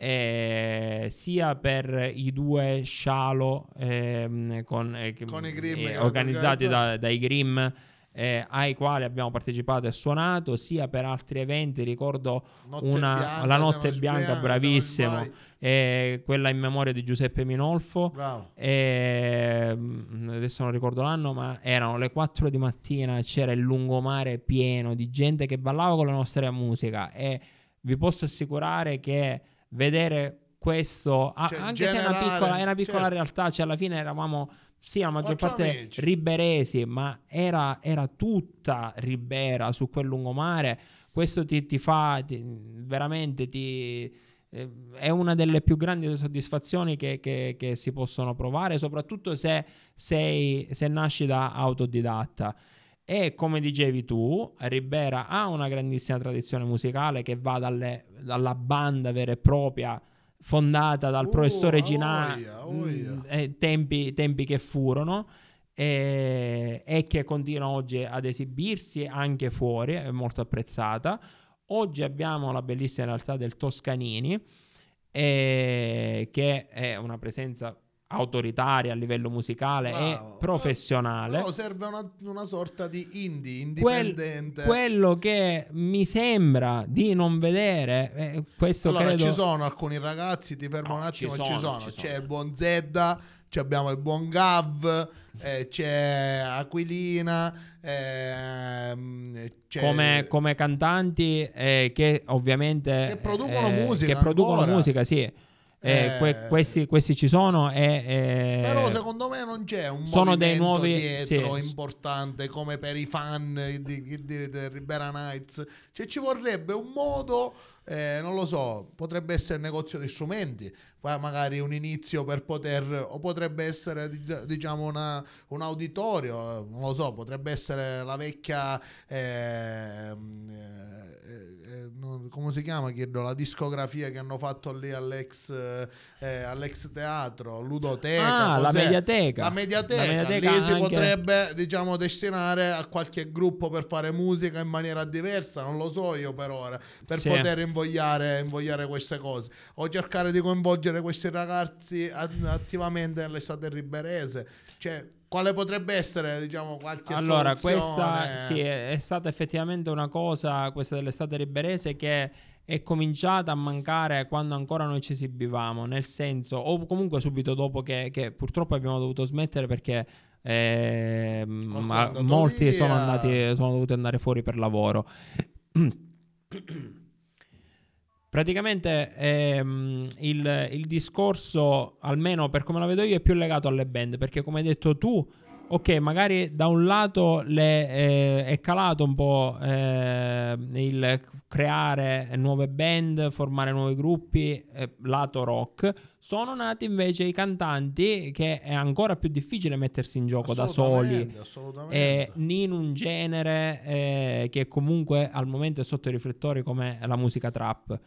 eh, sia per i due scialo eh, con, eh, con i Grimm, eh, organizzati da, dai Grimm. Eh, ai quali abbiamo partecipato e suonato, sia per altri eventi. Ricordo notte una, bianca, La Notte Bianca, bianca bravissimo, eh, quella in memoria di Giuseppe Minolfo. Eh, adesso non ricordo l'anno, ma erano le 4 di mattina, c'era il lungomare pieno di gente che ballava con la nostra musica. E vi posso assicurare che vedere questo, cioè, anche generale, se è una piccola, è una piccola certo. realtà, cioè alla fine eravamo sì, la maggior Facciamo parte amici. riberesi, ma era, era, tutta Ribera su quel lungomare. Questo ti, ti fa ti, veramente ti, eh, è una delle più grandi soddisfazioni che, che, che si possono provare, soprattutto se, sei, se nasci da autodidatta. E come dicevi tu, Ribera ha una grandissima tradizione musicale che va dalle, dalla banda vera e propria fondata dal oh, uh, professore Ginà, oh, oh, eh, tempi, tempi, che furono eh, e che continua oggi ad esibirsi anche fuori, è molto apprezzata. Oggi abbiamo la bellissima realtà del Toscanini, eh, che è una presenza autoritaria a livello musicale wow. e professionale. Però serve una, una sorta di indie, indipendente. Quel, quello che mi sembra di non vedere, eh, questo allora, credo... ci sono alcuni ragazzi, ti fermo no, un attimo, ci sono, ci sono. Ci sono. c'è il buon Zedda, abbiamo il buon Gav, eh, c'è Aquilina, eh, come, come, cantanti eh, che ovviamente... Che producono eh, eh, musica. Che producono ancora. musica, sì eh, que- eh, questi, questi, ci sono. E, e Però secondo me non c'è un sono dei nuovi, dietro sì, importante come per i fan di, di, di, di Ribera Nights. Cioè, ci vorrebbe un modo. Eh, non lo so, potrebbe essere il negozio di strumenti, poi magari un inizio per poter, o potrebbe essere diciamo una, un auditorio, non lo so, potrebbe essere la vecchia eh, non, come si chiama? Chiedo la discografia che hanno fatto lì all'ex, eh, eh all'ex teatro, ludoteca. Ah, la mediateca. la mediateca. La mediateca. Lì anche... si potrebbe, diciamo, destinare a qualche gruppo per fare musica in maniera diversa. Non lo so io per ora. Per sì. poter invogliare, invogliare, queste cose. O cercare di coinvolgere questi ragazzi attivamente nell'estate riberese. Cioè, quale potrebbe essere, diciamo, qualche Allora, soluzione? questa sì, è, è stata effettivamente una cosa, questa dell'estate liberese, che è cominciata a mancare quando ancora noi ci esibivamo, nel senso, o comunque subito dopo che, che purtroppo abbiamo dovuto smettere perché eh, molti via. sono andati, sono dovuti andare fuori per lavoro. Praticamente ehm, il, il, discorso, almeno per come la vedo io, è più legato alle band, perché come hai detto tu, ok, magari da un lato le, eh, è calato un po' eh, il creare nuove band, formare nuovi gruppi, eh, lato rock, sono nati invece i cantanti che è ancora più difficile mettersi in gioco da soli, assolutamente. Eh, in un genere eh, che comunque al momento è sotto i riflettori come la musica trap.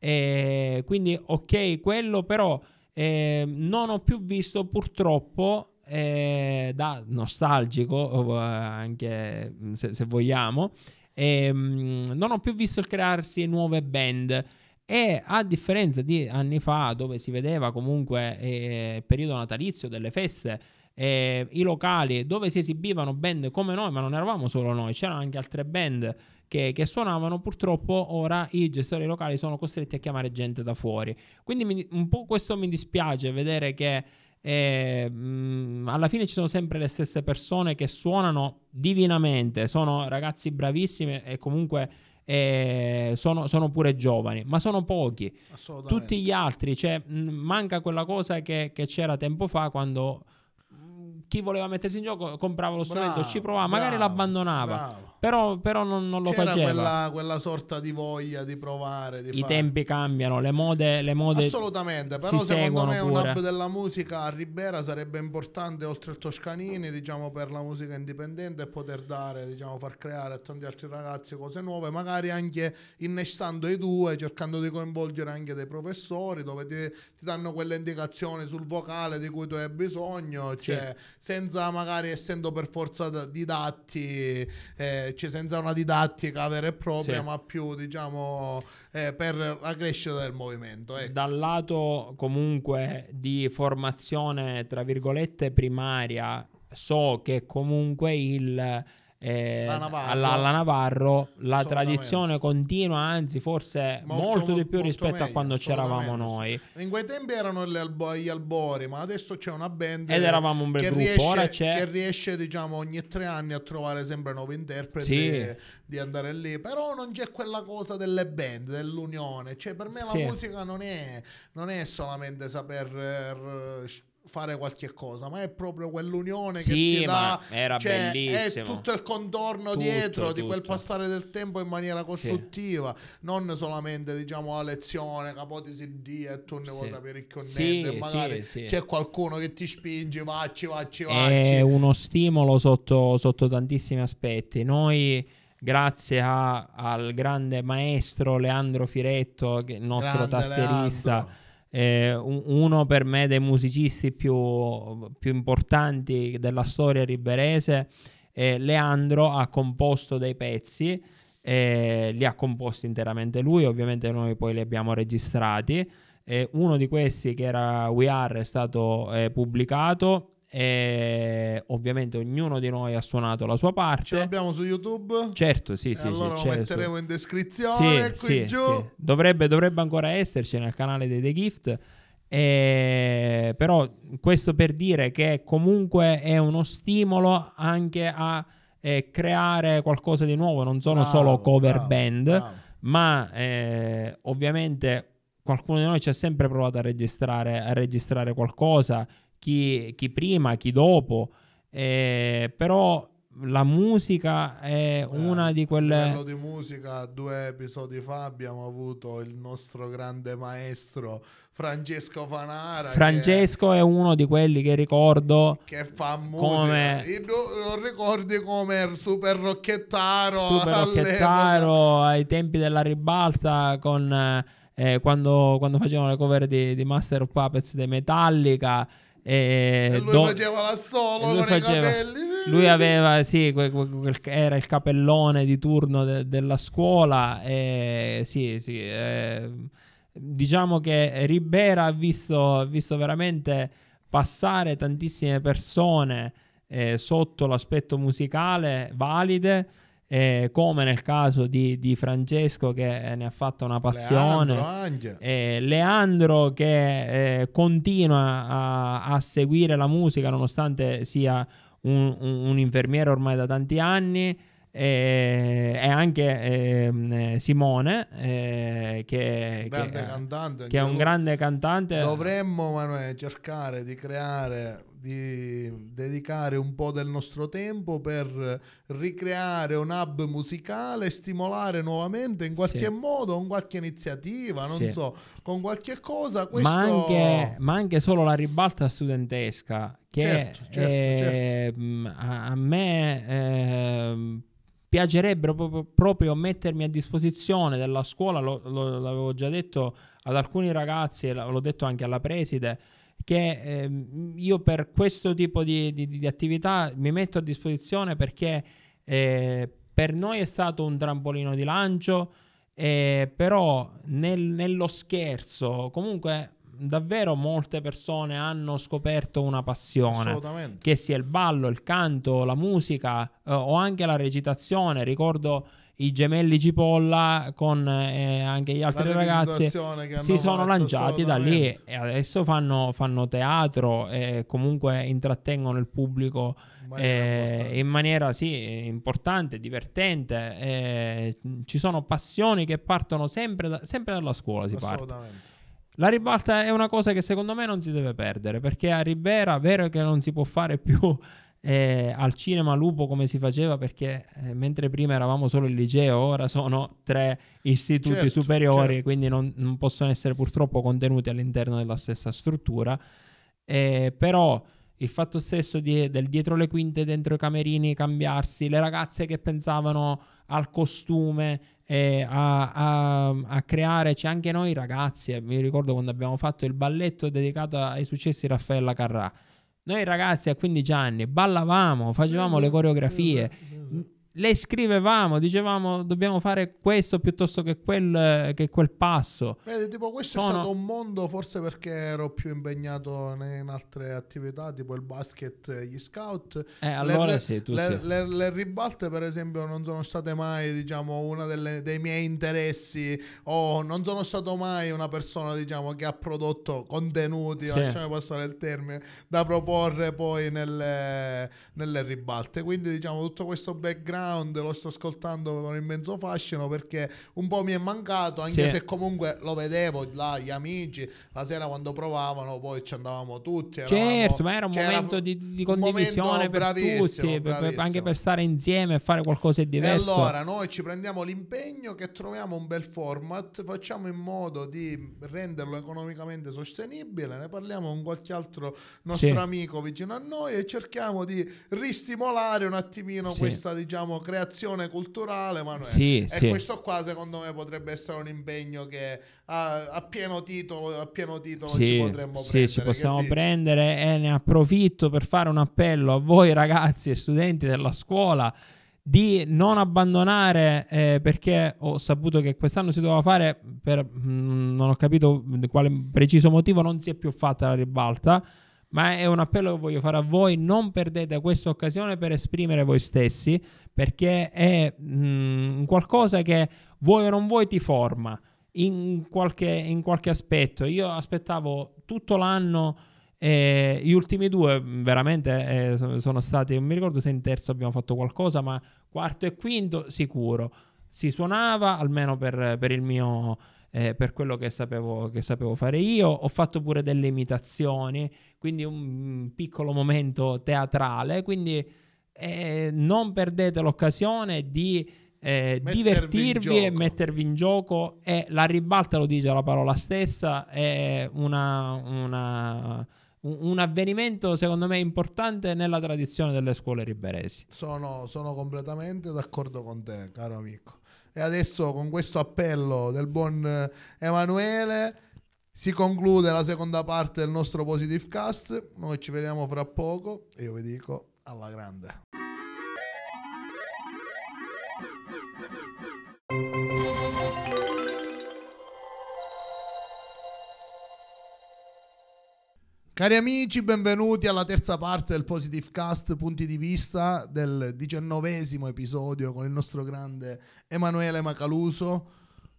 Eh, quindi ok quello però eh, non ho più visto purtroppo eh, da nostalgico eh, anche mm, se, se vogliamo ehm, non ho più visto il crearsi nuove band e a differenza di anni fa dove si vedeva comunque eh, periodo natalizio delle feste eh, i locali dove si esibivano band come noi ma non eravamo solo noi c'erano anche altre band che, che, suonavano, purtroppo ora i gestori locali sono costretti a chiamare gente da fuori. Quindi mi, un po' questo mi dispiace vedere che eh, mh, mm, alla fine ci sono sempre le stesse persone che suonano divinamente, sono ragazzi bravissimi e comunque... Eh, sono, sono, pure giovani, ma sono pochi. Tutti gli altri, cioè, mm, manca quella cosa che, che c'era tempo fa quando mm, chi voleva mettersi in gioco comprava lo strumento, bravo, ci provava, bravo, magari l'abbandonava. Bravo. Però, però non, non, lo C'era faceva. Quella, quella sorta di voglia di provare. Di I fare. tempi cambiano, le mode, le mode Assolutamente, però secondo me pure. un hub della musica a Ribera sarebbe importante oltre il Toscanini, diciamo, per la musica indipendente e poter dare, diciamo, far creare a tanti altri ragazzi cose nuove, magari anche innestando i due, cercando di coinvolgere anche dei professori dove ti, ti danno quelle indicazioni sul vocale di cui tu hai bisogno, cioè, sì. senza magari essendo per forza didatti. Eh, cioè senza una didattica vera e propria, sì. ma più diciamo eh, per la crescita del movimento. Ecco. Dal lato comunque di formazione, tra virgolette, primaria, so che comunque il eh, Alla, alla, Navarro la tradizione continua, anzi forse molto, molto di più molto rispetto meglio, a quando c'eravamo noi. In quei tempi erano albo, gli albori, ma adesso c'è una band Ed eravamo un bel che, gruppo. Riesce, che riesce diciamo ogni tre anni a trovare sempre nuovi interpreti. Sì. Di andare lì, però non c'è quella cosa delle band, dell'unione. Cioè, per me la sì. musica non è, non è solamente saper eh, fare qualche cosa, ma è proprio quell'unione sì, che ti dà era cioè, bellissimo. è tutto il contorno tutto, dietro tutto. di quel passare del tempo in maniera costruttiva, sì. non solamente diciamo a lezione, capotisi di e tu ne vuoi sapere il connetto e magari c'è qualcuno che ti spinge, vacci, vacci, vacci. È uno stimolo sotto, sotto tantissimi aspetti. Noi grazie a, al grande maestro Leandro Firetto, che il nostro grande tastierista. Leandro eh, uno per me dei musicisti più, più importanti della storia riberese, eh, Leandro ha composto dei pezzi, eh, li ha composti interamente lui, ovviamente noi poi li abbiamo registrati. Eh, uno di questi che era We Are è stato eh, pubblicato e ovviamente ognuno di noi ha suonato la sua parte. Ce l'abbiamo su YouTube? Certo, sì, sì. Allora sì, lo metteremo su... in descrizione. Sì, qui sì, giù. Sì. Dovrebbe, dovrebbe ancora esserci nel canale dei The Gift. Eh, però questo per dire che comunque è uno stimolo anche a eh, creare qualcosa di nuovo, non sono bravo, solo cover bravo, band, bravo. ma eh, ovviamente qualcuno di noi ci ha sempre provato a registrare, a registrare qualcosa chi, chi prima, chi dopo, eh, però la musica è eh, una di quelle... A livello di musica, due episodi fa abbiamo avuto il nostro grande maestro Francesco Fanara. Francesco è uno di quelli che ricordo... Che fa musica. Come... Lo ricordi come Super Rocchettaro. Super Rocchettaro ai tempi della ribalta con... Eh, quando, quando, facevano le cover di, di Master of Puppets di Metallica e lui do... faceva la solo lui faceva... Lui aveva, sì, quel, quel, era il capellone di turno de, della scuola. E, sì, sì. Eh, diciamo che Ribera ha visto, visto veramente passare tantissime persone eh, sotto l'aspetto musicale valide eh, come nel caso di, di, Francesco che eh, ne ha fatta una passione, Leandro, eh, Leandro che eh, continua a, a, seguire la musica nonostante sia un, un, un infermiere ormai da tanti anni. E, eh, e anche ehm, eh, Simone che, che, cantante, che è un grande cantante dovremmo Manuel, cercare di creare di dedicare un po' del nostro tempo per ricreare un hub musicale, stimolare nuovamente in qualche sì. modo con qualche iniziativa, non sì. so, con qualche cosa. Questo... Ma, anche, ma, anche, solo la ribalta studentesca, che certo, certo, è, certo. Mm, a me... Eh, piacerebbe proprio, proprio, mettermi a disposizione della scuola, lo, lo, l'avevo già detto ad alcuni ragazzi l'ho detto anche alla preside, che ehm, io per questo tipo di, di, di, attività mi metto a disposizione perché eh, per noi è stato un trampolino di lancio, eh, però nel, nello scherzo comunque davvero molte persone hanno scoperto una passione, che sia il ballo, il canto, la musica eh, o anche la recitazione. Ricordo i gemelli cipolla con eh, anche gli altri ragazzi si sono lanciati da lì e adesso fanno, fanno teatro e comunque intrattengono il pubblico eh, in maniera sì, importante, divertente. Eh, ci sono passioni che partono sempre, da, sempre dalla scuola. Si parte. La ribalta è una cosa che secondo me non si deve perdere perché a Ribera, vero che non si può fare più eh, al cinema Lupo come si faceva perché eh, mentre prima eravamo solo il liceo, ora sono tre istituti certo, superiori, certo. quindi non, non, possono essere purtroppo contenuti all'interno della stessa struttura. Eh, però il fatto stesso di, del dietro le quinte, dentro i camerini, cambiarsi, le ragazze che pensavano al costume, eh, a, a, a, creare, c'è anche noi ragazzi, eh, mi ricordo quando abbiamo fatto il balletto dedicato ai successi di Raffaella Carrà noi ragazzi a 15 anni ballavamo, facevamo le coreografie le scrivevamo, dicevamo dobbiamo fare questo piuttosto che quel, che quel passo. Vedi, tipo, questo Sono... è stato un mondo forse perché ero più impegnato in altre attività, tipo il basket, gli scout. Eh, allora le, sì, tu le, sì. Le, le, ribalte, per esempio, non sono state mai, diciamo, uno dei miei interessi o non sono stato mai una persona, diciamo, che ha prodotto contenuti, sì. lasciami passare il termine, da proporre poi nelle, nelle ribalte. Quindi, diciamo, tutto questo background Sound, lo sto ascoltando con immenso fascino perché un po' mi è mancato, anche sì. se comunque lo vedevo là, gli amici, la sera quando provavano poi ci andavamo tutti. Eravamo, certo, ma era un momento di, di condivisione per tutti, per, anche per stare insieme e fare qualcosa di diverso. E allora noi ci prendiamo l'impegno che troviamo un bel format, facciamo in modo di renderlo economicamente sostenibile, ne parliamo con qualche altro nostro sì. amico vicino a noi e cerchiamo di ristimolare un attimino sì. questa diciamo creazione culturale, Manuel. Sì, e sì. questo qua secondo me potrebbe essere un impegno che a, a pieno titolo, a pieno titolo sì, ci potremmo sì, prendere. Ci possiamo prendere e ne approfitto per fare un appello a voi ragazzi e studenti della scuola di non abbandonare eh, perché ho saputo che quest'anno si doveva fare per mh, mm, non ho capito quale preciso motivo non si è più fatta la ribalta ma è un appello che voglio fare a voi, non perdete questa occasione per esprimere voi stessi, perché è mh, mm, qualcosa che vuoi o non vuoi ti forma in qualche, in qualche aspetto. Io aspettavo tutto l'anno. E eh, gli ultimi due mm, veramente eh, sono stati, non mi ricordo se in terzo abbiamo fatto qualcosa, ma quarto e quinto sicuro. Si suonava almeno per, per il mio eh, per quello che sapevo, che sapevo, fare io. Ho fatto pure delle imitazioni, quindi un mm, piccolo momento teatrale. Quindi eh, non perdete l'occasione di eh, divertirvi e mettervi in gioco. E la ribalta lo dice la parola stessa, è una, una un avvenimento secondo me importante nella tradizione delle scuole riberesi. Sono, sono completamente d'accordo con te, caro amico. E adesso con questo appello del buon eh, Emanuele si conclude la seconda parte del nostro Positive Cast. Noi ci vediamo fra poco e io vi dico alla grande. Cari amici, benvenuti alla terza parte del Positive Cast Punti di vista del diciannovesimo episodio con il nostro grande Emanuele Macaluso.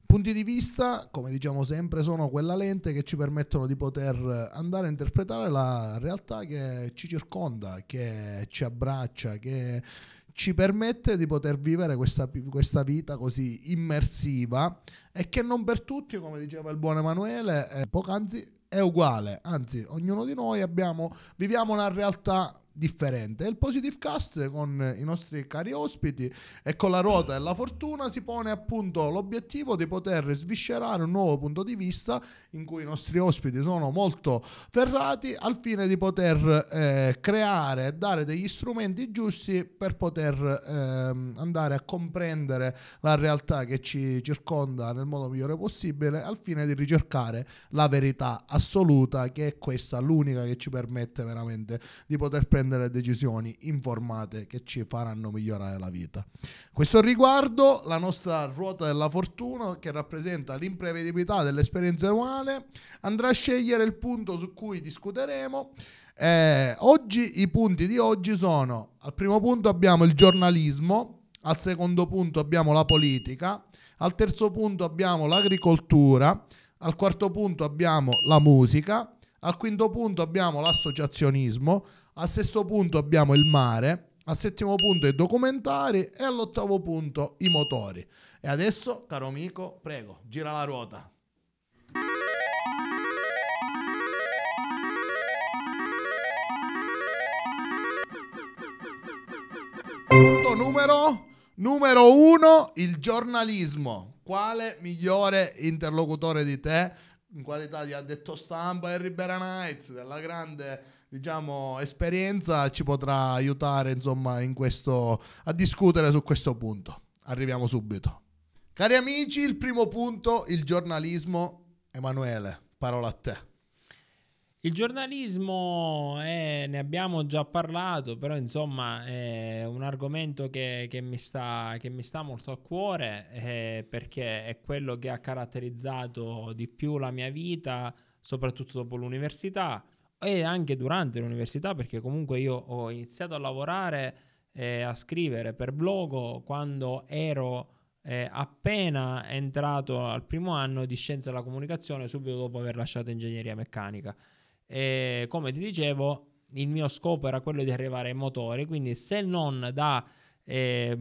Punti di vista, come diciamo sempre, sono quella lente che ci permettono di poter andare a interpretare la realtà che ci circonda, che ci abbraccia, che ci permette di poter vivere questa, questa, vita così immersiva e che non per tutti, come diceva il buon Emanuele, eh, poc'anzi è uguale, anzi ognuno di noi abbiamo, viviamo una realtà differente il Positive Cast con i nostri cari ospiti e con la ruota della fortuna si pone appunto l'obiettivo di poter sviscerare un nuovo punto di vista in cui i nostri ospiti sono molto ferrati al fine di poter eh, creare e dare degli strumenti giusti per poter eh, andare a comprendere la realtà che ci circonda nel modo migliore possibile al fine di ricercare la verità assoluta assoluta che è questa l'unica che ci permette veramente di poter prendere decisioni informate che ci faranno migliorare la vita. Questo riguardo la nostra ruota della fortuna che rappresenta l'imprevedibilità dell'esperienza umana andrà a scegliere il punto su cui discuteremo. Eh, oggi i punti di oggi sono al primo punto abbiamo il giornalismo, al secondo punto abbiamo la politica, al terzo punto abbiamo l'agricoltura, al quarto punto abbiamo la musica, al quinto punto abbiamo l'associazionismo, al sesto punto abbiamo il mare, al settimo punto i documentari e all'ottavo punto i motori. E adesso, caro amico, prego, gira la ruota. Punto numero, numero uno, il giornalismo quale migliore interlocutore di te in qualità di addetto stampa e Ribera Nights, della grande diciamo, esperienza ci potrà aiutare insomma, in questo, a discutere su questo punto. Arriviamo subito. Cari amici, il primo punto, il giornalismo. Emanuele, parola a te. Il giornalismo, eh, ne abbiamo già parlato, però insomma è un argomento che, che, mi, sta, che mi, sta, molto a cuore eh, perché è quello che ha caratterizzato di più la mia vita, soprattutto dopo l'università e anche durante l'università perché comunque io ho iniziato a lavorare e eh, a scrivere per blog quando ero eh, appena entrato al primo anno di scienza della comunicazione subito dopo aver lasciato ingegneria meccanica e come ti dicevo, il mio scopo era quello di arrivare ai motori, quindi se non da eh,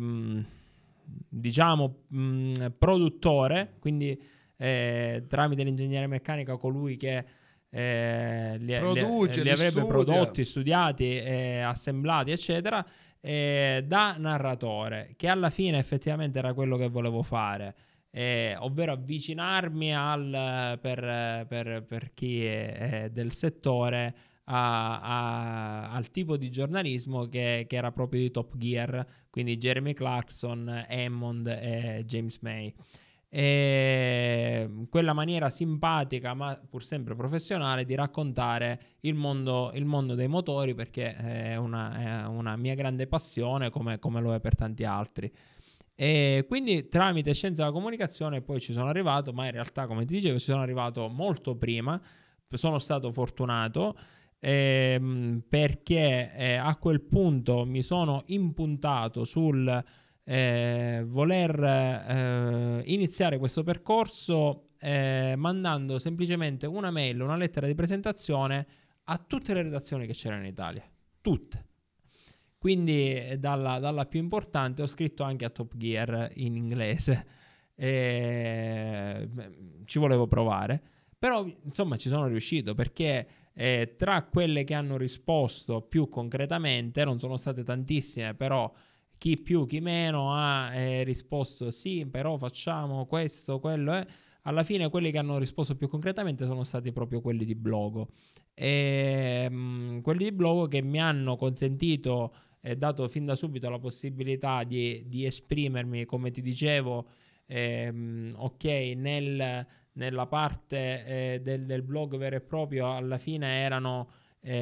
diciamo mh, mm, produttore, quindi eh, tramite l'ingegnere meccanico colui che eh, li, Produce, li, li avrebbe studia. prodotti, studiati, assemblati, eccetera, eh, da narratore, che alla fine effettivamente era quello che volevo fare eh, ovvero avvicinarmi al, per, per, per chi è, è, del settore a, a, al tipo di giornalismo che, che, era proprio di Top Gear, quindi Jeremy Clarkson, Hammond e James May. E quella maniera simpatica ma pur sempre professionale di raccontare il mondo, il mondo dei motori perché è una, è una, mia grande passione come, come lo è per tanti altri. E quindi tramite scienza della comunicazione poi ci sono arrivato, ma in realtà come ti dicevo ci sono arrivato molto prima, sono stato fortunato ehm, perché eh, a quel punto mi sono impuntato sul eh, voler eh, iniziare questo percorso eh, mandando semplicemente una mail, una lettera di presentazione a tutte le redazioni che c'erano in Italia, tutte quindi eh, dalla, dalla più importante ho scritto anche a Top Gear in inglese. E... Ci volevo provare. Però insomma ci sono riuscito perché eh, tra quelle che hanno risposto più concretamente, non sono state tantissime, però chi più chi meno ha eh, risposto sì, però facciamo questo, quello eh. Alla fine quelli che hanno risposto più concretamente sono stati proprio quelli di blog. E, ehm, mh, quelli di blog che mi hanno consentito è dato fin da subito la possibilità di, di esprimermi, come ti dicevo, ehm, ok, nel, nella parte eh, del, del, blog vero e proprio alla fine erano, eh,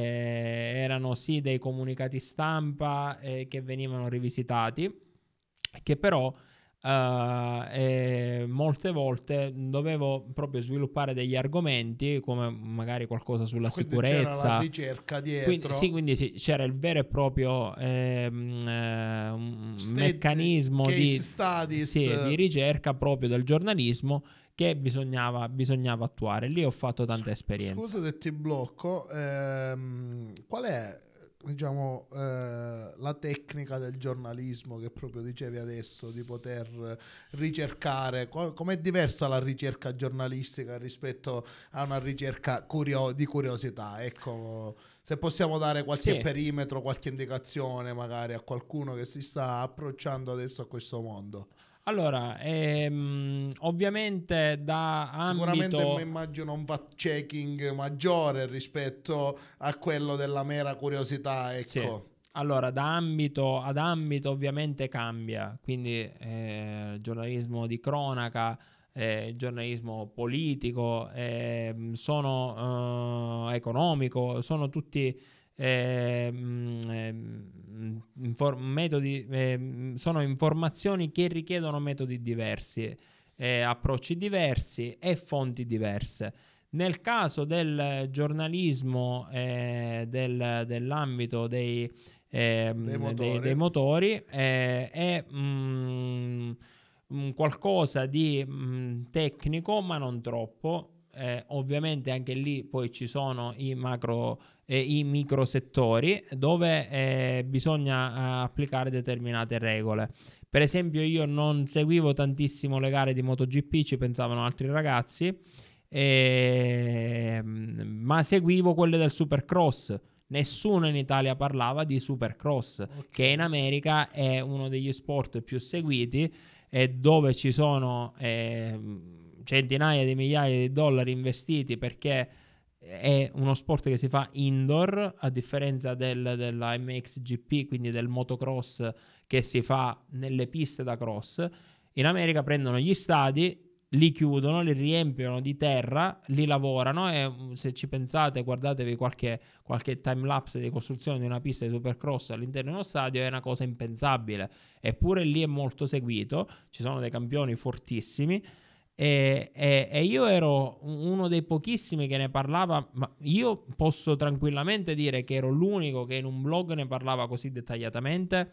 erano sì dei comunicati stampa eh, che venivano rivisitati, che però Uh, e molte volte dovevo proprio sviluppare degli argomenti come magari qualcosa sulla quindi sicurezza c'era la ricerca dietro quindi, sì quindi sì, c'era il vero e proprio ehm, eh, Sted- meccanismo di, sì, di ricerca proprio del giornalismo che bisognava, bisognava, attuare. Lì ho fatto tanta esperienze Scusa se ti blocco, ehm, qual è diciamo, eh, la tecnica del giornalismo che proprio dicevi adesso, di poter ricercare, co- com'è diversa la ricerca giornalistica rispetto a una ricerca curio- di curiosità? Ecco, se possiamo dare qualche sì. perimetro, qualche indicazione magari a qualcuno che si sta approcciando adesso a questo mondo. Allora, ehm, ovviamente da ambito... Sicuramente mi immagino un fact-checking maggiore rispetto a quello della mera curiosità, ecco. Sì. Allora, da ambito ad ambito ovviamente cambia, quindi eh, giornalismo di cronaca, eh, giornalismo politico, ehm, eh, sono, economico, sono tutti ehm, ehm, infor- metodi, sono informazioni che richiedono metodi diversi eh, approcci diversi e fonti diverse. Nel caso del giornalismo eh, del, dell'ambito dei, eh, dei motori, dei, dei motori eh, è mh, mm, mm, qualcosa di mh, mm, tecnico ma non troppo, eh, ovviamente anche lì poi ci sono i macro eh, i micro settori dove eh, bisogna eh, applicare determinate regole per esempio io non seguivo tantissimo le gare di MotoGP, ci pensavano altri ragazzi, e... Ehm, ma seguivo quelle del Supercross. Nessuno in Italia parlava di Supercross, okay. che in America è uno degli sport più seguiti e dove ci sono eh, centinaia di migliaia di dollari investiti perché è uno sport che si fa indoor a differenza del, della MXGP, quindi del motocross che si fa nelle piste da cross. In America prendono gli stadi, li chiudono, li riempiono di terra, li lavorano e mm, se ci pensate guardatevi qualche, qualche time lapse di costruzione di una pista di supercross all'interno di uno stadio è una cosa impensabile, eppure lì è molto seguito, ci sono dei campioni fortissimi e, e, e io ero uno dei pochissimi che ne parlava, ma io posso tranquillamente dire che ero l'unico che in un blog ne parlava così dettagliatamente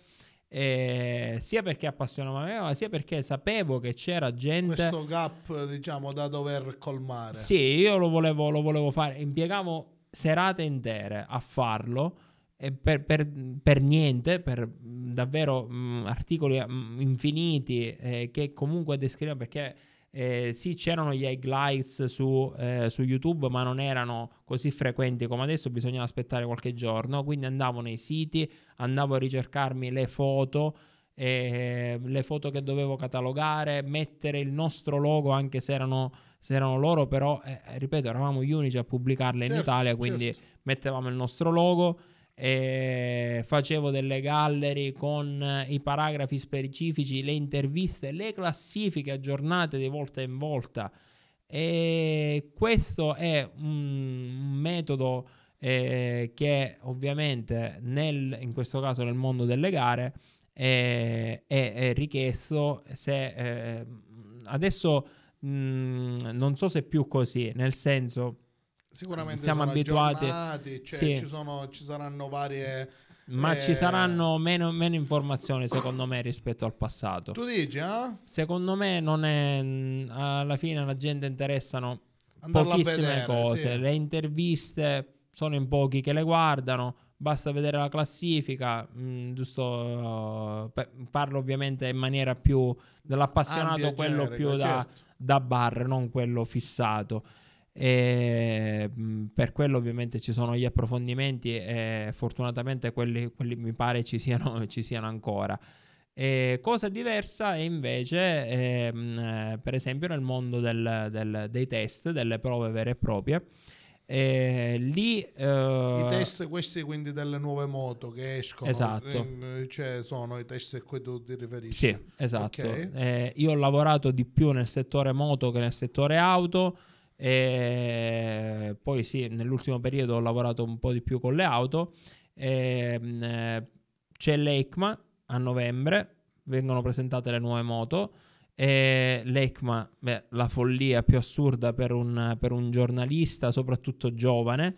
eh, sia perché appassionavo me, eh, sia perché sapevo che c'era gente. Questo gap, diciamo, da dover colmare. Sì, io lo volevo, lo volevo fare. Impiegavo serate intere a farlo. Per, per, per, niente, per mm, davvero mh, mm, articoli mh, mm, infiniti eh, che comunque descrivono perché eh, sì, c'erano gli egg lights su, eh, su, YouTube, ma non erano così frequenti come adesso, bisognava aspettare qualche giorno. Quindi andavo nei siti, andavo a ricercarmi le foto, eh, le foto che dovevo catalogare, mettere il nostro logo anche se erano se erano loro, però, eh, ripeto, eravamo gli unici a pubblicarle certo, in Italia, quindi certo. mettevamo il nostro logo e facevo delle gallery con eh, i paragrafi specifici, le interviste, le classifiche aggiornate di volta in volta. E questo è un metodo eh, che ovviamente nel, in questo caso nel mondo delle gare eh, è, è, richiesto se eh, adesso mh, mm, non so se è più così, nel senso sicuramente siamo abituati. Cioè, sì. ci, sono, ci, saranno varie. Ma eh... ci saranno meno, meno, informazioni secondo me rispetto al passato. Tu dici, eh? Secondo me non è. Mm, alla fine la gente interessano Andarla pochissime vedere, cose. Sì. Le interviste sono in pochi che le guardano. Basta vedere la classifica, mh, mm, giusto. Uh, parlo ovviamente in maniera più dell'appassionato, quello generico, più da, certo. da bar, non quello fissato e per quello ovviamente ci sono gli approfondimenti e fortunatamente quelli, quelli mi pare ci siano, ci siano ancora. E cosa diversa è invece, ehm, per esempio, nel mondo del, del, dei test, delle prove vere e proprie. Eh, lì, eh... I test questi quindi delle nuove moto che escono, esatto. Eh, cioè sono i test a cui tu ti riferisci. Sì, esatto. Okay. Eh, io ho lavorato di più nel settore moto che nel settore auto. E poi sì, nell'ultimo periodo ho lavorato un po' di più con le auto. E, ehm, c'è l'ECMA a novembre, vengono presentate le nuove moto. E l'ECMA, beh, la follia più assurda per un, per un giornalista, soprattutto giovane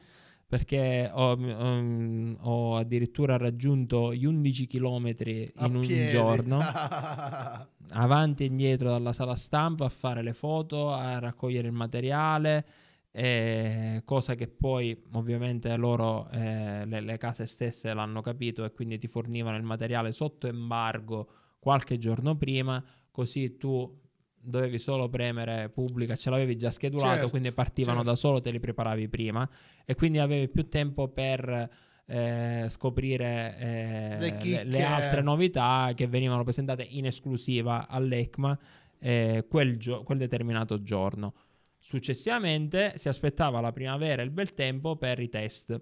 perché ho, um, ho addirittura raggiunto gli 11 km in a un piedi. giorno, avanti e indietro dalla sala stampa a fare le foto, a raccogliere il materiale. Eh, cosa che poi ovviamente loro, eh, le, le, case stesse l'hanno capito e quindi ti fornivano il materiale sotto embargo qualche giorno prima, così tu dovevi solo premere pubblica, ce l'avevi già schedulato, certo, quindi partivano certo. da solo, te li preparavi prima e quindi avevi più tempo per eh, scoprire eh, le, le, le, altre novità che venivano presentate in esclusiva all'ECMA eh, quel, gio- quel determinato giorno. Successivamente si aspettava la primavera e il bel tempo per i test.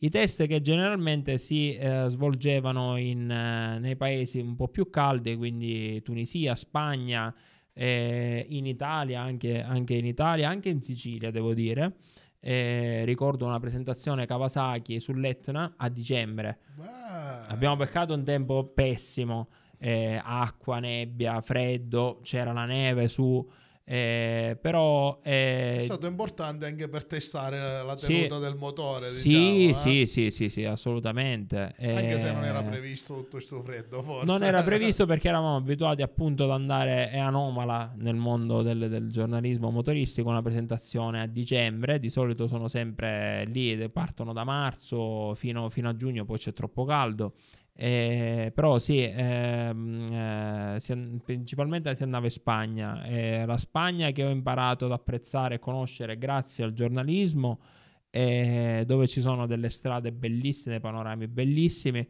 I test che generalmente si eh, svolgevano in, eh, nei paesi un po' più caldi, quindi Tunisia, Spagna, eh, in Italia, anche, anche, in Italia, anche in Sicilia devo dire. Eh, ricordo una presentazione Kawasaki sull'Etna a dicembre. Wow. Abbiamo beccato un tempo pessimo, eh, acqua, nebbia, freddo, c'era la neve su... Eh, però eh, è stato importante anche per testare la tenuta sì, del motore. Sì, diciamo, sì, eh? sì, sì, sì, assolutamente. Anche se non era eh, previsto tutto questo freddo, forse. Non era previsto perché eravamo abituati appunto ad andare, è anomala nel mondo del, del giornalismo motoristico, una presentazione a dicembre, di solito sono sempre lì, partono da marzo fino, fino a giugno, poi c'è troppo caldo eh, però sì, ehm, eh, si, principalmente si andava in Spagna. Eh, la Spagna che ho imparato ad apprezzare e conoscere grazie al giornalismo, eh, dove ci sono delle strade bellissime, dei panorami bellissimi.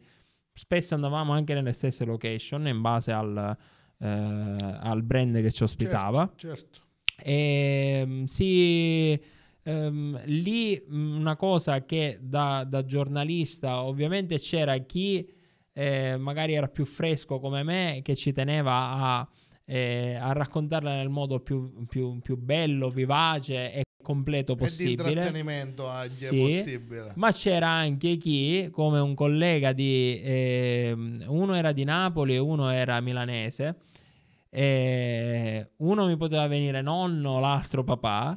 Spesso andavamo anche nelle stesse location in base al, eh, al brand che ci ospitava. Certo. certo. E, ehm, sì, ehm, lì una cosa che da, da giornalista ovviamente c'era chi eh, magari era più fresco come me, che ci teneva a, eh, a raccontarla nel modo più, più, più bello, vivace e completo possibile. E di intrattenimento agli sì, possibile. Ma c'era anche chi, come un collega di... Eh, uno era di Napoli e uno era milanese, e uno mi poteva venire nonno, l'altro papà.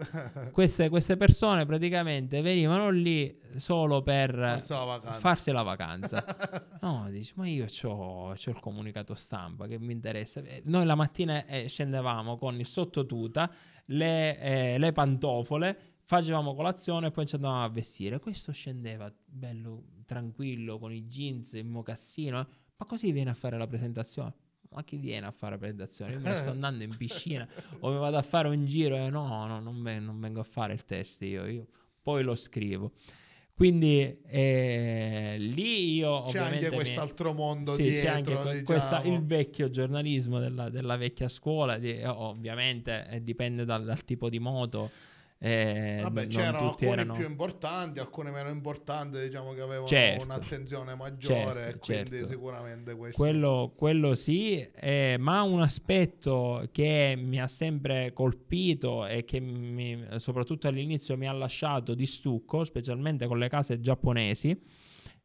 Queste, queste persone praticamente venivano lì solo per farsi la vacanza. no, dici, ma io ho il comunicato stampa che mi interessa. Noi la mattina eh, scendevamo con il sottotuta, le, eh, le pantofole, facevamo colazione e poi ci andavamo a vestire. Questo scendeva bello tranquillo con i jeans, il mocassino, eh. ma così viene a fare la presentazione ma chi viene a fare presentazione? Io me ne sto eh. andando in piscina o mi vado a fare un giro e no, no non, me, non vengo a fare il test io, io poi lo scrivo. Quindi eh, lì io... C'è anche quest'altro mi... mondo sì, dietro, c'è anche diciamo. questa, il vecchio giornalismo della, della vecchia scuola, di, ovviamente eh, dipende dal, dal tipo di moto. Eh, Vabbè, c'erano alcuni erano... più importanti, alcuni meno importanti, diciamo che avevano certo, un'attenzione maggiore, certo, quindi certo. sicuramente questo. Quello, quello sì, eh, ma un aspetto che mi ha sempre colpito e che mi, soprattutto all'inizio mi ha lasciato di stucco, specialmente con le case giapponesi,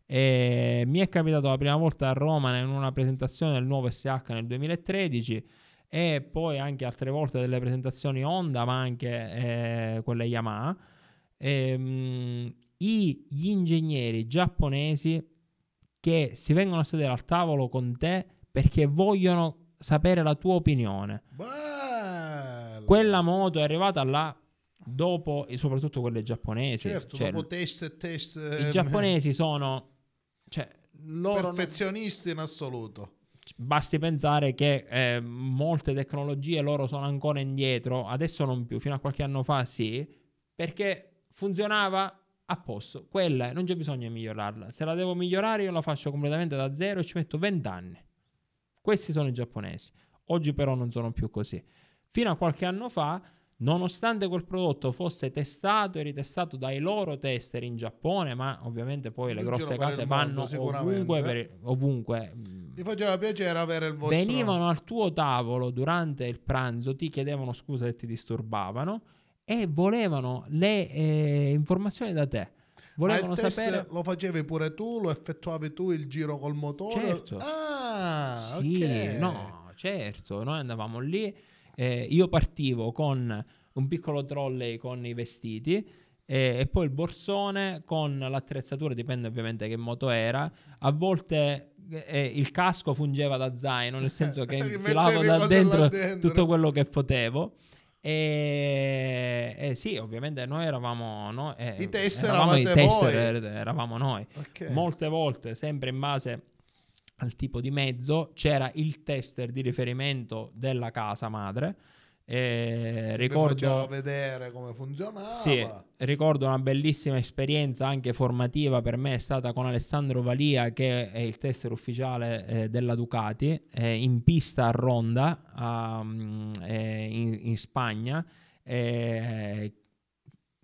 eh, mi è capitato la prima volta a Roma in una presentazione del nuovo SH nel 2013 e poi anche altre volte delle presentazioni Honda, ma anche eh, quelle Yamaha. Ehm, gli ingegneri giapponesi che si vengono a sedere al tavolo con te perché vogliono sapere la tua opinione. Bello. Quella moto è arrivata là dopo, soprattutto quelle giapponesi. Certo, cioè, dopo test e test. I eh, giapponesi sono... Cioè, loro perfezionisti in assoluto basti pensare che eh, molte tecnologie loro sono ancora indietro, adesso non più, fino a qualche anno fa sì, perché funzionava a posto, quella non c'è bisogno di migliorarla, se la devo migliorare io la faccio completamente da zero e ci metto 20 anni. Questi sono i giapponesi, oggi però non sono più così. Fino a qualche anno fa Nonostante quel prodotto fosse testato e ritestato dai loro tester in Giappone, ma ovviamente poi le grosse case vanno ovunque, per, ovunque. Ti faceva piacere avere il vostro. Venivano al tuo tavolo durante il pranzo, ti chiedevano scusa se ti disturbavano e volevano le eh, informazioni da te. Volevano sapere... lo facevi pure tu, lo effettuavi tu il giro col motore? Certo. Ah, sì, okay. no, certo. Noi andavamo lì eh, io partivo con un piccolo trolley con i vestiti eh, e, poi il borsone con l'attrezzatura, dipende ovviamente che moto era. A volte eh, eh il casco fungeva da zaino, nel senso che infilavo da dentro, dentro, tutto quello che potevo. E, e eh, sì, ovviamente noi eravamo noi, eh, i tester, eravamo, eh, eravamo noi. Okay. Molte volte, sempre in base al tipo di mezzo, c'era il tester di riferimento della casa madre. Eh, ricordo vedere come funzionava. Sì, ricordo una bellissima esperienza anche formativa per me è stata con Alessandro Valia che è il tester ufficiale eh, della Ducati eh, in pista a Ronda um, in, in, Spagna eh,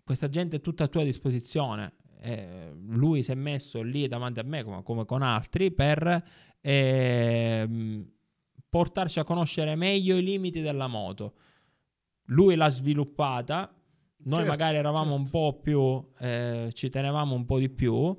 questa gente è tutta a tua disposizione eh, lui si è messo lì davanti a me come, come con altri per eh, portarci a conoscere meglio i limiti della moto. Lui l'ha sviluppata, noi certo, magari eravamo certo. un po' più, eh, ci tenevamo un po' di più,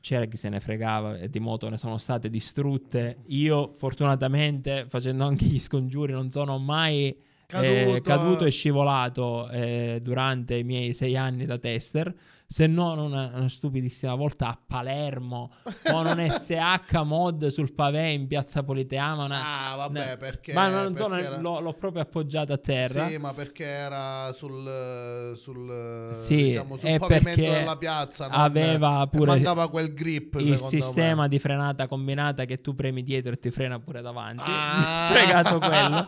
c'era chi se ne fregava e di moto ne sono state distrutte. Io fortunatamente facendo anche gli scongiuri non sono mai eh, caduto, eh, caduto e scivolato eh, durante i miei sei anni da tester se non una, una stupidissima volta a Palermo con un SH mod sul pavé in piazza Politeama. Una, ah, vabbè, una, perché. Ma non so, era... l'ho, l'ho, proprio appoggiata a terra. Sì, ma perché era sul, sul, sì, diciamo, sul pavimento della piazza. Non, aveva pure. Mancava quel grip. Il sistema me. di frenata combinata che tu premi dietro e ti frena pure davanti. Ah. Fregato quello.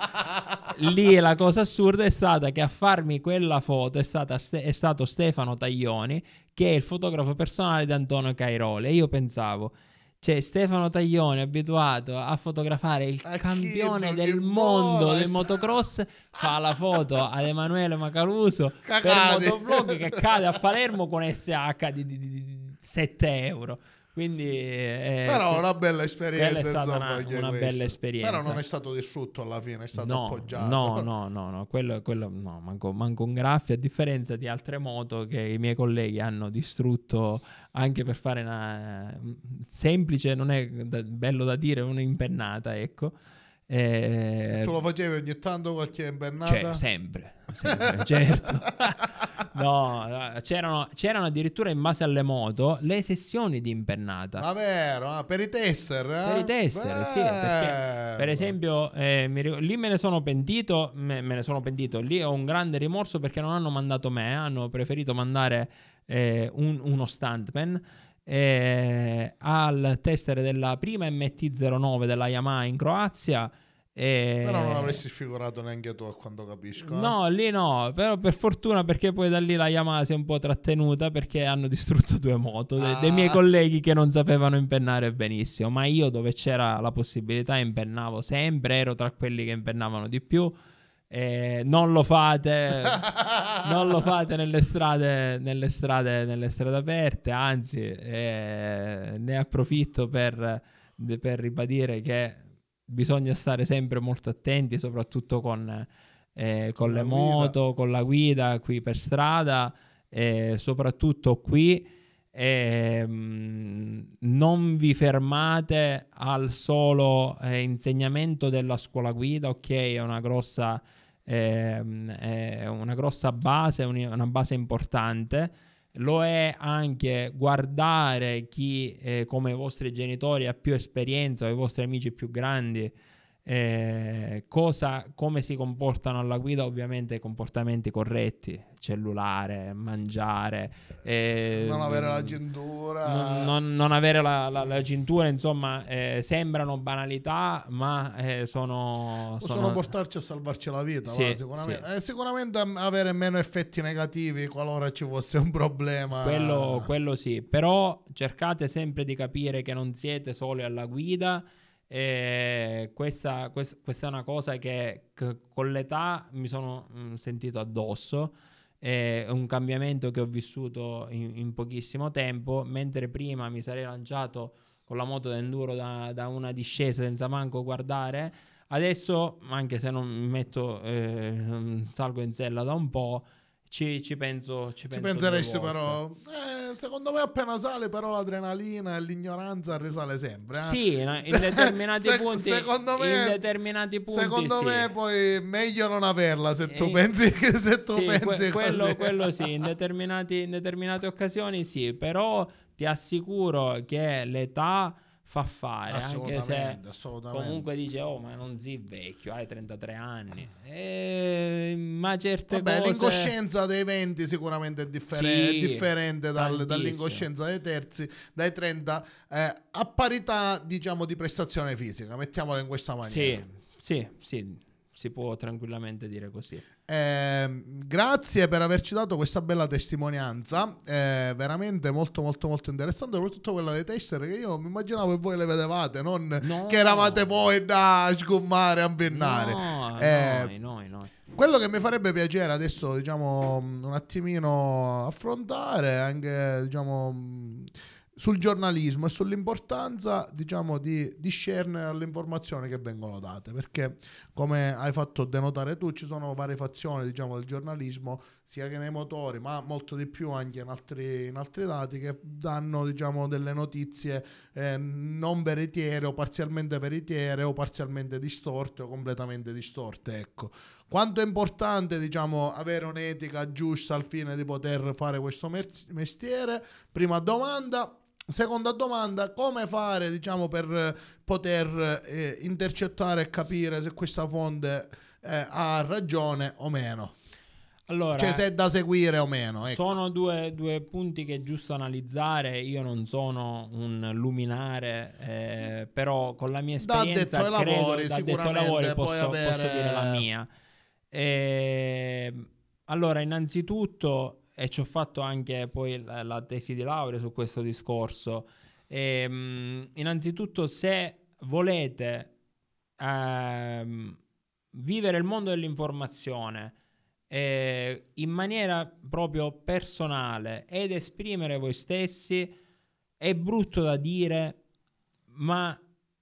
Lì la cosa assurda è stata che a farmi quella foto è, stata, è stato Stefano Taglioni che è il fotografo personale di Antonio Cairole. E io pensavo, cioè Stefano Taglione abituato a fotografare il a campione del mondo bolla, del motocross fa la foto ad Emanuele Macaluso Cacade. per motoblog che cade a Palermo con SH di, di, di, di 7 euro quindi, eh, eh però una bella esperienza. è stata insomma, una, una bella esperienza. Però non è stato distrutto alla fine, è stato no, appoggiato. No, no, no, no, quello, quello no, manco, manco un graffio, a differenza di altre moto che i miei colleghi hanno distrutto anche per fare una mm, semplice, non è da, bello da dire, un'impennata, ecco. Eh, tu lo facevi ogni tanto qualche imbernata? Cioè, sempre, sempre certo. no, c'erano, c'erano, addirittura in base alle moto le sessioni di impennata. Davvero? Ah, vero, ah, per i tester? Eh? Per i tester, Beh. sì. per esempio, eh, mi, lì me ne sono pentito, me, me ne sono pentito, lì ho un grande rimorso perché non hanno mandato me, eh, hanno preferito mandare eh, un, uno stuntman eh, al tester della prima MT-09 della Yamaha in Croazia. E... Però non avresti figurato neanche tu a quanto capisco. Eh? No, lì no, però per fortuna perché poi da lì la Yamaha si è un po' trattenuta perché hanno distrutto due moto ah. dei miei ah. colleghi che non sapevano impennare benissimo, ma io dove c'era la possibilità impennavo sempre, ero tra quelli che impennavano di più. Eh, non lo fate, non lo fate nelle strade, nelle strade, nelle strade aperte, anzi eh, ne approfitto per, per, ribadire che bisogna stare sempre molto attenti, soprattutto con, eh, con, con le moto, con la guida qui per strada, soprattutto qui e, ehm, non vi fermate al solo eh, insegnamento della scuola guida, ok, è una grossa, eh, è una grossa base, una base importante. Lo è anche guardare chi eh, come i vostri genitori ha più esperienza o i vostri amici più grandi eh, cosa, come si comportano alla guida, ovviamente comportamenti corretti, cellulare, mangiare, eh, non avere la cintura, non, non, non avere la, la, la, cintura, insomma, eh, sembrano banalità, ma sono, eh, sono... Possono portarci a salvarci la vita, sì, va, eh, sicuramente. Sì. sicuramente. avere meno effetti negativi qualora ci fosse un problema. Quello, quello sì, però cercate sempre di capire che non siete soli alla guida e questa, questa è una cosa che, con l'età mi sono mm, sentito addosso. È un cambiamento che ho vissuto in, in, pochissimo tempo, mentre prima mi sarei lanciato con la moto da da, da una discesa senza manco guardare. Adesso, anche se non metto, eh, mm, salgo in sella da un po', ci, ci, penso. Ci, penso penseresti però. Eh, secondo me appena sale però l'adrenalina e l'ignoranza risale sempre. Eh? Sì, in determinati se, punti. Secondo me, in determinati punti. Secondo me poi meglio non averla se tu e, eh, pensi che se tu sì, pensi que- quello, quello sì, in, in determinate occasioni sì, però ti assicuro che l'età fa fare, anche se comunque dice "Oh, ma non sei vecchio, hai 33 anni". Ah. E, ma certe Vabbè, cose... l'incoscienza dei 20 sicuramente è, differen- sì, è differente dal, dall'ingoscienza dei terzi, dai 30 eh, a parità, diciamo, di prestazione fisica, mettiamola in questa maniera. Sì, sì, sì si può tranquillamente dire così. Eh, grazie per averci dato questa bella testimonianza, eh, veramente molto molto molto interessante, soprattutto quella dei tester che io mi immaginavo che voi le vedevate, non no. che eravate voi da sgommare, a bennare. No, eh, noi, noi, noi. Quello che mi farebbe piacere adesso, diciamo, un attimino affrontare anche, diciamo sul giornalismo e sull'importanza diciamo, di discernere le informazioni che vengono date, perché come hai fatto denotare tu ci sono varie fazioni diciamo, del giornalismo, sia che nei motori, ma molto di più anche in altri, in altri dati, che danno diciamo, delle notizie eh, non veritiere o parzialmente veritiere o parzialmente distorte o completamente distorte. Ecco. Quanto è importante diciamo, avere un'etica giusta al fine di poter fare questo mestiere? Prima domanda Seconda domanda, come fare diciamo, per eh, poter eh, intercettare e capire se questa fonte eh, ha ragione o meno? Allora, cioè se è da seguire o meno. Ecco. Sono due, due, punti che è giusto analizzare, io non sono un luminare, eh, però con la mia esperienza... Da detto ai lavori, sicuramente lavori posso, avere... posso, dire la mia. Ehm, allora, innanzitutto e ci ho fatto anche poi la, la tesi di laurea su questo discorso. E, ehm, mh, innanzitutto, se volete ehm, vivere il mondo dell'informazione eh, in maniera proprio personale ed esprimere voi stessi, è brutto da dire, ma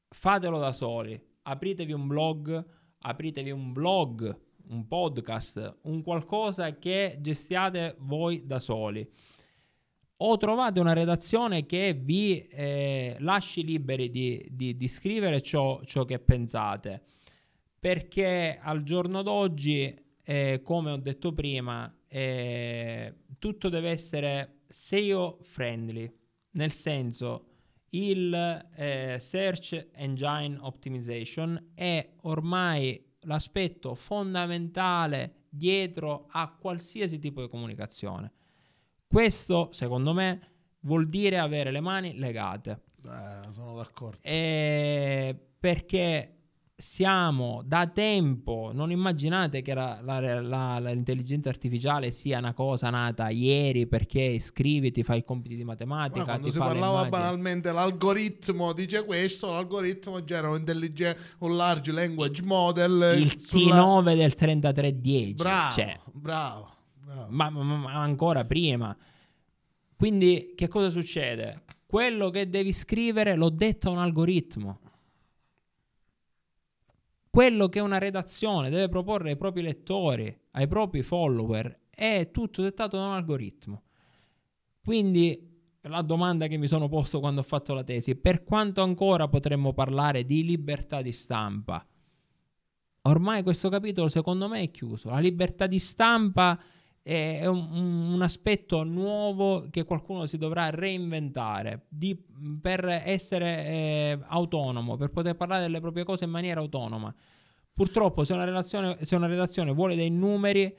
fatelo da soli. Apritevi un blog, apritevi un vlog un podcast, un qualcosa che gestiate voi da soli o trovate una redazione che vi eh, lasci liberi di, di, di scrivere ciò, ciò, che pensate, perché al giorno d'oggi, eh, come ho detto prima, eh, tutto deve essere SEO friendly, nel senso il eh, Search Engine Optimization è ormai l'aspetto fondamentale dietro a qualsiasi tipo di comunicazione. Questo, secondo me, vuol dire avere le mani legate. Eh, sono d'accordo. E eh, perché siamo da tempo, non immaginate che la, la, la, l'intelligenza artificiale sia una cosa nata ieri perché iscriviti, fai i compiti di matematica. Ma quando si parlava banalmente l'algoritmo dice questo, l'algoritmo genera un, un large language model. Il sulla... T9 del 3310. Bravo, cioè. bravo, bravo. Ma, ma, ma ancora prima. Quindi che cosa succede? Quello che devi scrivere lo detta un algoritmo quello che una redazione deve proporre ai propri lettori, ai propri follower, è tutto dettato da un algoritmo. Quindi la domanda che mi sono posto quando ho fatto la tesi, per quanto ancora potremmo parlare di libertà di stampa? Ormai questo capitolo secondo me è chiuso. La libertà di stampa è un, un, aspetto nuovo che qualcuno si dovrà reinventare di, per essere eh, autonomo, per poter parlare delle proprie cose in maniera autonoma. Purtroppo se una, se una redazione vuole dei numeri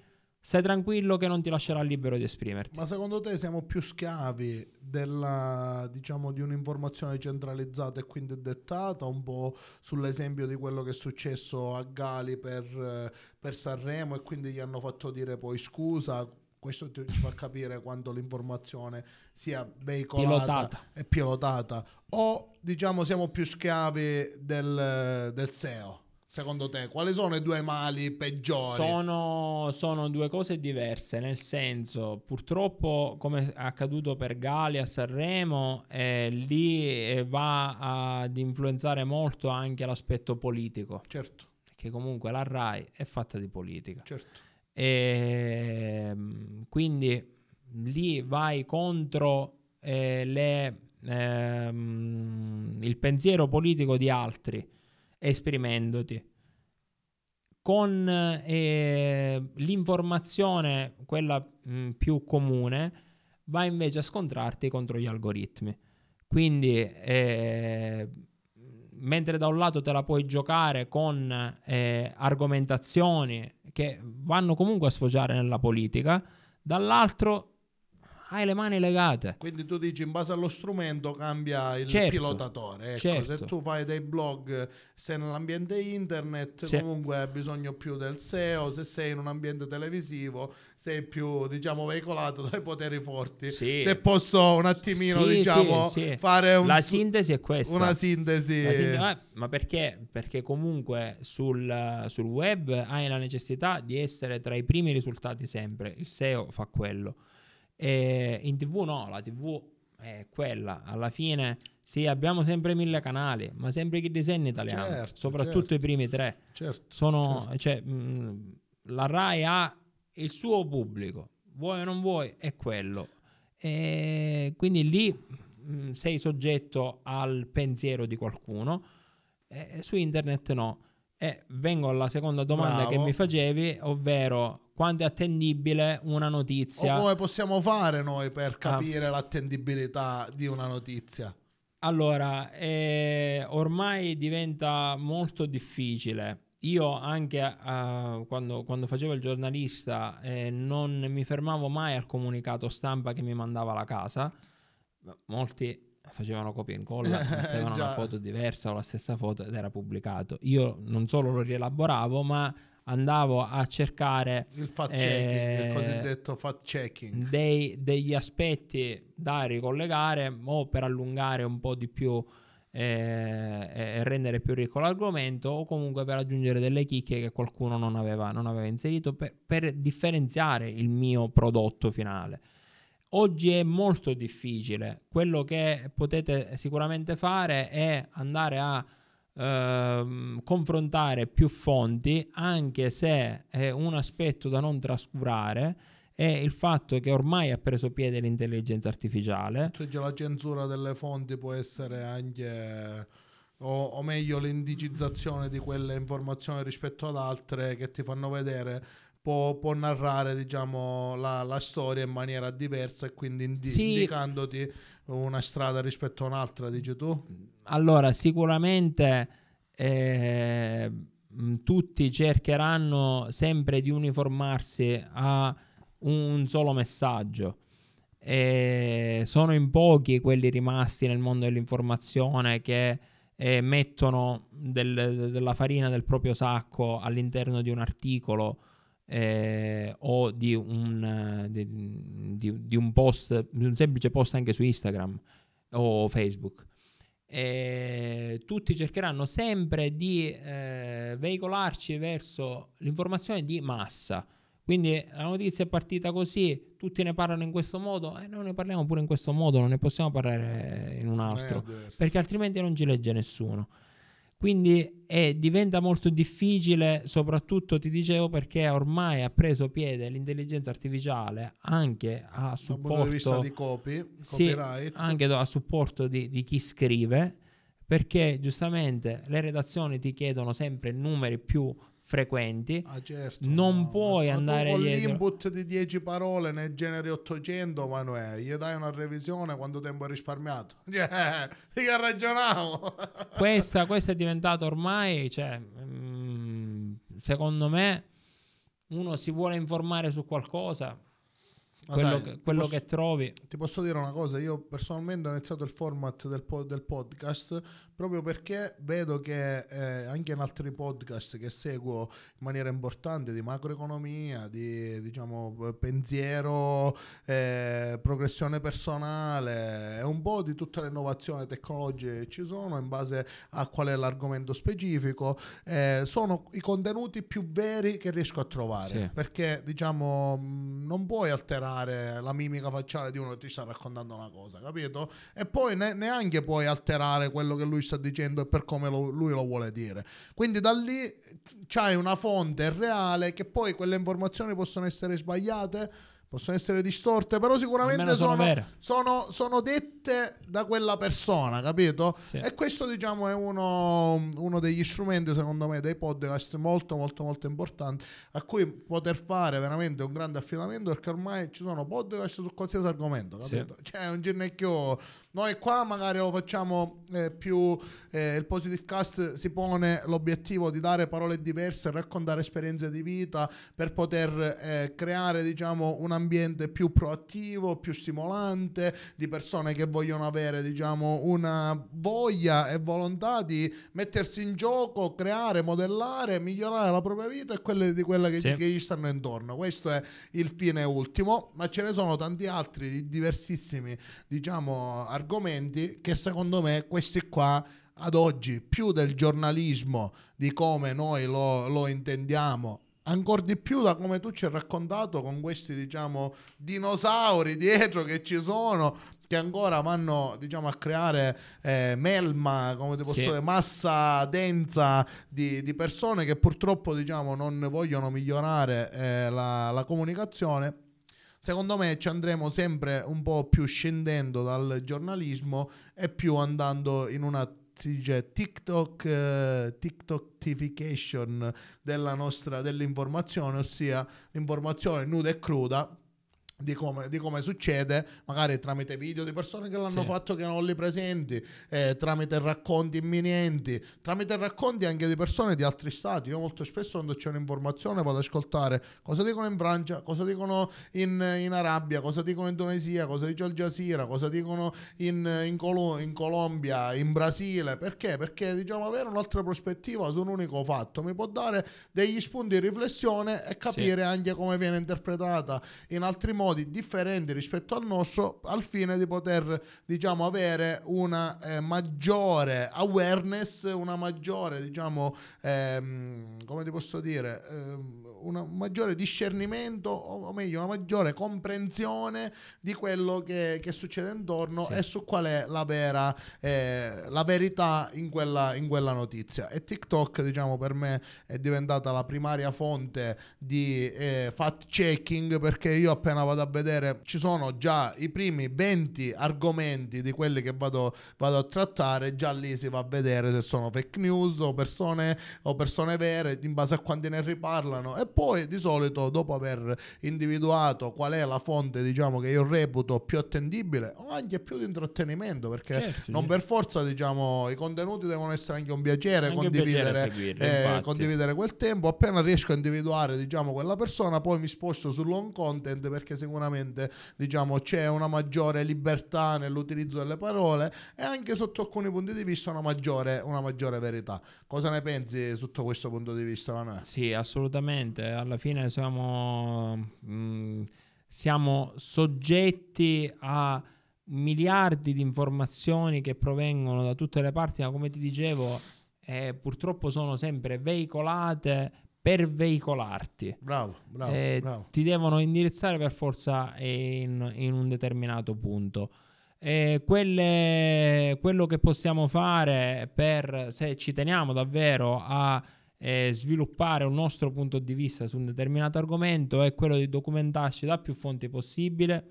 stai tranquillo che non ti lascerà libero di esprimerti. Ma secondo te siamo più schiavi della, diciamo, di un'informazione centralizzata e quindi dettata, un po' sull'esempio di quello che è successo a Gali per, per Sanremo e quindi gli hanno fatto dire poi scusa, questo ti, ci fa capire quanto l'informazione sia veicolata pilotata. e pilotata o diciamo siamo più schiavi del, del SEO secondo te, quali sono i due mali peggiori? Sono, sono, due cose diverse, nel senso, purtroppo, come è accaduto per Gali a Sanremo, eh, lì eh, va ad influenzare molto anche l'aspetto politico. Certo. Che comunque la RAI è fatta di politica. Certo. E, ehm, quindi lì vai contro eh, le, ehm, il pensiero politico di altri esprimendoti con eh, l'informazione, quella mh, mm, più comune, va invece a scontrarti contro gli algoritmi. Quindi, eh, mentre da un lato te la puoi giocare con eh, argomentazioni che vanno comunque a sfociare nella politica, dall'altro hai le mani legate. Quindi tu dici in base allo strumento cambia il certo, pilotatore. Ecco, certo. se tu fai dei blog, sei nell'ambiente internet, sì. comunque hai bisogno più del SEO, se sei in un ambiente televisivo, sei più, diciamo, veicolato dai poteri forti. Sì. Se posso un attimino, sì, diciamo, fare un, La sintesi è questa. Una sintesi. sintesi ma, eh, ma perché? Perché comunque sul, sul web hai la necessità di essere tra i primi risultati sempre. Il SEO fa quello e eh, in tv no, la tv è quella, alla fine sì, abbiamo sempre mille canali, ma sempre chi disegna italiano, certo, soprattutto certo. i primi tre. Certo, Sono, certo. cioè, mh, la RAI ha il suo pubblico, vuoi o non vuoi, è quello. E quindi lì mh, sei soggetto al pensiero di qualcuno, e su internet no. E vengo alla seconda domanda Bravo. che mi facevi, ovvero quanto è attendibile una notizia. O come possiamo fare noi per ah. capire ah. l'attendibilità di una notizia? Allora, eh, ormai diventa molto difficile. Io anche eh, quando, quando, facevo il giornalista eh, non mi fermavo mai al comunicato stampa che mi mandava la casa. Molti facevano copia e incolla, mettevano una foto diversa o la stessa foto ed era pubblicato. Io non solo lo rielaboravo, ma andavo a cercare il fact checking, eh, il cosiddetto fact checking dei, degli aspetti da ricollegare o per allungare un po' di più eh, e rendere più ricco l'argomento o comunque per aggiungere delle chicche che qualcuno non aveva, non aveva inserito per, per differenziare il mio prodotto finale. Oggi è molto difficile, quello che potete sicuramente fare è andare a ehm, confrontare più fonti, anche se è un aspetto da non trascurare è il fatto che ormai ha preso piede l'intelligenza artificiale. Cioè, la censura delle fonti può essere anche, o, o, meglio, l'indicizzazione di quelle informazioni rispetto ad altre che ti fanno vedere. Può, può narrare diciamo, la, la, storia in maniera diversa e quindi indi- sì. indicandoti una strada rispetto a un'altra, dici tu? allora sicuramente eh, tutti cercheranno sempre di uniformarsi a un solo messaggio. E sono in pochi quelli rimasti nel mondo dell'informazione che eh, mettono del, della farina del proprio sacco all'interno di un articolo eh, o di un, di, di, di un post, di un semplice post anche su Instagram o Facebook eh, tutti cercheranno sempre di eh, veicolarci verso l'informazione di massa. Quindi la notizia è partita così, tutti ne parlano in questo modo e eh, noi ne parliamo pure in questo modo, non ne possiamo parlare in un eh, altro, perché altrimenti non ci legge nessuno. Quindi eh, diventa molto difficile, soprattutto ti dicevo, perché ormai ha preso piede l'intelligenza artificiale anche a supporto, di copy, sì, anche a supporto di, di chi scrive, perché giustamente le redazioni ti chiedono sempre numeri più frequenti. Ah, certo, non no, puoi andare con dietro. l'input di 10 parole nel genere 800, Manuè. Gli dai una revisione quanto tempo hai risparmiato. Yeah, cioè, che ragionavo. questa, questa è diventata ormai, cioè, mm, secondo me, uno si vuole informare su qualcosa. Quello, sai, che, quello posso, che trovi ti posso dire una cosa io personalmente ho iniziato il format del, po- del podcast proprio perché vedo che eh, anche in altri podcast che seguo in maniera importante di macroeconomia, di diciamo, pensiero, eh, progressione personale e un po' di tutte le innovazioni tecnologiche che ci sono in base a qual è l'argomento specifico, eh, sono i contenuti più veri che riesco a trovare sì. perché diciamo mm, non puoi alterare la mimica facciale di uno che ti sta raccontando una cosa, capito? E poi ne- neanche puoi alterare quello che lui sta dicendo e per come lo, lui lo vuole dire. Quindi da lì c'hai una fonte reale che poi quelle informazioni possono essere sbagliate, possono essere distorte, però sicuramente sono, sono, sono, sono, dette da quella persona, capito? Sì. E questo diciamo è uno, uno, degli strumenti secondo me dei podcast molto molto molto importanti a cui poter fare veramente un grande affidamento perché ormai ci sono podcast su qualsiasi argomento, capito? Sì. Cioè un ginecchio... Noi qua magari lo facciamo eh, più, eh, il Positive Cast si pone l'obiettivo di dare parole diverse, raccontare esperienze di vita per poter eh, creare diciamo, un ambiente più proattivo, più stimolante, di persone che vogliono avere diciamo, una voglia e volontà di mettersi in gioco, creare, modellare, migliorare la propria vita e quelle di quelle che, sì. gli, che gli stanno intorno. Questo è il fine ultimo, ma ce ne sono tanti altri, diversissimi diciamo, argomenti argomenti che secondo me questi qua ad oggi più del giornalismo di come noi lo, lo intendiamo ancora di più da come tu ci hai raccontato con questi diciamo dinosauri dietro che ci sono che ancora vanno diciamo, a creare eh, melma, come ti posso sì. dire, massa densa di, di persone che purtroppo diciamo, non vogliono migliorare eh, la, la comunicazione Secondo me ci andremo sempre un po' più scendendo dal giornalismo e più andando in una si dice TikTok, eh, TikToktification della nostra, dell'informazione, ossia l'informazione nuda e cruda di come, di come, succede, magari tramite video di persone che l'hanno sì. fatto che non li presenti, eh, tramite racconti imminenti, tramite racconti anche di persone di altri stati. Io molto spesso quando c'è un'informazione vado ad ascoltare cosa dicono in Francia, cosa dicono in, in Arabia, cosa dicono in Tunisia, cosa dice Al Jazeera, cosa dicono in, in, Colo- in Colombia, in Brasile. Perché? Perché diciamo avere un'altra prospettiva su un unico fatto mi può dare degli spunti di riflessione e capire sì. anche come viene interpretata in altri modi modi differenti rispetto al nostro al fine di poter diciamo avere una eh, maggiore awareness, una maggiore diciamo ehm, come ti posso dire ehm, un maggiore discernimento o, o meglio una maggiore comprensione di quello che, che succede intorno sì. e su qual è la vera eh, la verità in quella, in quella notizia e TikTok diciamo per me è diventata la primaria fonte di eh, fact checking perché io appena vado vado a vedere, ci sono già i primi 20 argomenti di quelli che vado, vado a trattare, già lì si va a vedere se sono fake news o persone, o persone vere in base a quanti ne riparlano e poi di solito dopo aver individuato qual è la fonte diciamo che io reputo più attendibile o anche più di intrattenimento perché certo, non certo. per forza diciamo i contenuti devono essere anche un piacere, anche condividere, un piacere seguirle, eh, condividere quel tempo appena riesco a individuare diciamo quella persona poi mi sposto sull'on content perché se sicuramente diciamo, c'è una maggiore libertà nell'utilizzo delle parole e anche sotto alcuni punti di vista una maggiore, una maggiore verità. Cosa ne pensi sotto questo punto di vista, Vanessa? Sì, assolutamente. Alla fine siamo, mh, mm, siamo soggetti a miliardi di informazioni che provengono da tutte le parti, ma come ti dicevo, eh, purtroppo sono sempre veicolate per veicolarti. Bravo, bravo, eh, bravo. Ti devono indirizzare per forza in, in un determinato punto. Eh, quelle, quello che possiamo fare per, se ci teniamo davvero a eh, sviluppare un nostro punto di vista su un determinato argomento è quello di documentarci da più fonti possibile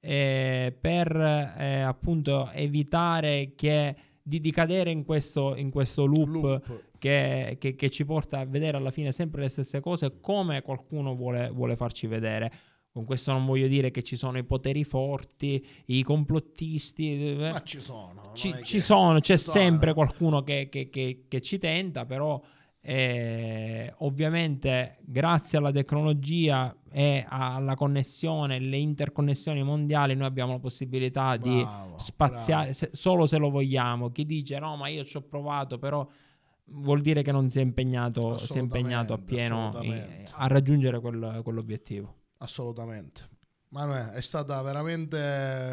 eh, per eh, appunto evitare che di, di, cadere in questo, in questo loop, loop che, che, che, ci porta a vedere alla fine sempre le stesse cose come qualcuno vuole, vuole farci vedere. Con questo non voglio dire che ci sono i poteri forti, i complottisti. Eh, ma ci sono. Ci, ci sono, c'è ci sempre eh. qualcuno che, che, che, che, ci tenta, però eh, ovviamente grazie alla tecnologia e alla connessione, le interconnessioni mondiali, noi abbiamo la possibilità bravo, di spaziare, se, solo se lo vogliamo. Chi dice no, ma io ci ho provato, però vuol dire che non si è impegnato, si è impegnato appieno a raggiungere quel, quell'obiettivo. Assolutamente. Manuel, è stata veramente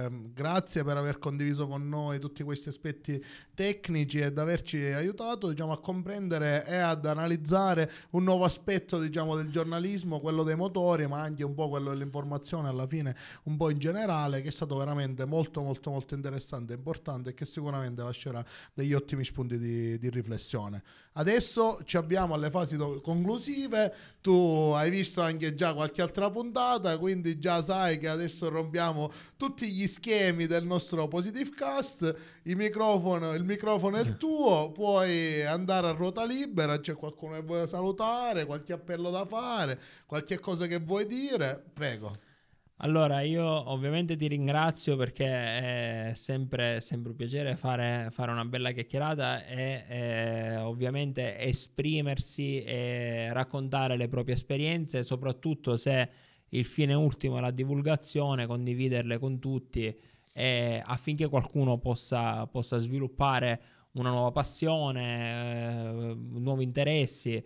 ehm, grazie per aver condiviso con noi tutti questi aspetti tecnici ed averci aiutato diciamo, a comprendere e ad analizzare un nuovo aspetto diciamo, del giornalismo, quello dei motori, ma anche un po' quello dell'informazione alla fine, un po' in generale, che è stato veramente molto molto molto interessante e importante e che sicuramente lascerà degli ottimi spunti di, di riflessione. Adesso ci abbiamo alle fasi conclusive, tu hai visto anche già qualche altra puntata, quindi già sai dai che adesso rompiamo tutti gli schemi del nostro Positive Cast, il microfono, il microfono è il tuo, puoi andare a ruota libera, c'è qualcuno che vuoi salutare, qualche appello da fare, qualche cosa che vuoi dire, prego. Allora, io ovviamente ti ringrazio perché è sempre, sempre un piacere fare, fare, una bella chiacchierata e eh, ovviamente esprimersi e raccontare le proprie esperienze, soprattutto se il fine ultimo è la divulgazione, condividerle con tutti affinché qualcuno possa, possa, sviluppare una nuova passione, eh, nuovi interessi e,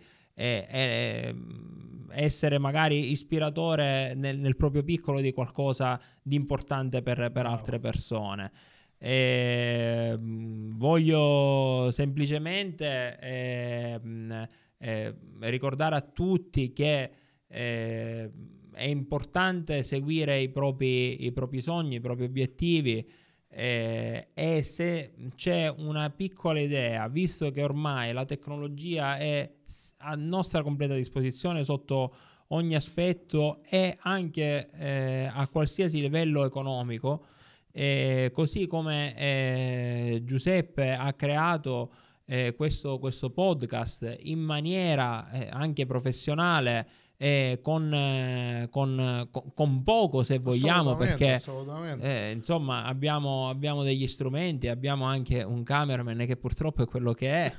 e, mm, essere magari ispiratore nel, nel, proprio piccolo di qualcosa di importante per, per altre persone. E, mm, voglio semplicemente eh, mm, eh, ricordare a tutti che eh, è importante seguire i propri, i propri sogni, i propri obiettivi. Eh, e se c'è una piccola idea, visto che ormai la tecnologia è a nostra completa disposizione sotto ogni aspetto e anche eh, a qualsiasi livello economico, eh, così come eh, Giuseppe ha creato eh, questo, questo, podcast in maniera eh, anche professionale, eh, con, eh, con, eh, con, poco se vogliamo assolutamente, perché assolutamente. Eh, insomma abbiamo, abbiamo, degli strumenti abbiamo anche un cameraman che purtroppo è quello che è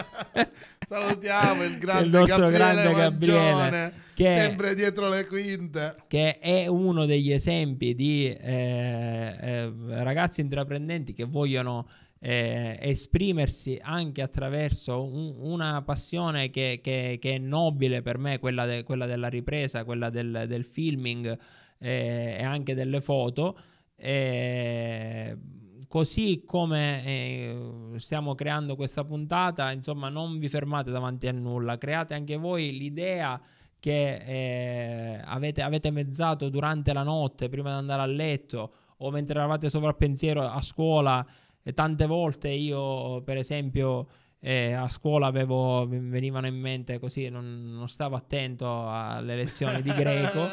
salutiamo il grande il nostro Gabriele grande Gabriele che sempre dietro le quinte che è uno degli esempi di eh, eh, ragazzi intraprendenti che vogliono eh, esprimersi anche attraverso un, una passione che, che, che, è nobile per me, quella, de, quella della ripresa, quella del, del filming eh, e anche delle foto. Eh, così come eh, stiamo creando questa puntata, insomma, non vi fermate davanti a nulla, create anche voi l'idea che eh, avete, avete, mezzato durante la notte prima di andare a letto o mentre eravate sovrappensiero a scuola e tante volte io, per esempio, eh, a scuola avevo, venivano in mente così, non, non stavo attento alle lezioni di greco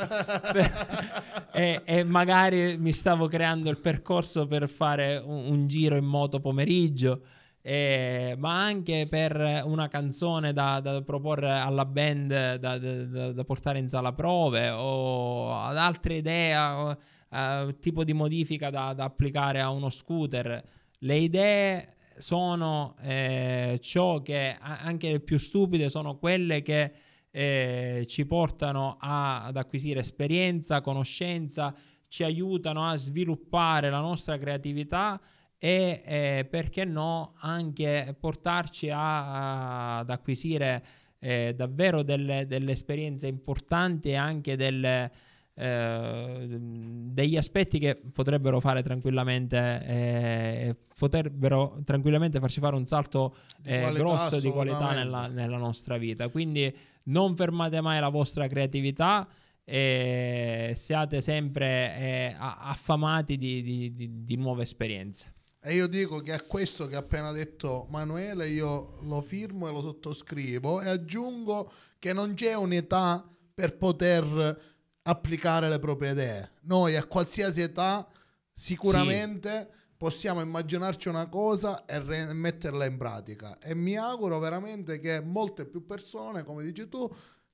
e, e, magari mi stavo creando il percorso per fare un, un giro in moto pomeriggio. Eh, ma anche per una canzone da, da proporre alla band da, da, da, portare in sala prove o ad altre idee, o, eh, tipo di modifica da, applicare a uno scooter le idee sono eh, ciò che anche le più stupide sono quelle che eh, ci portano a, ad acquisire esperienza, conoscenza, ci aiutano a sviluppare la nostra creatività e eh, perché no anche portarci a, a, ad acquisire eh, davvero delle, delle, esperienze importanti e anche delle, Ehm, degli aspetti che potrebbero fare tranquillamente eh, potrebbero tranquillamente farci fare un salto eh, di grosso di qualità nella, nella, nostra vita quindi non fermate mai la vostra creatività e eh, siate sempre eh, affamati di, di, di, di nuove esperienze e io dico che a questo che ha appena detto Manuele io lo firmo e lo sottoscrivo e aggiungo che non c'è un'età per poter applicare le proprie idee. Noi a qualsiasi età sicuramente sì. possiamo immaginarci una cosa e re- metterla in pratica. E mi auguro veramente che molte più persone, come dici tu,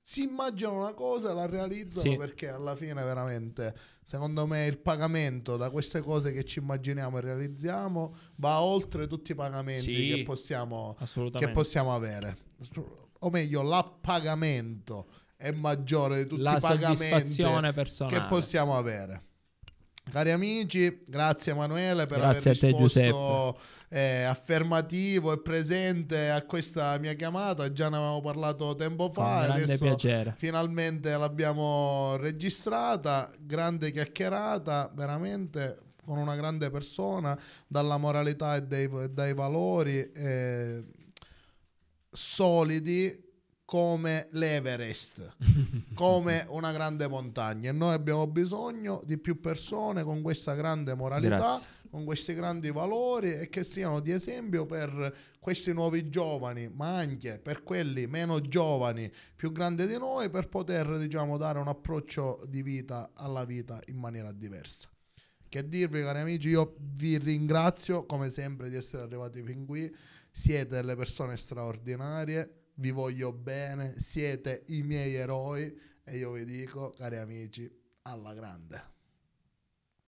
si immaginano una cosa e la realizzano sì. perché alla fine veramente secondo me il pagamento da queste cose che ci immaginiamo e realizziamo va oltre tutti i pagamenti sì, che, possiamo, che possiamo avere o meglio l'appagamento è maggiore di tutti la i pagamenti che possiamo avere. Cari amici, grazie Emanuele per grazie aver risposto eh, affermativo e presente a questa mia chiamata. Già ne avevamo parlato tempo fa. Con adesso piacere. finalmente l'abbiamo registrata. Grande chiacchierata, veramente con una grande persona, dalla moralità e dai, dai valori eh, solidi come l'Everest, come una grande montagna. E noi abbiamo bisogno di più persone con questa grande moralità, Grazie. con questi grandi valori e che siano di esempio per questi nuovi giovani, ma anche per quelli meno giovani, più grandi di noi, per poter diciamo, dare un approccio di vita alla vita in maniera diversa. Che dirvi cari amici, io vi ringrazio come sempre di essere arrivati fin qui, siete delle persone straordinarie vi voglio bene, siete i miei eroi e io vi dico, cari amici, alla grande.